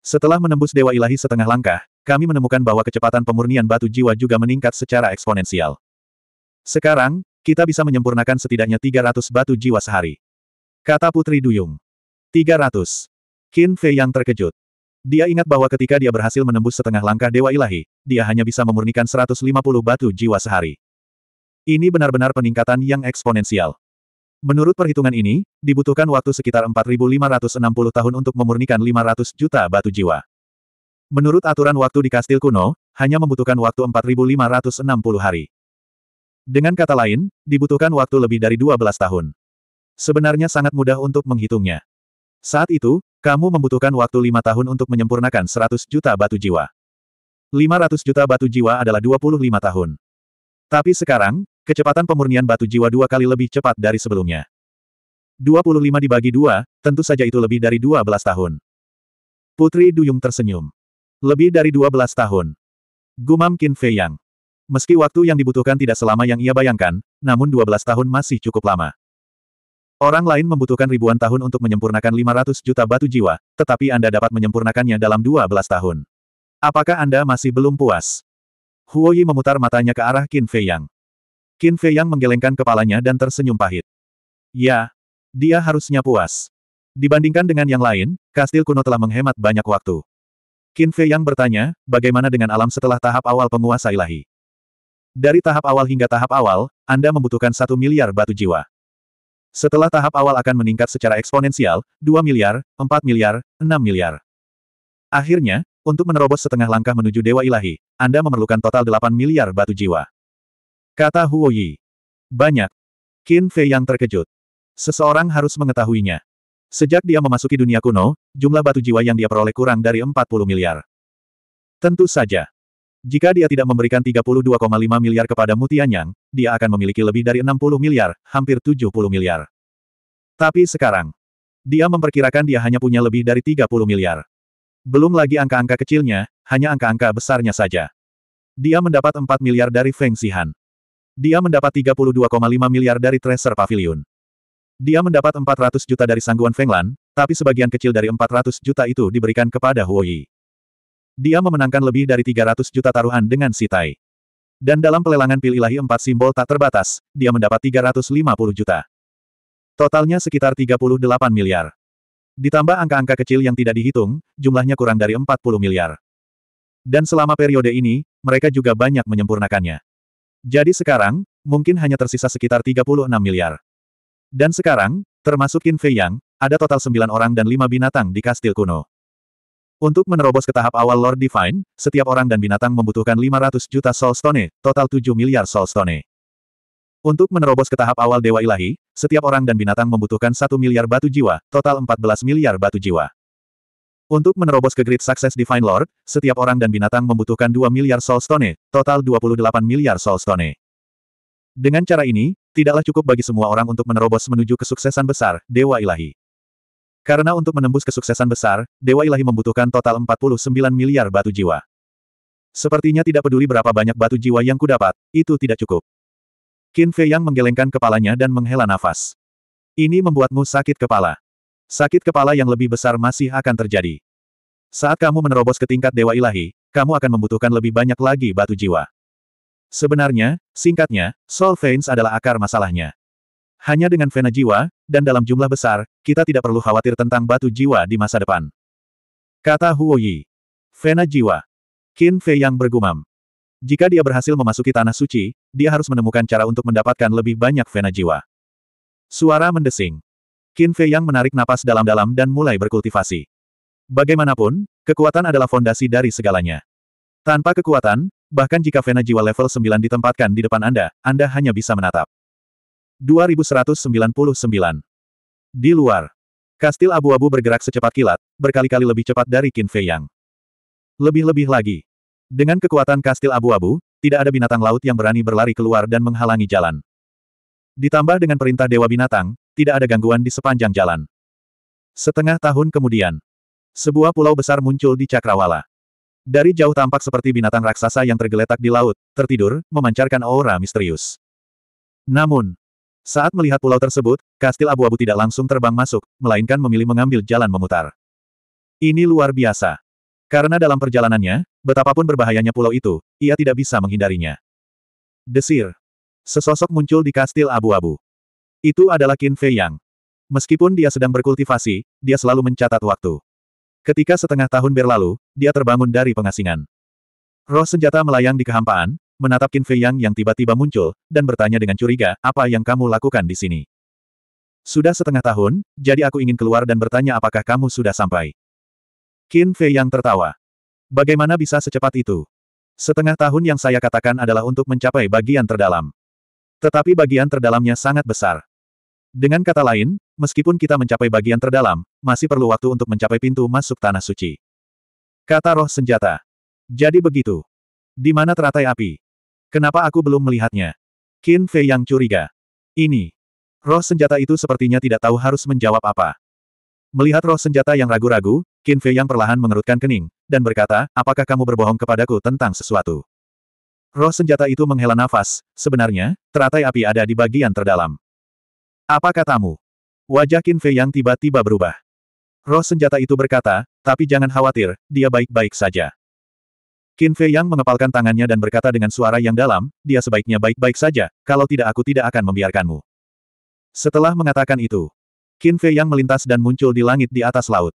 Setelah menembus Dewa Ilahi setengah langkah, kami menemukan bahwa kecepatan pemurnian batu jiwa juga meningkat secara eksponensial. Sekarang, kita bisa menyempurnakan setidaknya 300 batu jiwa sehari. Kata Putri Duyung. 300. Qin Fei yang terkejut. Dia ingat bahwa ketika dia berhasil menembus setengah langkah Dewa Ilahi, dia hanya bisa memurnikan 150 batu jiwa sehari. Ini benar-benar peningkatan yang eksponensial. Menurut perhitungan ini, dibutuhkan waktu sekitar 4.560 tahun untuk memurnikan 500 juta batu jiwa. Menurut aturan waktu di kastil kuno, hanya membutuhkan waktu 4.560 hari. Dengan kata lain, dibutuhkan waktu lebih dari 12 tahun. Sebenarnya sangat mudah untuk menghitungnya. Saat itu, kamu membutuhkan waktu lima tahun untuk menyempurnakan 100 juta batu jiwa. 500 juta batu jiwa adalah 25 tahun. Tapi sekarang, kecepatan pemurnian batu jiwa dua kali lebih cepat dari sebelumnya. 25 dibagi dua, tentu saja itu lebih dari 12 tahun. Putri Duyung tersenyum. Lebih dari 12 tahun. Gumam Qin Fei Yang. Meski waktu yang dibutuhkan tidak selama yang ia bayangkan, namun 12 tahun masih cukup lama. Orang lain membutuhkan ribuan tahun untuk menyempurnakan 500 juta batu jiwa, tetapi Anda dapat menyempurnakannya dalam 12 tahun. Apakah Anda masih belum puas? Huo Yi memutar matanya ke arah Qin Fei Yang. Qin Fei Yang menggelengkan kepalanya dan tersenyum pahit. Ya, dia harusnya puas. Dibandingkan dengan yang lain, kastil kuno telah menghemat banyak waktu. Qin Fei Yang bertanya, bagaimana dengan alam setelah tahap awal penguasa ilahi? Dari tahap awal hingga tahap awal, Anda membutuhkan satu miliar batu jiwa. Setelah tahap awal akan meningkat secara eksponensial, 2 miliar, 4 miliar, 6 miliar. Akhirnya, untuk menerobos setengah langkah menuju Dewa Ilahi, Anda memerlukan total 8 miliar batu jiwa. Kata Huo Yi. Banyak. Qin Fei yang terkejut. Seseorang harus mengetahuinya. Sejak dia memasuki dunia kuno, jumlah batu jiwa yang dia peroleh kurang dari 40 miliar. Tentu saja. Jika dia tidak memberikan 32,5 miliar kepada Mutianyang dia akan memiliki lebih dari 60 miliar, hampir 70 miliar. Tapi sekarang, dia memperkirakan dia hanya punya lebih dari 30 miliar. Belum lagi angka-angka kecilnya, hanya angka-angka besarnya saja. Dia mendapat 4 miliar dari Feng Sihan. Dia mendapat 32,5 miliar dari Treasure Pavilion. Dia mendapat 400 juta dari sangguan Fenglan, tapi sebagian kecil dari 400 juta itu diberikan kepada Huoyi. Dia memenangkan lebih dari 300 juta taruhan dengan Sitai. Dan dalam pelelangan pililahi empat simbol tak terbatas, dia mendapat 350 juta. Totalnya sekitar 38 miliar. Ditambah angka-angka kecil yang tidak dihitung, jumlahnya kurang dari 40 miliar. Dan selama periode ini, mereka juga banyak menyempurnakannya. Jadi sekarang, mungkin hanya tersisa sekitar 36 miliar. Dan sekarang, termasuk Qin Fei Yang, ada total 9 orang dan 5 binatang di kastil kuno. Untuk menerobos ke tahap awal Lord Divine, setiap orang dan binatang membutuhkan 500 juta soulstone, total 7 miliar soulstone. Untuk menerobos ke tahap awal Dewa Ilahi, setiap orang dan binatang membutuhkan 1 miliar batu jiwa, total 14 miliar batu jiwa. Untuk menerobos ke Great Success Divine Lord, setiap orang dan binatang membutuhkan 2 miliar soulstone, total 28 miliar soulstone. Dengan cara ini, tidaklah cukup bagi semua orang untuk menerobos menuju kesuksesan besar, Dewa Ilahi. Karena untuk menembus kesuksesan besar, Dewa Ilahi membutuhkan total 49 miliar batu jiwa. Sepertinya tidak peduli berapa banyak batu jiwa yang kudapat, itu tidak cukup. Qin Fei Yang menggelengkan kepalanya dan menghela nafas. Ini membuatmu sakit kepala. Sakit kepala yang lebih besar masih akan terjadi. Saat kamu menerobos ke tingkat Dewa Ilahi, kamu akan membutuhkan lebih banyak lagi batu jiwa. Sebenarnya, singkatnya, Soul Veins adalah akar masalahnya. Hanya dengan Vena Jiwa, dan dalam jumlah besar, kita tidak perlu khawatir tentang batu jiwa di masa depan. Kata Huo Yi. Vena Jiwa. Qin Fei yang bergumam. Jika dia berhasil memasuki Tanah Suci, dia harus menemukan cara untuk mendapatkan lebih banyak Vena Jiwa. Suara mendesing. Qin Fei yang menarik napas dalam-dalam dan mulai berkultivasi. Bagaimanapun, kekuatan adalah fondasi dari segalanya. Tanpa kekuatan, bahkan jika Vena Jiwa level 9 ditempatkan di depan Anda, Anda hanya bisa menatap. 2199. Di luar. Kastil abu-abu bergerak secepat kilat, berkali-kali lebih cepat dari Qin Fei Yang. Lebih-lebih lagi. Dengan kekuatan kastil abu-abu, tidak ada binatang laut yang berani berlari keluar dan menghalangi jalan. Ditambah dengan perintah Dewa Binatang, tidak ada gangguan di sepanjang jalan. Setengah tahun kemudian, sebuah pulau besar muncul di Cakrawala. Dari jauh tampak seperti binatang raksasa yang tergeletak di laut, tertidur, memancarkan aura misterius. Namun, saat melihat pulau tersebut, kastil abu-abu tidak langsung terbang masuk, melainkan memilih mengambil jalan memutar. Ini luar biasa. Karena dalam perjalanannya, betapapun berbahayanya pulau itu, ia tidak bisa menghindarinya. Desir. Sesosok muncul di kastil abu-abu. Itu adalah Qin Fei Yang. Meskipun dia sedang berkultivasi, dia selalu mencatat waktu. Ketika setengah tahun berlalu, dia terbangun dari pengasingan. Roh senjata melayang di kehampaan, menatap Qin Fei Yang yang tiba-tiba muncul, dan bertanya dengan curiga, apa yang kamu lakukan di sini? Sudah setengah tahun, jadi aku ingin keluar dan bertanya apakah kamu sudah sampai. Qin Fei Yang tertawa. Bagaimana bisa secepat itu? Setengah tahun yang saya katakan adalah untuk mencapai bagian terdalam. Tetapi bagian terdalamnya sangat besar. Dengan kata lain, meskipun kita mencapai bagian terdalam, masih perlu waktu untuk mencapai pintu masuk tanah suci. Kata roh senjata. Jadi begitu. Di mana teratai api? Kenapa aku belum melihatnya? Qin Fei yang curiga. Ini. Roh senjata itu sepertinya tidak tahu harus menjawab apa. Melihat roh senjata yang ragu-ragu, Qin Fei yang perlahan mengerutkan kening, dan berkata, apakah kamu berbohong kepadaku tentang sesuatu? Roh senjata itu menghela nafas, sebenarnya, teratai api ada di bagian terdalam. Apa katamu? Wajah Qin Fei yang tiba-tiba berubah. Roh senjata itu berkata, tapi jangan khawatir, dia baik-baik saja. Qin Fei Yang mengepalkan tangannya dan berkata dengan suara yang dalam, dia sebaiknya baik-baik saja, kalau tidak aku tidak akan membiarkanmu. Setelah mengatakan itu, Qin Fei Yang melintas dan muncul di langit di atas laut.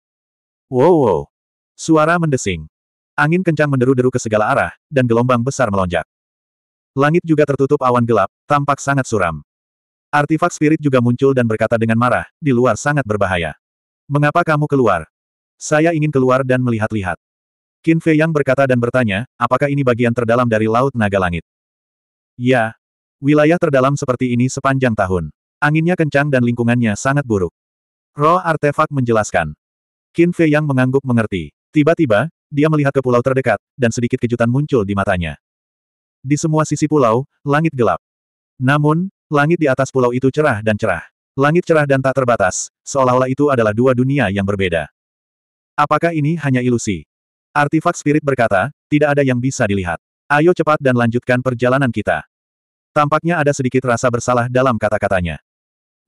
Wow wow. Suara mendesing. Angin kencang menderu-deru ke segala arah, dan gelombang besar melonjak. Langit juga tertutup awan gelap, tampak sangat suram. Artifak spirit juga muncul dan berkata dengan marah, di luar sangat berbahaya. Mengapa kamu keluar? Saya ingin keluar dan melihat-lihat. Qin Fei Yang berkata dan bertanya, apakah ini bagian terdalam dari Laut Naga Langit? Ya. Wilayah terdalam seperti ini sepanjang tahun. Anginnya kencang dan lingkungannya sangat buruk. Roh artefak menjelaskan. Qin Fei Yang mengangguk mengerti. Tiba-tiba, dia melihat ke pulau terdekat, dan sedikit kejutan muncul di matanya. Di semua sisi pulau, langit gelap. Namun, langit di atas pulau itu cerah dan cerah. Langit cerah dan tak terbatas, seolah-olah itu adalah dua dunia yang berbeda. Apakah ini hanya ilusi? Artifak spirit berkata, tidak ada yang bisa dilihat. Ayo cepat dan lanjutkan perjalanan kita. Tampaknya ada sedikit rasa bersalah dalam kata-katanya.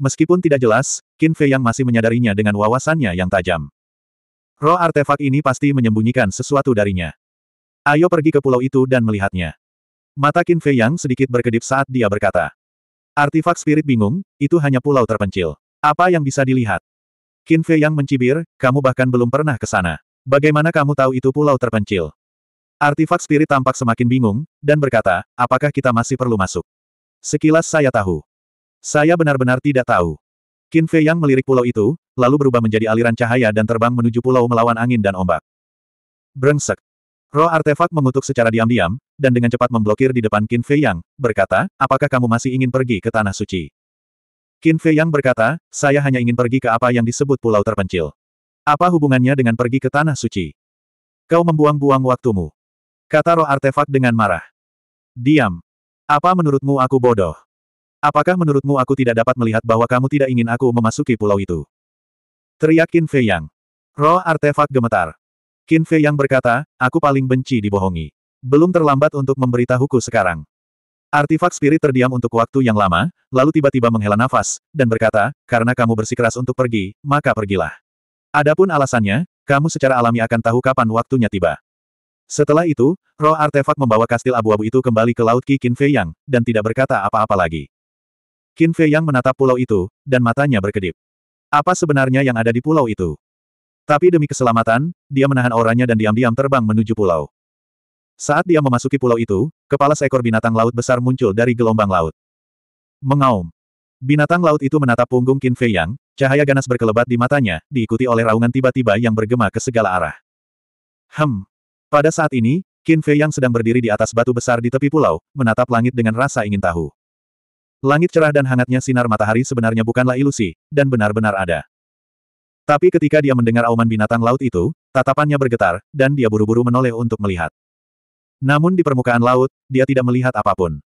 Meskipun tidak jelas, Qin Fei yang masih menyadarinya dengan wawasannya yang tajam. Roh artefak ini pasti menyembunyikan sesuatu darinya. Ayo pergi ke pulau itu dan melihatnya. Mata Qin Fei yang sedikit berkedip saat dia berkata. Artifak spirit bingung, itu hanya pulau terpencil. Apa yang bisa dilihat? Qin Fei yang mencibir, kamu bahkan belum pernah ke sana. Bagaimana kamu tahu itu pulau terpencil? Artifak spirit tampak semakin bingung, dan berkata, apakah kita masih perlu masuk? Sekilas saya tahu. Saya benar-benar tidak tahu. Qin Fei Yang melirik pulau itu, lalu berubah menjadi aliran cahaya dan terbang menuju pulau melawan angin dan ombak. Brengsek. Roh artefak mengutuk secara diam-diam, dan dengan cepat memblokir di depan Qin Fei Yang, berkata, apakah kamu masih ingin pergi ke Tanah Suci? Qin Fei Yang berkata, saya hanya ingin pergi ke apa yang disebut pulau terpencil. Apa hubungannya dengan pergi ke Tanah Suci? Kau membuang-buang waktumu. Kata roh artefak dengan marah. Diam. Apa menurutmu aku bodoh? Apakah menurutmu aku tidak dapat melihat bahwa kamu tidak ingin aku memasuki pulau itu? Teriak Qin Fei Yang. Roh artefak gemetar. Qin Fei Yang berkata, aku paling benci dibohongi. Belum terlambat untuk memberitahuku sekarang. Artifak spirit terdiam untuk waktu yang lama, lalu tiba-tiba menghela nafas, dan berkata, karena kamu bersikeras untuk pergi, maka pergilah. Adapun alasannya, kamu secara alami akan tahu kapan waktunya tiba. Setelah itu, roh artefak membawa kastil abu-abu itu kembali ke Laut Ki Qin Fei Yang, dan tidak berkata apa-apa lagi. Qin Fei Yang menatap pulau itu, dan matanya berkedip. Apa sebenarnya yang ada di pulau itu? Tapi demi keselamatan, dia menahan auranya dan diam-diam terbang menuju pulau. Saat dia memasuki pulau itu, kepala seekor binatang laut besar muncul dari gelombang laut. Mengaum. Binatang laut itu menatap punggung Qin Fei Yang, cahaya ganas berkelebat di matanya, diikuti oleh raungan tiba-tiba yang bergema ke segala arah. Hem. Pada saat ini, Qin Fei Yang sedang berdiri di atas batu besar di tepi pulau, menatap langit dengan rasa ingin tahu. Langit cerah dan hangatnya sinar matahari sebenarnya bukanlah ilusi, dan benar-benar ada. Tapi ketika dia mendengar auman binatang laut itu, tatapannya bergetar, dan dia buru-buru menoleh untuk melihat. Namun di permukaan laut, dia tidak melihat apapun.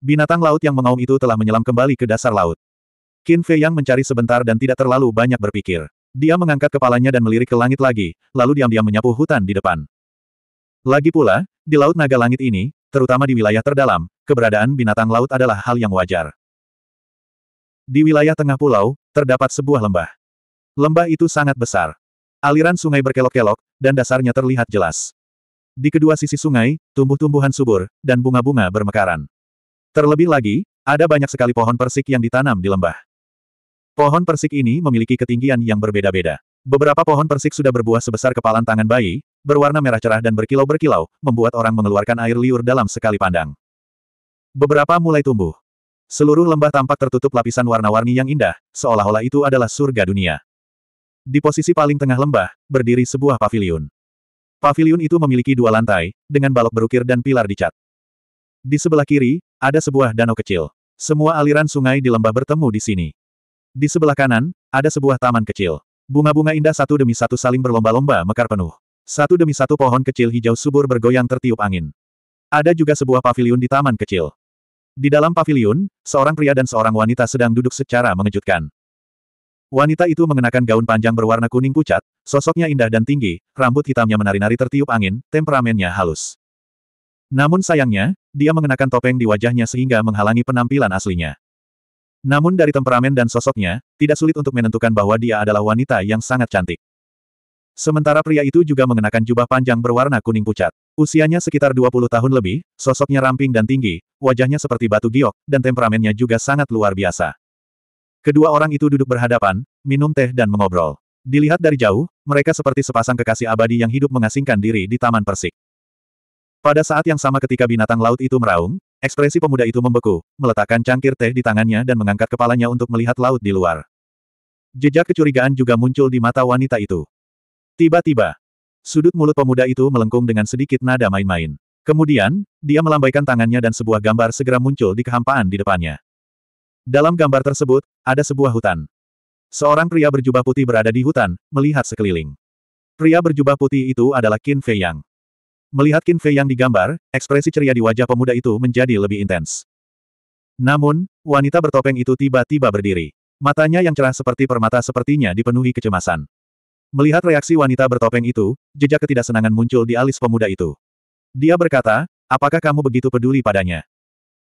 Binatang laut yang mengaum itu telah menyelam kembali ke dasar laut. Qin Fei Yang mencari sebentar dan tidak terlalu banyak berpikir. Dia mengangkat kepalanya dan melirik ke langit lagi, lalu diam-diam menyapu hutan di depan. Lagi pula, di Laut Naga Langit ini, terutama di wilayah terdalam, keberadaan binatang laut adalah hal yang wajar. Di wilayah tengah pulau, terdapat sebuah lembah. Lembah itu sangat besar. Aliran sungai berkelok-kelok, dan dasarnya terlihat jelas. Di kedua sisi sungai, tumbuh-tumbuhan subur, dan bunga-bunga bermekaran. Terlebih lagi, ada banyak sekali pohon persik yang ditanam di lembah. Pohon persik ini memiliki ketinggian yang berbeda-beda. Beberapa pohon persik sudah berbuah sebesar kepalan tangan bayi, berwarna merah cerah dan berkilau-berkilau, membuat orang mengeluarkan air liur dalam sekali pandang. Beberapa mulai tumbuh. Seluruh lembah tampak tertutup lapisan warna-warni yang indah, seolah-olah itu adalah surga dunia. Di posisi paling tengah lembah, berdiri sebuah pavilion. Pavilion itu memiliki dua lantai, dengan balok berukir dan pilar dicat. Di sebelah kiri, ada sebuah danau kecil. Semua aliran sungai di lembah bertemu di sini. Di sebelah kanan, ada sebuah taman kecil. Bunga-bunga indah satu demi satu saling berlomba-lomba mekar penuh. Satu demi satu pohon kecil hijau subur bergoyang tertiup angin. Ada juga sebuah paviliun di taman kecil. Di dalam paviliun, seorang pria dan seorang wanita sedang duduk secara mengejutkan. Wanita itu mengenakan gaun panjang berwarna kuning pucat, sosoknya indah dan tinggi, rambut hitamnya menari-nari tertiup angin, temperamennya halus. Namun sayangnya, dia mengenakan topeng di wajahnya sehingga menghalangi penampilan aslinya. Namun dari temperamen dan sosoknya, tidak sulit untuk menentukan bahwa dia adalah wanita yang sangat cantik. Sementara pria itu juga mengenakan jubah panjang berwarna kuning pucat. Usianya sekitar 20 tahun lebih, sosoknya ramping dan tinggi, wajahnya seperti batu giok, dan temperamennya juga sangat luar biasa. Kedua orang itu duduk berhadapan, minum teh dan mengobrol. Dilihat dari jauh, mereka seperti sepasang kekasih abadi yang hidup mengasingkan diri di Taman Persik. Pada saat yang sama ketika binatang laut itu meraung, ekspresi pemuda itu membeku, meletakkan cangkir teh di tangannya dan mengangkat kepalanya untuk melihat laut di luar. Jejak kecurigaan juga muncul di mata wanita itu. Tiba-tiba, sudut mulut pemuda itu melengkung dengan sedikit nada main-main. Kemudian, dia melambaikan tangannya dan sebuah gambar segera muncul di kehampaan di depannya. Dalam gambar tersebut, ada sebuah hutan. Seorang pria berjubah putih berada di hutan, melihat sekeliling. Pria berjubah putih itu adalah Qin Fei Yang. Melihat Qin Fei yang digambar, ekspresi ceria di wajah pemuda itu menjadi lebih intens. Namun, wanita bertopeng itu tiba-tiba berdiri. Matanya yang cerah seperti permata sepertinya dipenuhi kecemasan. Melihat reaksi wanita bertopeng itu, jejak ketidaksenangan muncul di alis pemuda itu. Dia berkata, apakah kamu begitu peduli padanya?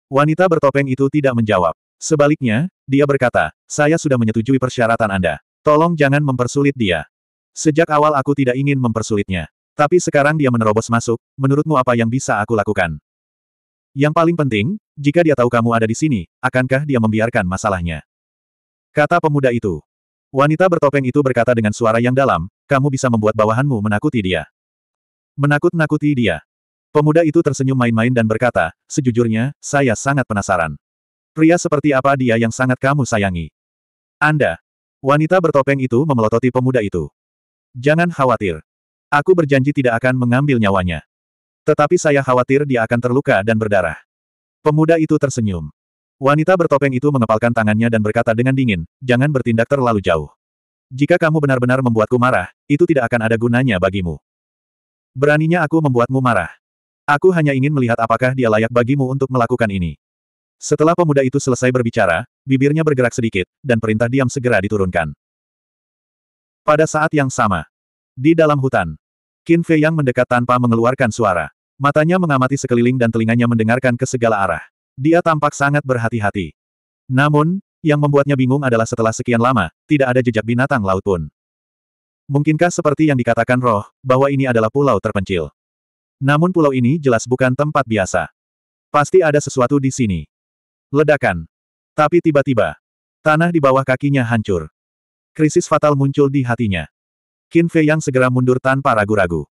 Wanita bertopeng itu tidak menjawab. Sebaliknya, dia berkata, saya sudah menyetujui persyaratan Anda. Tolong jangan mempersulit dia. Sejak awal aku tidak ingin mempersulitnya. Tapi sekarang dia menerobos masuk, menurutmu apa yang bisa aku lakukan? Yang paling penting, jika dia tahu kamu ada di sini, akankah dia membiarkan masalahnya? Kata pemuda itu. Wanita bertopeng itu berkata dengan suara yang dalam, kamu bisa membuat bawahanmu menakuti dia. Menakut-nakuti dia. Pemuda itu tersenyum main-main dan berkata, sejujurnya, saya sangat penasaran. Pria seperti apa dia yang sangat kamu sayangi? Anda. Wanita bertopeng itu memelototi pemuda itu. Jangan khawatir. Aku berjanji tidak akan mengambil nyawanya. Tetapi saya khawatir dia akan terluka dan berdarah. Pemuda itu tersenyum. Wanita bertopeng itu mengepalkan tangannya dan berkata dengan dingin, jangan bertindak terlalu jauh. Jika kamu benar-benar membuatku marah, itu tidak akan ada gunanya bagimu. Beraninya aku membuatmu marah. Aku hanya ingin melihat apakah dia layak bagimu untuk melakukan ini. Setelah pemuda itu selesai berbicara, bibirnya bergerak sedikit, dan perintah diam segera diturunkan. Pada saat yang sama, di dalam hutan, Qin Fei Yang mendekat tanpa mengeluarkan suara. Matanya mengamati sekeliling dan telinganya mendengarkan ke segala arah. Dia tampak sangat berhati-hati. Namun, yang membuatnya bingung adalah setelah sekian lama, tidak ada jejak binatang laut pun. Mungkinkah seperti yang dikatakan roh, bahwa ini adalah pulau terpencil? Namun pulau ini jelas bukan tempat biasa. Pasti ada sesuatu di sini. Ledakan. Tapi tiba-tiba, tanah di bawah kakinya hancur. Krisis fatal muncul di hatinya. Qin Fei Yang segera mundur tanpa ragu-ragu.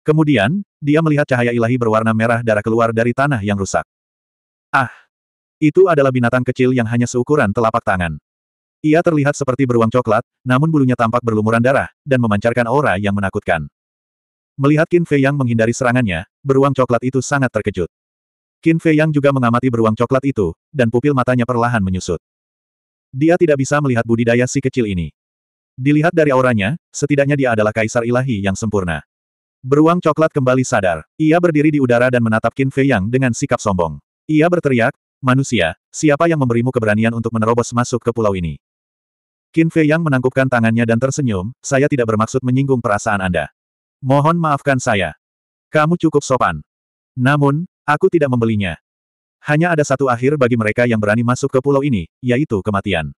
Kemudian, dia melihat cahaya ilahi berwarna merah darah keluar dari tanah yang rusak. Ah! Itu adalah binatang kecil yang hanya seukuran telapak tangan. Ia terlihat seperti beruang coklat, namun bulunya tampak berlumuran darah, dan memancarkan aura yang menakutkan. Melihat Qin Fei Yang menghindari serangannya, beruang coklat itu sangat terkejut. Qin Fei Yang juga mengamati beruang coklat itu, dan pupil matanya perlahan menyusut. Dia tidak bisa melihat budidaya si kecil ini. Dilihat dari auranya, setidaknya dia adalah kaisar ilahi yang sempurna. Beruang coklat kembali sadar. Ia berdiri di udara dan menatap Qin Fei Yang dengan sikap sombong. Ia berteriak, manusia, siapa yang memberimu keberanian untuk menerobos masuk ke pulau ini? Qin Fei Yang menangkupkan tangannya dan tersenyum, saya tidak bermaksud menyinggung perasaan Anda. Mohon maafkan saya. Kamu cukup sopan. Namun, aku tidak membelinya. Hanya ada satu akhir bagi mereka yang berani masuk ke pulau ini, yaitu kematian.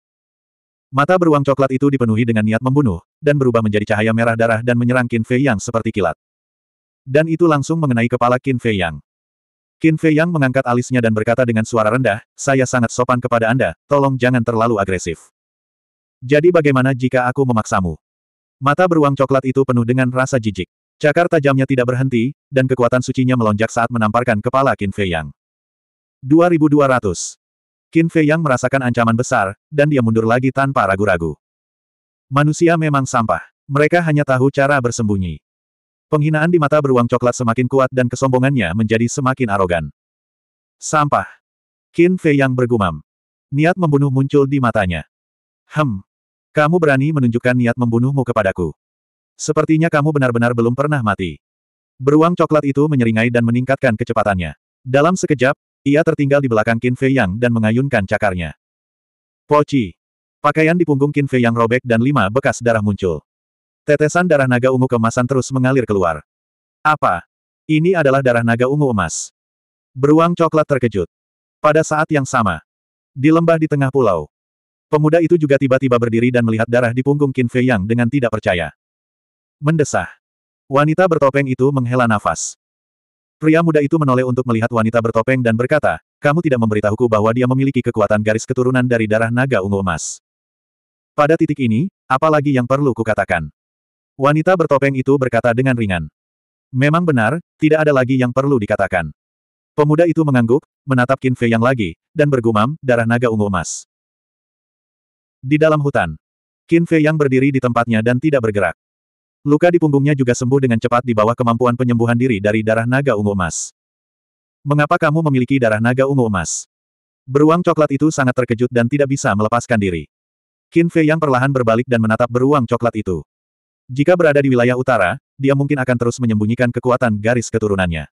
Mata beruang coklat itu dipenuhi dengan niat membunuh, dan berubah menjadi cahaya merah darah dan menyerang Qin Fei Yang seperti kilat. Dan itu langsung mengenai kepala Qin Fei Yang. Qin Fei Yang mengangkat alisnya dan berkata dengan suara rendah, saya sangat sopan kepada Anda, tolong jangan terlalu agresif. Jadi bagaimana jika aku memaksamu? Mata beruang coklat itu penuh dengan rasa jijik. Cakar tajamnya tidak berhenti, dan kekuatan sucinya melonjak saat menamparkan kepala Qin Fei Yang. 2200. Qin Fei yang merasakan ancaman besar, dan dia mundur lagi tanpa ragu-ragu. Manusia memang sampah. Mereka hanya tahu cara bersembunyi. Penghinaan di mata beruang coklat semakin kuat dan kesombongannya menjadi semakin arogan. Sampah. Qin Fei yang bergumam. Niat membunuh muncul di matanya. Hem. Kamu berani menunjukkan niat membunuhmu kepadaku. Sepertinya kamu benar-benar belum pernah mati. Beruang coklat itu menyeringai dan meningkatkan kecepatannya. Dalam sekejap, ia tertinggal di belakang Qin Fei Yang dan mengayunkan cakarnya. Poci. Pakaian di punggung Qin Fei Yang robek dan lima bekas darah muncul. Tetesan darah naga ungu kemasan terus mengalir keluar. Apa? Ini adalah darah naga ungu emas. Beruang coklat terkejut. Pada saat yang sama. Di lembah di tengah pulau. Pemuda itu juga tiba-tiba berdiri dan melihat darah di punggung Qin Fei Yang dengan tidak percaya. Mendesah. Wanita bertopeng itu menghela nafas. Pria muda itu menoleh untuk melihat wanita bertopeng dan berkata, kamu tidak memberitahuku bahwa dia memiliki kekuatan garis keturunan dari darah naga ungu emas. Pada titik ini, apalagi yang perlu kukatakan? Wanita bertopeng itu berkata dengan ringan. Memang benar, tidak ada lagi yang perlu dikatakan. Pemuda itu mengangguk, menatap Qin Fei yang lagi, dan bergumam, darah naga ungu emas. Di dalam hutan, Qin Fei yang berdiri di tempatnya dan tidak bergerak. Luka di punggungnya juga sembuh dengan cepat di bawah kemampuan penyembuhan diri dari darah naga ungu emas. Mengapa kamu memiliki darah naga ungu emas? Beruang coklat itu sangat terkejut dan tidak bisa melepaskan diri. Qin Fei yang perlahan berbalik dan menatap beruang coklat itu. Jika berada di wilayah utara, dia mungkin akan terus menyembunyikan kekuatan garis keturunannya.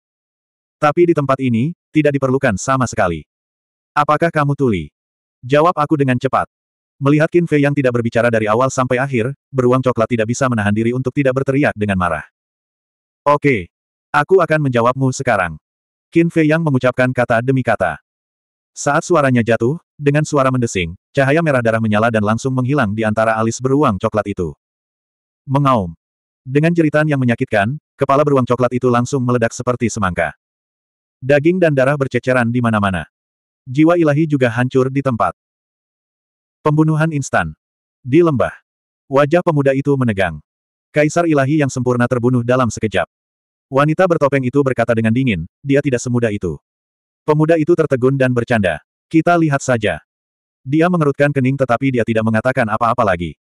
Tapi di tempat ini, tidak diperlukan sama sekali. Apakah kamu tuli? Jawab aku dengan cepat. Melihat Qin Fei yang tidak berbicara dari awal sampai akhir, beruang coklat tidak bisa menahan diri untuk tidak berteriak dengan marah. Oke. Aku akan menjawabmu sekarang. Qin Fei yang mengucapkan kata demi kata. Saat suaranya jatuh, dengan suara mendesing, cahaya merah darah menyala dan langsung menghilang di antara alis beruang coklat itu. Mengaum. Dengan jeritan yang menyakitkan, kepala beruang coklat itu langsung meledak seperti semangka. Daging dan darah berceceran di mana-mana. Jiwa ilahi juga hancur di tempat. Pembunuhan instan. Di lembah. Wajah pemuda itu menegang. Kaisar ilahi yang sempurna terbunuh dalam sekejap. Wanita bertopeng itu berkata dengan dingin, dia tidak semudah itu. Pemuda itu tertegun dan bercanda. Kita lihat saja. Dia mengerutkan kening tetapi dia tidak mengatakan apa-apa lagi.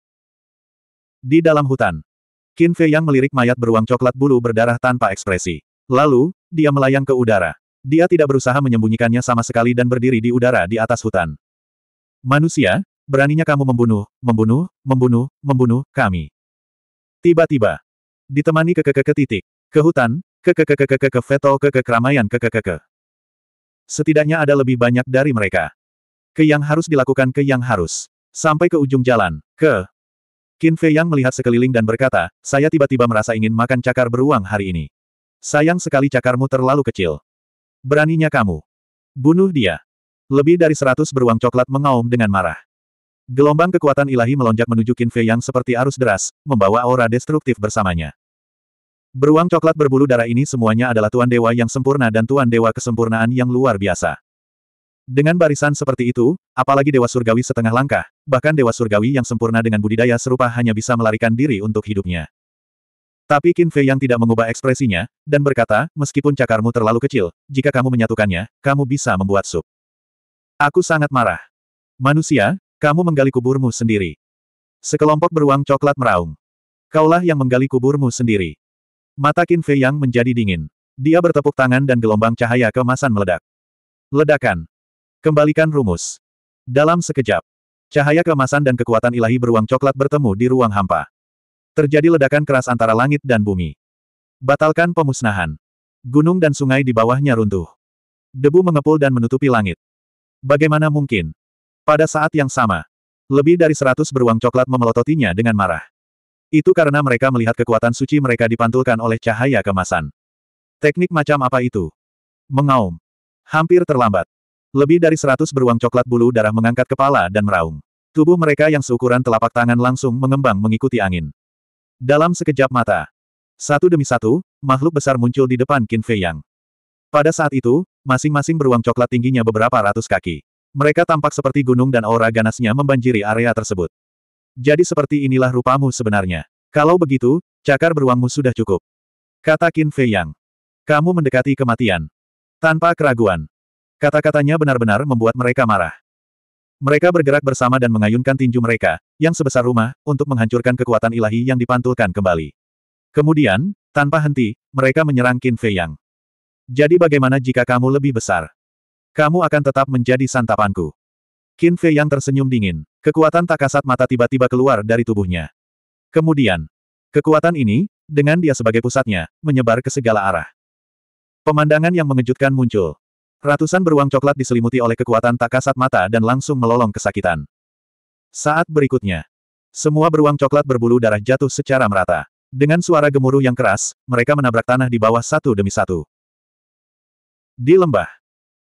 Di dalam hutan. Qin Fei yang melirik mayat beruang coklat bulu berdarah tanpa ekspresi. Lalu, dia melayang ke udara. Dia tidak berusaha menyembunyikannya sama sekali dan berdiri di udara di atas hutan. Manusia, Beraninya kamu membunuh, membunuh, membunuh, membunuh, kami. Tiba-tiba. Ditemani ke ke ke titik. Ke hutan, ke ke ke ke ke ke kekekekekeke veto ke keramaian ke ke ke ke. Setidaknya ada lebih banyak dari mereka. Ke yang harus dilakukan ke yang harus. Sampai ke ujung jalan, ke... Qin Fei Yang melihat sekeliling dan berkata, saya tiba-tiba merasa ingin makan cakar beruang hari ini. Sayang sekali cakarmu terlalu kecil. Beraninya kamu. Bunuh dia. Lebih dari seratus beruang coklat mengaum dengan marah. Gelombang kekuatan ilahi melonjak menuju Qin Fei yang seperti arus deras, membawa aura destruktif bersamanya. Beruang coklat berbulu darah ini semuanya adalah Tuan Dewa yang sempurna dan Tuan Dewa kesempurnaan yang luar biasa. Dengan barisan seperti itu, apalagi Dewa Surgawi setengah langkah, bahkan Dewa Surgawi yang sempurna dengan budidaya serupa hanya bisa melarikan diri untuk hidupnya. Tapi Qin Fei yang tidak mengubah ekspresinya, dan berkata, meskipun cakarmu terlalu kecil, jika kamu menyatukannya, kamu bisa membuat sup. Aku sangat marah. Manusia, kamu menggali kuburmu sendiri. Sekelompok beruang coklat meraung. Kaulah yang menggali kuburmu sendiri. Mata Qin Fei Yang menjadi dingin. Dia bertepuk tangan dan gelombang cahaya kemasan meledak. Ledakan. Kembalikan rumus. Dalam sekejap, cahaya kemasan dan kekuatan ilahi beruang coklat bertemu di ruang hampa. Terjadi ledakan keras antara langit dan bumi. Batalkan pemusnahan. Gunung dan sungai di bawahnya runtuh. Debu mengepul dan menutupi langit. Bagaimana mungkin? Pada saat yang sama, lebih dari seratus beruang coklat memelototinya dengan marah. Itu karena mereka melihat kekuatan suci mereka dipantulkan oleh cahaya kemasan. Teknik macam apa itu? Mengaum. Hampir terlambat. Lebih dari seratus beruang coklat bulu darah mengangkat kepala dan meraung. Tubuh mereka yang seukuran telapak tangan langsung mengembang mengikuti angin. Dalam sekejap mata, satu demi satu, makhluk besar muncul di depan Qin Fei Yang. Pada saat itu, masing-masing beruang coklat tingginya beberapa ratus kaki. Mereka tampak seperti gunung dan aura ganasnya membanjiri area tersebut. Jadi seperti inilah rupamu sebenarnya. Kalau begitu, cakar beruangmu sudah cukup. Kata Qin Fei Yang. Kamu mendekati kematian. Tanpa keraguan. Kata-katanya benar-benar membuat mereka marah. Mereka bergerak bersama dan mengayunkan tinju mereka, yang sebesar rumah, untuk menghancurkan kekuatan ilahi yang dipantulkan kembali. Kemudian, tanpa henti, mereka menyerang Qin Fei Yang. Jadi bagaimana jika kamu lebih besar? Kamu akan tetap menjadi santapanku. Qin Fei yang tersenyum dingin. Kekuatan tak kasat mata tiba-tiba keluar dari tubuhnya. Kemudian, kekuatan ini, dengan dia sebagai pusatnya, menyebar ke segala arah. Pemandangan yang mengejutkan muncul. Ratusan beruang coklat diselimuti oleh kekuatan tak kasat mata dan langsung melolong kesakitan. Saat berikutnya, semua beruang coklat berbulu darah jatuh secara merata. Dengan suara gemuruh yang keras, mereka menabrak tanah di bawah satu demi satu. Di lembah,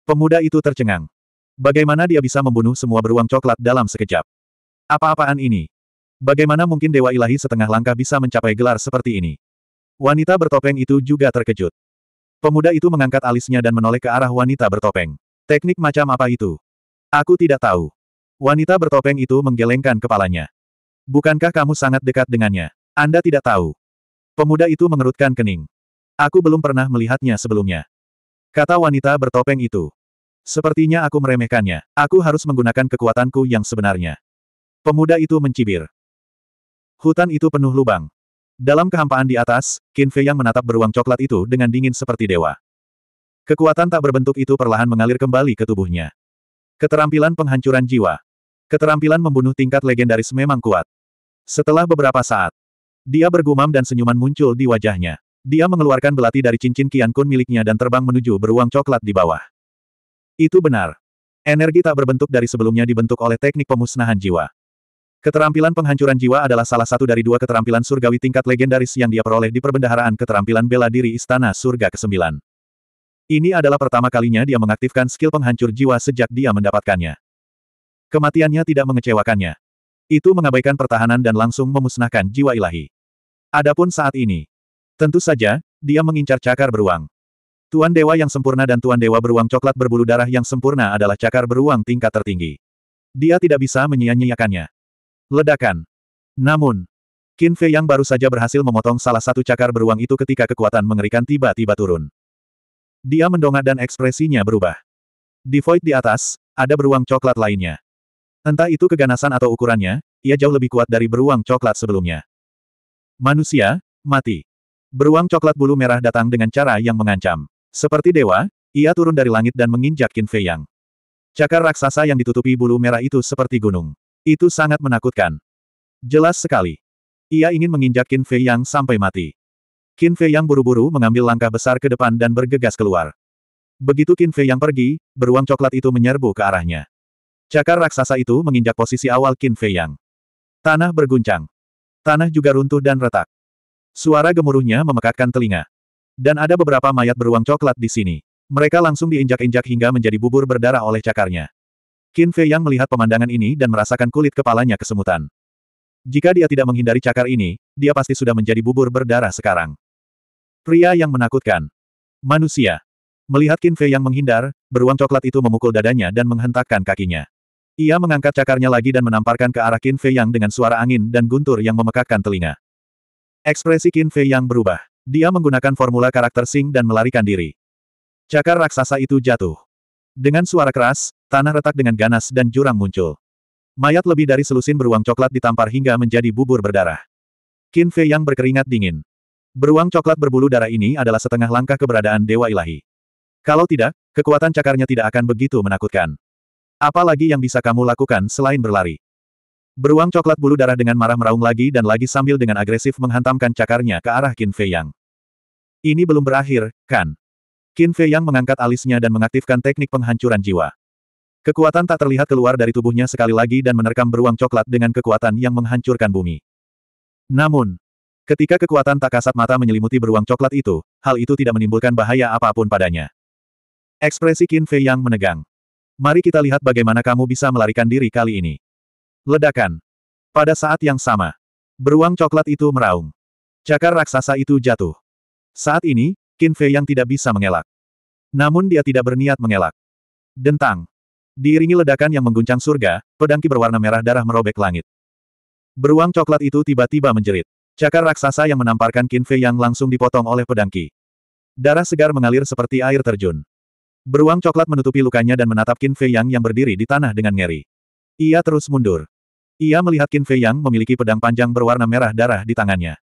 Pemuda itu tercengang. Bagaimana dia bisa membunuh semua beruang coklat dalam sekejap? Apa-apaan ini? Bagaimana mungkin Dewa Ilahi setengah langkah bisa mencapai gelar seperti ini? Wanita bertopeng itu juga terkejut. Pemuda itu mengangkat alisnya dan menoleh ke arah wanita bertopeng. Teknik macam apa itu? Aku tidak tahu. Wanita bertopeng itu menggelengkan kepalanya. Bukankah kamu sangat dekat dengannya? Anda tidak tahu. Pemuda itu mengerutkan kening. Aku belum pernah melihatnya sebelumnya. Kata wanita bertopeng itu. Sepertinya aku meremehkannya. Aku harus menggunakan kekuatanku yang sebenarnya. Pemuda itu mencibir. Hutan itu penuh lubang. Dalam kehampaan di atas, Qin Fei yang menatap beruang coklat itu dengan dingin seperti dewa. Kekuatan tak berbentuk itu perlahan mengalir kembali ke tubuhnya. Keterampilan penghancuran jiwa. Keterampilan membunuh tingkat legendaris memang kuat. Setelah beberapa saat, dia bergumam dan senyuman muncul di wajahnya. Dia mengeluarkan belati dari cincin Qian Kun miliknya dan terbang menuju beruang coklat di bawah. Itu benar. Energi tak berbentuk dari sebelumnya dibentuk oleh teknik pemusnahan jiwa. Keterampilan penghancuran jiwa adalah salah satu dari dua keterampilan surgawi tingkat legendaris yang dia peroleh di perbendaharaan keterampilan bela diri Istana Surga ke-9. Ini adalah pertama kalinya dia mengaktifkan skill penghancur jiwa sejak dia mendapatkannya. Kematiannya tidak mengecewakannya. Itu mengabaikan pertahanan dan langsung memusnahkan jiwa ilahi. Adapun saat ini, Tentu saja, dia mengincar cakar beruang. Tuan Dewa yang sempurna dan Tuan Dewa beruang coklat berbulu darah yang sempurna adalah cakar beruang tingkat tertinggi. Dia tidak bisa menyia-nyiakannya. Ledakan. Namun, Qin Fei yang baru saja berhasil memotong salah satu cakar beruang itu ketika kekuatan mengerikan tiba-tiba turun. Dia mendongak dan ekspresinya berubah. Di void di atas, ada beruang coklat lainnya. Entah itu keganasan atau ukurannya, ia jauh lebih kuat dari beruang coklat sebelumnya. Manusia, mati. Beruang coklat bulu merah datang dengan cara yang mengancam. Seperti dewa, ia turun dari langit dan menginjak Qin Fei Yang. Cakar raksasa yang ditutupi bulu merah itu seperti gunung. Itu sangat menakutkan. Jelas sekali. Ia ingin menginjak Qin Fei Yang sampai mati. Qin Fei Yang buru-buru mengambil langkah besar ke depan dan bergegas keluar. Begitu Qin Fei Yang pergi, beruang coklat itu menyerbu ke arahnya. Cakar raksasa itu menginjak posisi awal Qin Fei Yang. Tanah berguncang. Tanah juga runtuh dan retak. Suara gemuruhnya memekakkan telinga. Dan ada beberapa mayat beruang coklat di sini. Mereka langsung diinjak-injak hingga menjadi bubur berdarah oleh cakarnya. Qin Fei yang melihat pemandangan ini dan merasakan kulit kepalanya kesemutan. Jika dia tidak menghindari cakar ini, dia pasti sudah menjadi bubur berdarah sekarang. Pria yang menakutkan. Manusia. Melihat Qin Fei yang menghindar, beruang coklat itu memukul dadanya dan menghentakkan kakinya. Ia mengangkat cakarnya lagi dan menamparkan ke arah Qin Fei yang dengan suara angin dan guntur yang memekakkan telinga. Ekspresi Qin Fei yang berubah. Dia menggunakan formula karakter Sing dan melarikan diri. Cakar raksasa itu jatuh. Dengan suara keras, tanah retak dengan ganas dan jurang muncul. Mayat lebih dari selusin beruang coklat ditampar hingga menjadi bubur berdarah. Qin Fei yang berkeringat dingin. Beruang coklat berbulu darah ini adalah setengah langkah keberadaan Dewa Ilahi. Kalau tidak, kekuatan cakarnya tidak akan begitu menakutkan. Apalagi yang bisa kamu lakukan selain berlari. Beruang coklat bulu darah dengan marah meraung lagi dan lagi sambil dengan agresif menghantamkan cakarnya ke arah Qin Fei Yang. Ini belum berakhir, kan? Qin Fei Yang mengangkat alisnya dan mengaktifkan teknik penghancuran jiwa. Kekuatan tak terlihat keluar dari tubuhnya sekali lagi dan menerkam beruang coklat dengan kekuatan yang menghancurkan bumi. Namun, ketika kekuatan tak kasat mata menyelimuti beruang coklat itu, hal itu tidak menimbulkan bahaya apapun padanya. Ekspresi Qin Fei Yang menegang. Mari kita lihat bagaimana kamu bisa melarikan diri kali ini. Ledakan. Pada saat yang sama, beruang coklat itu meraung. Cakar raksasa itu jatuh. Saat ini, Qin Fei yang tidak bisa mengelak. Namun dia tidak berniat mengelak. Dentang. Diiringi ledakan yang mengguncang surga, pedangki berwarna merah darah merobek langit. Beruang coklat itu tiba-tiba menjerit. Cakar raksasa yang menamparkan Qin Fei yang langsung dipotong oleh pedangki. Darah segar mengalir seperti air terjun. Beruang coklat menutupi lukanya dan menatap Qin Fei yang yang berdiri di tanah dengan ngeri. Ia terus mundur. Ia melihat Qin Fei Yang memiliki pedang panjang berwarna merah darah di tangannya.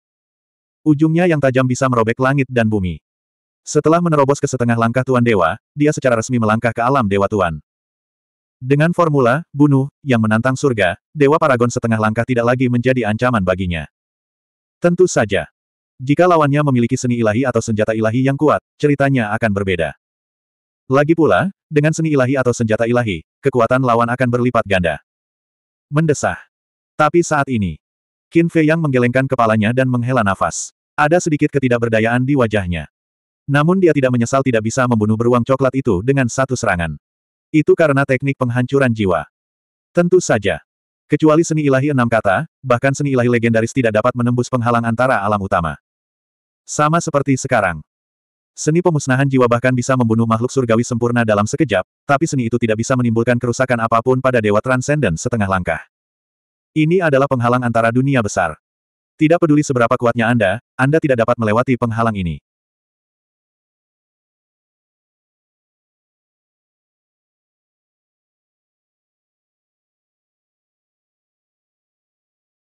Ujungnya yang tajam bisa merobek langit dan bumi. Setelah menerobos ke setengah langkah Tuan Dewa, dia secara resmi melangkah ke alam Dewa Tuan. Dengan formula, bunuh, yang menantang surga, Dewa Paragon setengah langkah tidak lagi menjadi ancaman baginya. Tentu saja. Jika lawannya memiliki seni ilahi atau senjata ilahi yang kuat, ceritanya akan berbeda. Lagi pula, dengan seni ilahi atau senjata ilahi, kekuatan lawan akan berlipat ganda. Mendesah. Tapi saat ini, Qin Fei Yang menggelengkan kepalanya dan menghela nafas. Ada sedikit ketidakberdayaan di wajahnya. Namun dia tidak menyesal tidak bisa membunuh beruang coklat itu dengan satu serangan. Itu karena teknik penghancuran jiwa. Tentu saja. Kecuali seni ilahi enam kata, bahkan seni ilahi legendaris tidak dapat menembus penghalang antara alam utama. Sama seperti sekarang. Seni pemusnahan jiwa bahkan bisa membunuh makhluk surgawi sempurna dalam sekejap, tapi seni itu tidak bisa menimbulkan kerusakan apapun pada Dewa Transenden setengah langkah. Ini adalah penghalang antara dunia besar. Tidak peduli seberapa kuatnya Anda, Anda tidak dapat melewati penghalang ini.